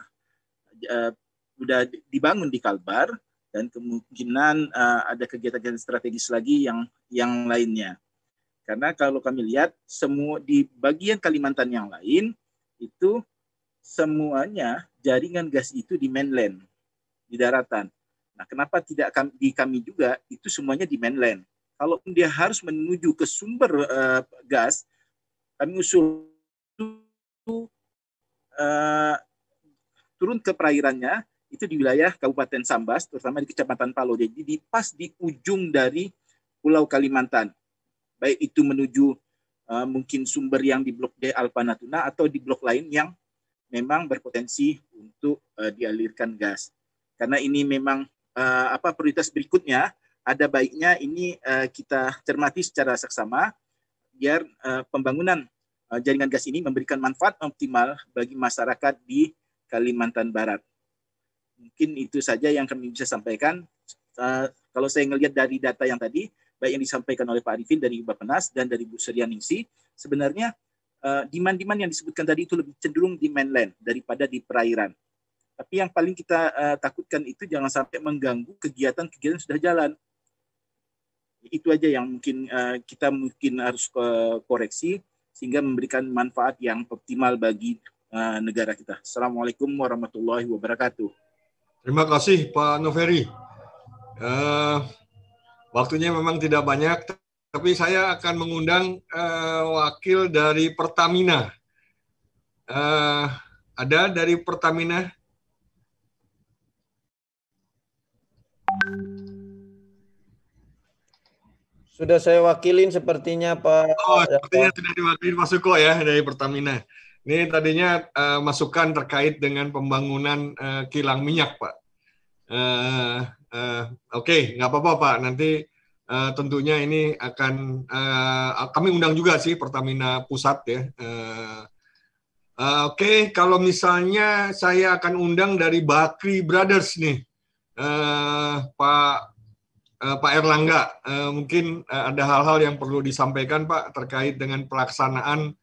uh, sudah dibangun di Kalbar dan kemungkinan uh, ada kegiatan strategis lagi yang yang lainnya. Karena kalau kami lihat semua di bagian Kalimantan yang lain itu semuanya jaringan gas itu di mainland, di daratan. Nah, kenapa tidak di kami juga itu semuanya di mainland? Kalau dia harus menuju ke sumber uh, gas, kami usul uh, turun ke perairannya itu di wilayah Kabupaten Sambas, terutama di Kecamatan Palo. Jadi di pas di ujung dari Pulau Kalimantan, baik itu menuju uh, mungkin sumber yang di Blok D Alpanatuna atau di blok lain yang memang berpotensi untuk uh, dialirkan gas. Karena ini memang uh, apa prioritas berikutnya ada baiknya ini uh, kita cermati secara seksama biar uh, pembangunan uh, jaringan gas ini memberikan manfaat optimal bagi masyarakat di Kalimantan Barat. Mungkin itu saja yang kami bisa sampaikan. Uh, kalau saya melihat dari data yang tadi, baik yang disampaikan oleh Pak Arifin dari Nas dan dari Bu Suryaningsi, sebenarnya demand-demand yang disebutkan tadi itu lebih cenderung di mainland daripada di perairan. Tapi yang paling kita uh, takutkan itu jangan sampai mengganggu kegiatan-kegiatan sudah jalan. Itu aja yang mungkin uh, kita mungkin harus uh, koreksi sehingga memberikan manfaat yang optimal bagi uh, negara kita. Assalamualaikum warahmatullahi wabarakatuh. Terima kasih Pak Noveri. Uh, waktunya memang tidak banyak, tapi saya akan mengundang uh, wakil dari Pertamina. Uh, ada dari Pertamina Sudah saya wakilin sepertinya Pak. Oh, sepertinya sudah diwakilin Mas Suko ya dari Pertamina. Ini tadinya uh, masukan terkait dengan pembangunan uh, kilang minyak Pak. Uh, uh, Oke, okay, nggak apa-apa Pak. Nanti uh, tentunya ini akan uh, kami undang juga sih Pertamina pusat ya. Uh, Uh, Oke, okay, kalau misalnya saya akan undang dari Bakri Brothers nih, uh, Pak Eh, Pak Erlangga, eh, mungkin eh, ada hal-hal yang perlu disampaikan Pak terkait dengan pelaksanaan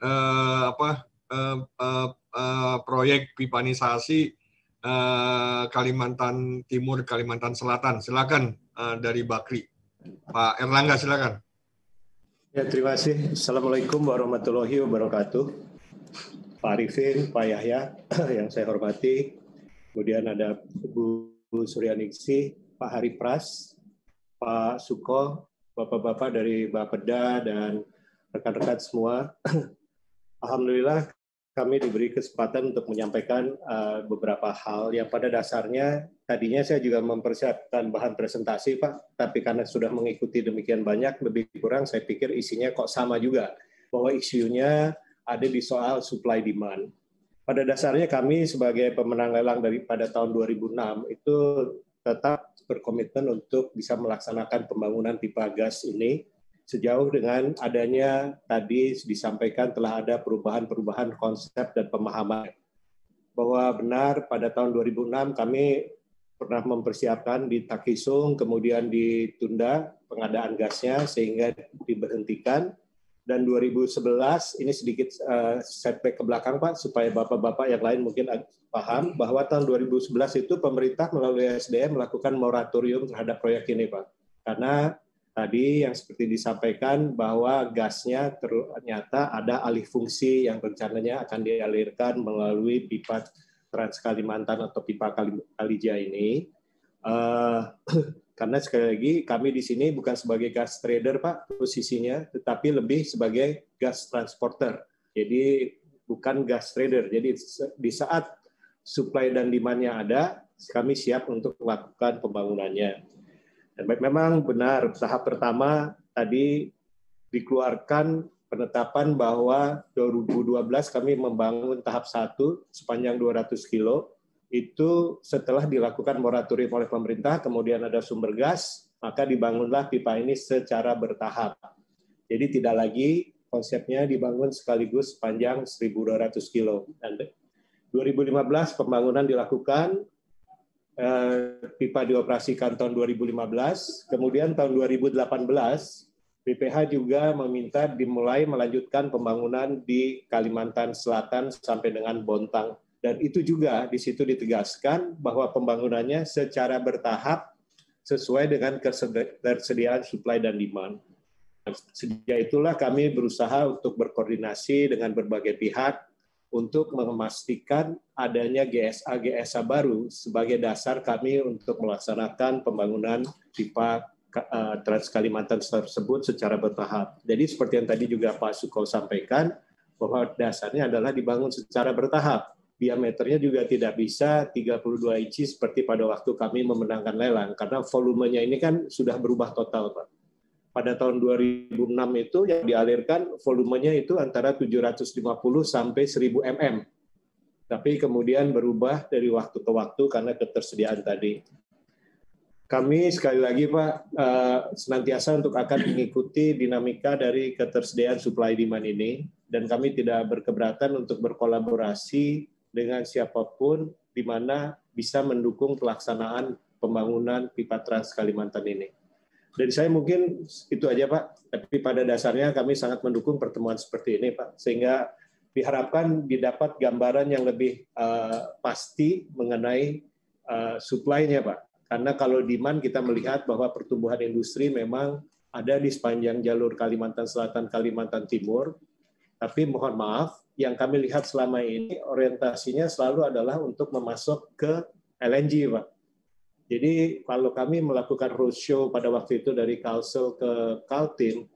uh, apa uh, uh, uh, proyek pipanisasi uh, Kalimantan Timur, Kalimantan Selatan. Silakan uh, dari Bakri, Pak Erlangga silakan. Ya terima kasih. Assalamualaikum warahmatullahi wabarakatuh. Pak Arifin, Pak Yahya [CLEARS THROAT] yang saya hormati, kemudian ada Bu, Bu Suryaningsi, Pak Hari Pras, Pak Suko, Bapak-Bapak dari Bapeda, dan rekan-rekan semua. [CLEARS THROAT] Alhamdulillah kami diberi kesempatan untuk menyampaikan eh, beberapa hal yang pada dasarnya tadinya saya juga mempersiapkan bahan presentasi Pak, tapi karena sudah mengikuti demikian banyak, lebih kurang saya pikir isinya kok sama juga, bahwa isunya ada di soal supply demand. Pada dasarnya kami sebagai pemenang lelang daripada tahun 2006 itu tetap berkomitmen untuk bisa melaksanakan pembangunan pipa gas ini sejauh dengan adanya tadi disampaikan telah ada perubahan-perubahan konsep dan pemahaman bahwa benar pada tahun 2006 kami pernah mempersiapkan di Takisung kemudian ditunda pengadaan gasnya sehingga diberhentikan dan 2011 ini sedikit eh, setback ke belakang Pak supaya bapak-bapak yang lain mungkin paham bahwa tahun 2011 itu pemerintah melalui SDM melakukan moratorium terhadap proyek ini Pak karena tadi yang seperti disampaikan bahwa gasnya ternyata ada alih fungsi yang rencananya akan dialirkan melalui pipa Trans Kalimantan atau pipa Kalijaya ini eh, [CLEARS THROAT] Karena sekali lagi kami di sini bukan sebagai gas trader Pak posisinya, tetapi lebih sebagai gas transporter. Jadi bukan gas trader. Jadi di saat supply dan demandnya ada, kami siap untuk melakukan pembangunannya. Dan memang benar tahap pertama tadi dikeluarkan penetapan bahwa 2012 kami membangun tahap satu sepanjang 200 kilo itu setelah dilakukan moratorium oleh pemerintah, kemudian ada sumber gas, maka dibangunlah pipa ini secara bertahap. Jadi tidak lagi konsepnya dibangun sekaligus sepanjang 1.200 kilo. Dan 2015 pembangunan dilakukan, eh, pipa dioperasikan tahun 2015, kemudian tahun 2018 BPH juga meminta dimulai melanjutkan pembangunan di Kalimantan Selatan sampai dengan Bontang dan itu juga di situ ditegaskan bahwa pembangunannya secara bertahap sesuai dengan ketersediaan supply dan demand. Sejak itulah kami berusaha untuk berkoordinasi dengan berbagai pihak untuk memastikan adanya GSA-GSA baru sebagai dasar kami untuk melaksanakan pembangunan pipa eh, Trans Kalimantan tersebut secara bertahap. Jadi seperti yang tadi juga Pak Suko sampaikan, bahwa dasarnya adalah dibangun secara bertahap diameternya juga tidak bisa 32 inci seperti pada waktu kami memenangkan lelang karena volumenya ini kan sudah berubah total Pak. Pada tahun 2006 itu yang dialirkan volumenya itu antara 750 sampai 1000 mm. Tapi kemudian berubah dari waktu ke waktu karena ketersediaan tadi. Kami sekali lagi Pak eh, senantiasa untuk akan mengikuti dinamika dari ketersediaan supply demand ini dan kami tidak berkeberatan untuk berkolaborasi dengan siapapun di mana bisa mendukung pelaksanaan pembangunan pipa trans Kalimantan ini. Jadi saya mungkin itu aja Pak, tapi pada dasarnya kami sangat mendukung pertemuan seperti ini Pak, sehingga diharapkan didapat gambaran yang lebih uh, pasti mengenai uh, supply-nya Pak. Karena kalau demand kita melihat bahwa pertumbuhan industri memang ada di sepanjang jalur Kalimantan Selatan, Kalimantan Timur, tapi mohon maaf yang kami lihat selama ini orientasinya selalu adalah untuk memasuk ke LNG, Pak. Jadi kalau kami melakukan roadshow pada waktu itu dari Kalsel ke Kaltim,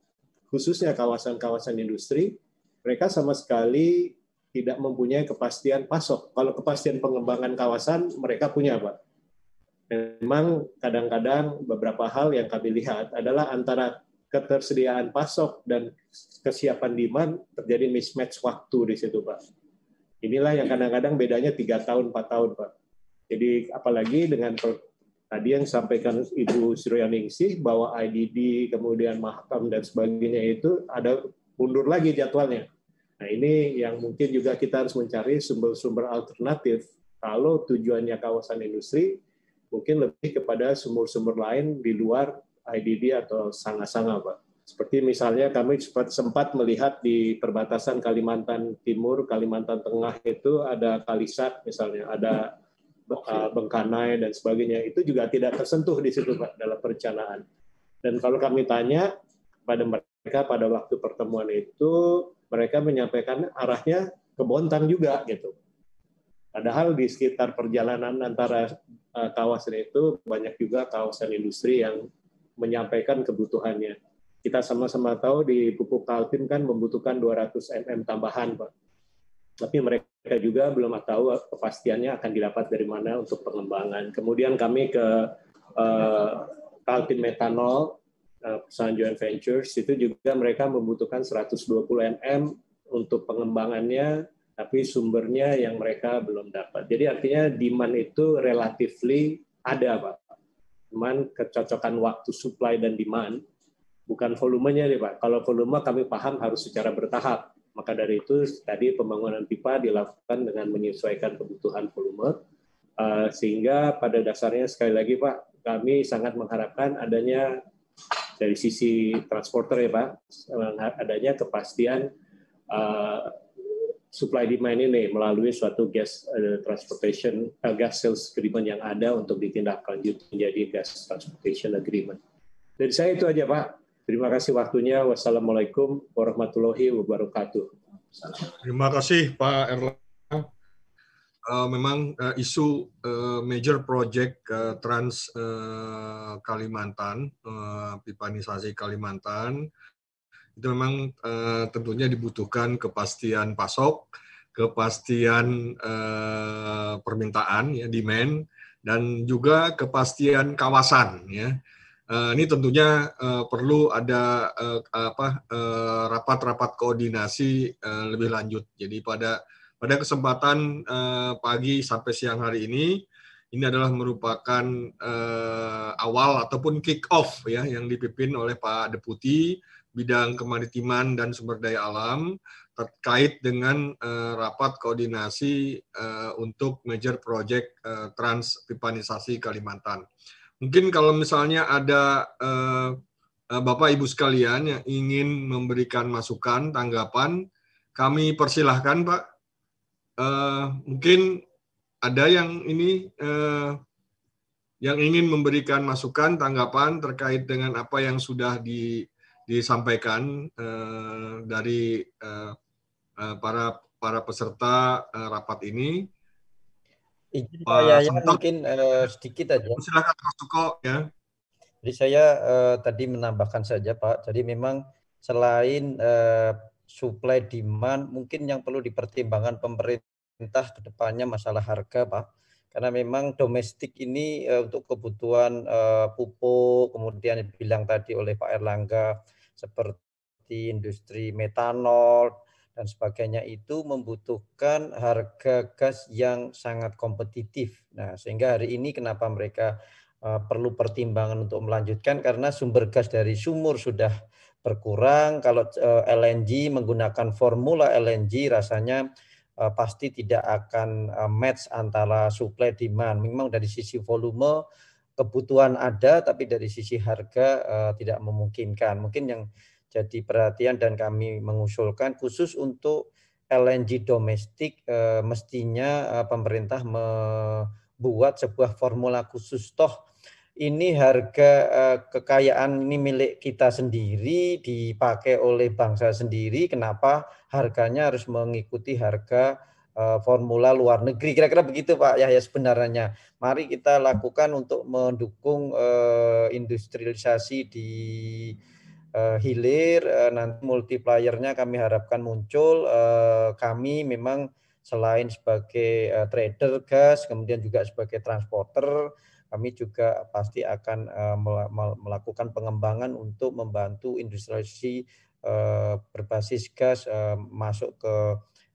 khususnya kawasan-kawasan industri, mereka sama sekali tidak mempunyai kepastian pasok. Kalau kepastian pengembangan kawasan, mereka punya, Pak. Memang kadang-kadang beberapa hal yang kami lihat adalah antara ketersediaan pasok dan kesiapan demand terjadi mismatch waktu di situ, Pak. Inilah yang iya. kadang-kadang bedanya tiga tahun, empat tahun, Pak. Jadi apalagi dengan tadi yang sampaikan Ibu Suryaningsih bahwa IDD, kemudian Mahkam dan sebagainya itu ada mundur lagi jadwalnya. Nah ini yang mungkin juga kita harus mencari sumber-sumber alternatif. Kalau tujuannya kawasan industri, mungkin lebih kepada sumber-sumber lain di luar IDD atau sanga-sanga, Pak. Seperti misalnya kami sempat, sempat melihat di perbatasan Kalimantan Timur, Kalimantan Tengah itu ada Kalisat misalnya, ada eh, Bengkanai dan sebagainya. Itu juga tidak tersentuh di situ Pak dalam perencanaan. Dan kalau kami tanya pada mereka pada waktu pertemuan itu, mereka menyampaikan arahnya ke Bontang juga gitu. Padahal di sekitar perjalanan antara eh, kawasan itu banyak juga kawasan industri yang menyampaikan kebutuhannya. Kita sama-sama tahu di pupuk Kaltim kan membutuhkan 200 mm tambahan, Pak. Tapi mereka juga belum tahu kepastiannya akan didapat dari mana untuk pengembangan. Kemudian kami ke uh, Kaltim Metanol, Sanjo eh, perusahaan ventures, itu juga mereka membutuhkan 120 mm untuk pengembangannya, tapi sumbernya yang mereka belum dapat. Jadi artinya demand itu relatively ada, Pak. Cuman kecocokan waktu supply dan demand, bukan volumenya nih Pak. Kalau volume kami paham harus secara bertahap. Maka dari itu tadi pembangunan pipa dilakukan dengan menyesuaikan kebutuhan volume, eh, sehingga pada dasarnya sekali lagi Pak, kami sangat mengharapkan adanya dari sisi transporter ya Pak, eh, adanya kepastian eh, supply demand ini melalui suatu gas uh, transportation uh, gas sales agreement yang ada untuk ditindaklanjuti menjadi gas transportation agreement. Dari saya itu aja Pak. Terima kasih waktunya. Wassalamualaikum warahmatullahi wabarakatuh. Terima kasih Pak Erlang. Uh, eh, memang uh, isu uh, major project uh, Trans uh, Kalimantan, uh, pipanisasi Kalimantan, itu memang uh, tentunya dibutuhkan kepastian pasok, kepastian uh, permintaan ya demand dan juga kepastian kawasan ya. Uh, ini tentunya uh, perlu ada uh, rapat-rapat uh, koordinasi uh, lebih lanjut. Jadi pada pada kesempatan uh, pagi sampai siang hari ini ini adalah merupakan uh, awal ataupun kick off ya yang dipimpin oleh Pak Deputi bidang kemaritiman dan sumber daya alam terkait dengan uh, rapat koordinasi uh, untuk major project uh, eh, transpipanisasi Kalimantan. Mungkin kalau misalnya ada uh, Bapak Ibu sekalian yang ingin memberikan masukan, tanggapan, kami persilahkan Pak. Uh, mungkin ada yang ini uh, yang ingin memberikan masukan, tanggapan terkait dengan apa yang sudah di disampaikan eh, dari eh, eh, para para peserta eh, rapat ini. Izin Pak saya Sentok, mungkin eh, sedikit aja. Silakan Pak Suko ya. Jadi saya eh, tadi menambahkan saja Pak. Jadi memang selain eh, supply demand mungkin yang perlu dipertimbangkan pemerintah kedepannya masalah harga Pak karena memang domestik ini uh, untuk kebutuhan uh, pupuk kemudian bilang tadi oleh Pak Erlangga seperti industri metanol dan sebagainya itu membutuhkan harga gas yang sangat kompetitif. Nah, sehingga hari ini kenapa mereka eh, perlu pertimbangan untuk melanjutkan karena sumber gas dari sumur sudah berkurang. Kalau eh, LNG menggunakan formula LNG rasanya eh, pasti tidak akan match antara supply demand. Memang dari sisi volume kebutuhan ada tapi dari sisi harga uh, tidak memungkinkan. Mungkin yang jadi perhatian dan kami mengusulkan khusus untuk LNG domestik uh, mestinya uh, pemerintah membuat sebuah formula khusus toh ini harga uh, kekayaan ini milik kita sendiri dipakai oleh bangsa sendiri kenapa harganya harus mengikuti harga Eh, formula luar negeri. Kira-kira begitu Pak Yahya sebenarnya. Mari kita lakukan untuk mendukung eh, industrialisasi di eh, hilir. Nanti multipliernya kami harapkan muncul. Kami memang selain sebagai trader gas, kemudian juga sebagai transporter, kami juga pasti akan melakukan pengembangan untuk membantu industrialisasi berbasis gas masuk ke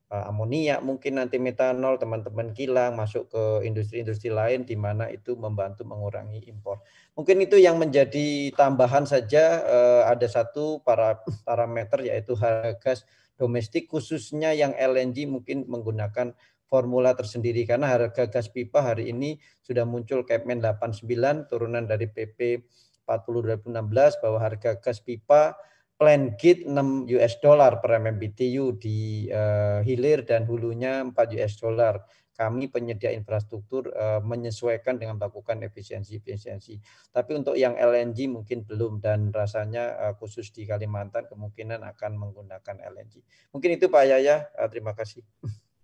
Eh, amonia mungkin nanti metanol teman-teman kilang masuk ke industri-industri lain di mana itu membantu mengurangi impor mungkin itu yang menjadi tambahan saja eh, ada satu para parameter yaitu harga gas domestik khususnya yang LNG mungkin menggunakan formula tersendiri karena harga gas pipa hari ini sudah muncul Kepmen 89 turunan dari PP 40 2016 bahwa harga gas pipa plan gate 6 US dollar per MMBTU di uh, hilir dan hulunya 4 US dollar. Kami penyedia infrastruktur uh, menyesuaikan dengan melakukan efisiensi-efisiensi. Tapi untuk yang LNG mungkin belum dan rasanya uh, khusus di Kalimantan kemungkinan akan menggunakan LNG. Mungkin itu Pak Yaya, uh, terima kasih.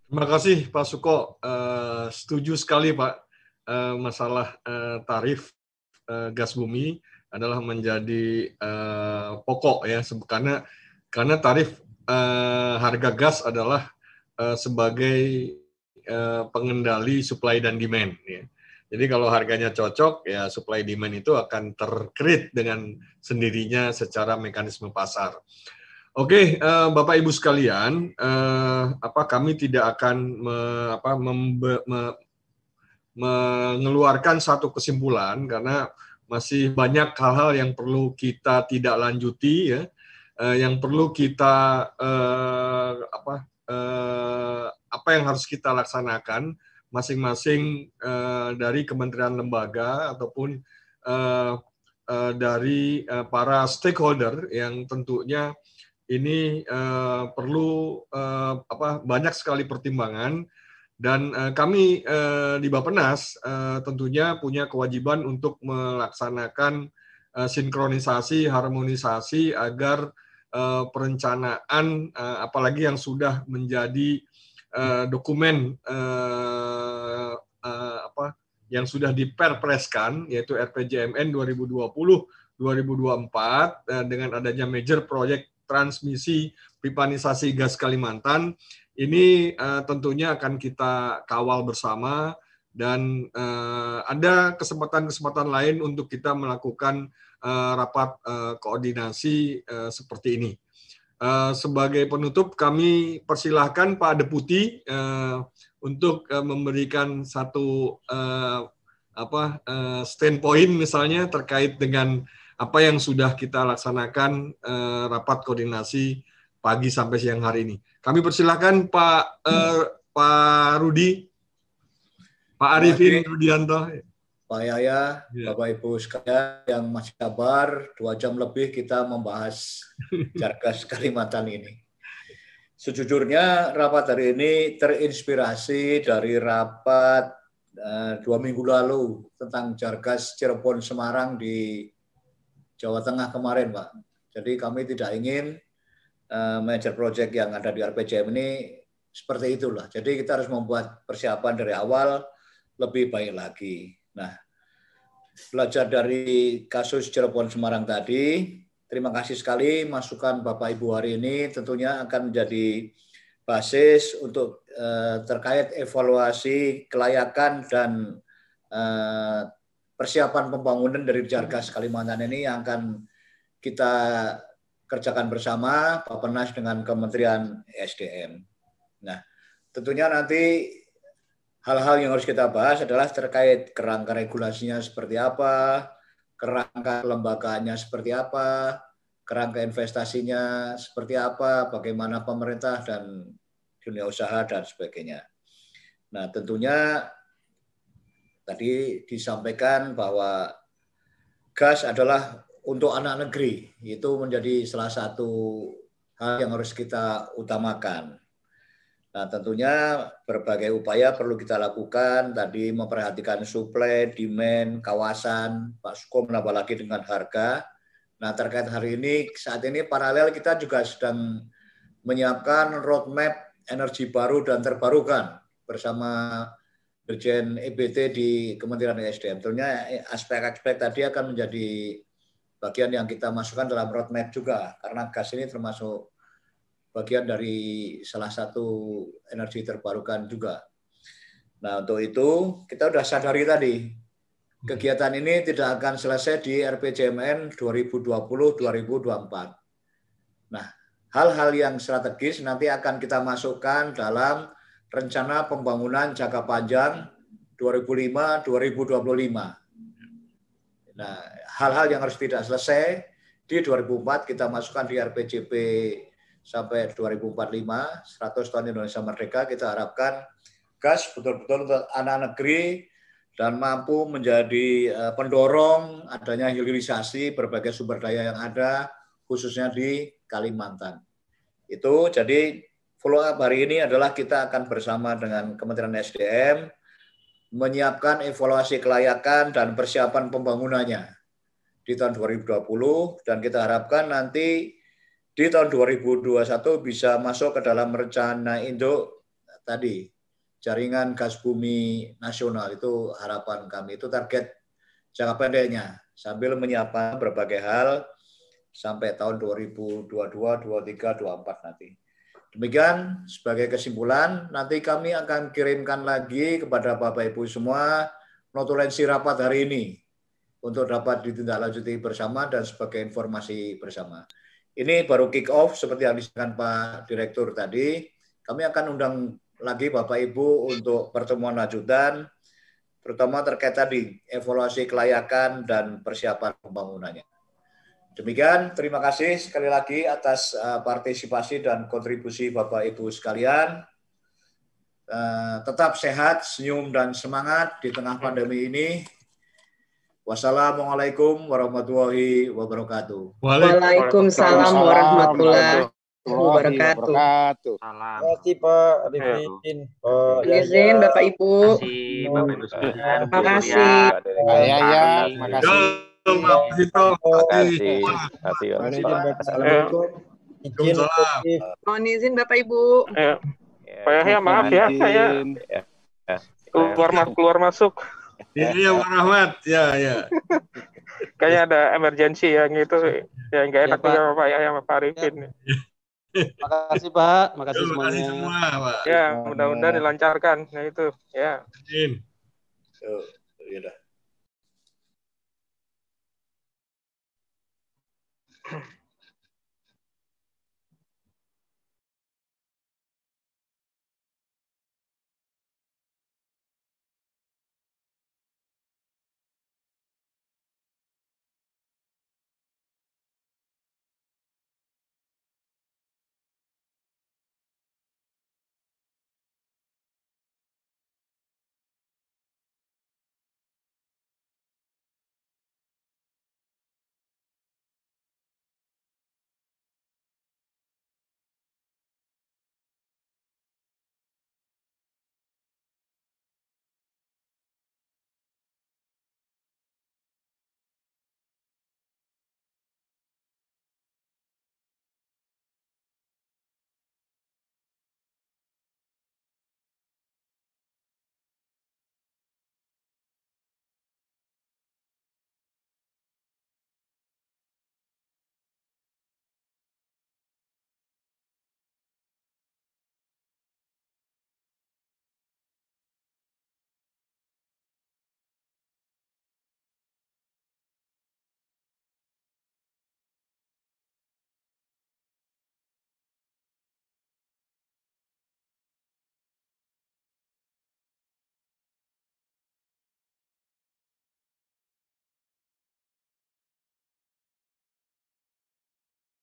Terima kasih Pak Suko. Uh, setuju sekali Pak uh, masalah uh, tarif uh, gas bumi adalah menjadi uh, pokok ya karena karena tarif uh, harga gas adalah uh, sebagai uh, pengendali supply dan demand ya. Jadi kalau harganya cocok ya supply demand itu akan terkrit dengan sendirinya secara mekanisme pasar. Oke, uh, Bapak Ibu sekalian, uh, apa kami tidak akan me, apa, membe, me, mengeluarkan satu kesimpulan karena masih banyak hal-hal yang perlu kita tidak lanjuti ya eh, yang perlu kita eh, apa eh, apa yang harus kita laksanakan masing-masing eh, dari kementerian lembaga ataupun eh, eh, dari eh, para stakeholder yang tentunya ini eh, perlu eh, apa banyak sekali pertimbangan dan uh, kami uh, di Bappenas uh, eh, tentunya punya kewajiban untuk melaksanakan uh, sinkronisasi, harmonisasi agar uh, perencanaan, uh, apalagi yang sudah menjadi uh, dokumen uh, uh, apa yang sudah diperpreskan, yaitu RPJMN 2020-2024 uh, dengan adanya major project transmisi pipanisasi gas Kalimantan ini uh, tentunya akan kita kawal bersama dan uh, ada kesempatan-kesempatan lain untuk kita melakukan uh, rapat uh, koordinasi uh, seperti ini. Uh, sebagai penutup, kami persilahkan Pak Deputi uh, untuk uh, memberikan satu uh, apa uh, standpoint misalnya terkait dengan apa yang sudah kita laksanakan uh, rapat koordinasi pagi sampai siang hari ini. Kami persilahkan Pak eh, Pak Rudi, Pak Arifin Rudianto. Pak Yaya, ya. Bapak Ibu sekalian yang masih kabar, dua jam lebih kita membahas [LAUGHS] Jargas Kalimantan ini. Sejujurnya rapat hari ini terinspirasi dari rapat eh, dua minggu lalu tentang Jargas Cirebon Semarang di Jawa Tengah kemarin, Pak. Jadi kami tidak ingin Eh, manager project yang ada di RPJM ini seperti itulah. Jadi kita harus membuat persiapan dari awal lebih baik lagi. Nah, belajar dari kasus Cirebon Semarang tadi, terima kasih sekali masukan Bapak Ibu hari ini tentunya akan menjadi basis untuk eh, terkait evaluasi kelayakan dan eh, persiapan pembangunan dari Jargas Kalimantan ini yang akan kita kerjakan bersama Pak Penas dengan Kementerian e SDM. Nah, tentunya nanti hal-hal yang harus kita bahas adalah terkait kerangka regulasinya seperti apa, kerangka lembaganya seperti apa, kerangka investasinya seperti apa, bagaimana pemerintah dan dunia usaha dan sebagainya. Nah, tentunya tadi disampaikan bahwa gas adalah untuk anak negeri itu menjadi salah satu hal yang harus kita utamakan. Nah, tentunya berbagai upaya perlu kita lakukan tadi memperhatikan suplai, demand, kawasan, Pak Suko menambah lagi dengan harga. Nah, terkait hari ini saat ini paralel kita juga sedang menyiapkan roadmap energi baru dan terbarukan bersama Dirjen EBT di Kementerian e SDM. Tentunya eh, aspek-aspek tadi akan menjadi bagian yang kita masukkan dalam roadmap juga karena gas ini termasuk bagian dari salah satu energi terbarukan juga. Nah, untuk itu kita sudah sadari tadi hmm. kegiatan ini tidak akan selesai di RPJMN 2020-2024. Nah, hal-hal yang strategis nanti akan kita masukkan dalam rencana pembangunan jangka panjang 2005-2025 Nah, hal-hal yang harus tidak selesai di 2004 kita masukkan di RPJP sampai 2045, 100 tahun Indonesia Merdeka, kita harapkan gas betul-betul untuk anak negeri dan mampu menjadi eh, pendorong adanya hilirisasi berbagai sumber daya yang ada, khususnya di Kalimantan. Itu jadi follow up hari ini adalah kita akan bersama dengan Kementerian SDM, menyiapkan evaluasi kelayakan dan persiapan pembangunannya di tahun 2020 dan kita harapkan nanti di tahun 2021 bisa masuk ke dalam rencana induk tadi jaringan gas bumi nasional itu harapan kami itu target jangka pendeknya sambil menyiapkan berbagai hal sampai tahun 2022, 23, 24 nanti. Demikian sebagai kesimpulan, nanti kami akan kirimkan lagi kepada Bapak Ibu semua notulensi rapat hari ini untuk dapat ditindaklanjuti bersama dan sebagai informasi bersama. Ini baru kick off seperti yang disampaikan Pak Direktur tadi. Kami akan undang lagi Bapak Ibu untuk pertemuan lanjutan terutama terkait tadi evaluasi kelayakan dan persiapan pembangunannya. Demikian, terima kasih sekali lagi atas uh, partisipasi dan kontribusi Bapak Ibu sekalian. Uh, tetap sehat, senyum, dan semangat di tengah pandemi ini. Wassalamualaikum warahmatullahi wabarakatuh. Waalaikumsalam warahmatullahi wabarakatuh. Terima kasih Pak Pak Izin iya. Bapak Ibu. Terima kasih. Terima kasih. Iya, iya. Terima kasih. Iya. Assalamualaikum. Iya. Iya. Mohon izin Bapak Ibu. Ya. Pak Yahya maaf ya saya keluar ya. keluar masuk. Iya iya Pak Rahmat ya ya. Kayaknya ada emergency ya, yang itu ya nggak enak ya, juga Pak Yahya sama Pak Arifin. Ya. Makasih Pak, makasih ya, semuanya. Makasih semua, Pak. Ya, mudah-mudahan dilancarkan. Nah itu, ya. Amin. So, ya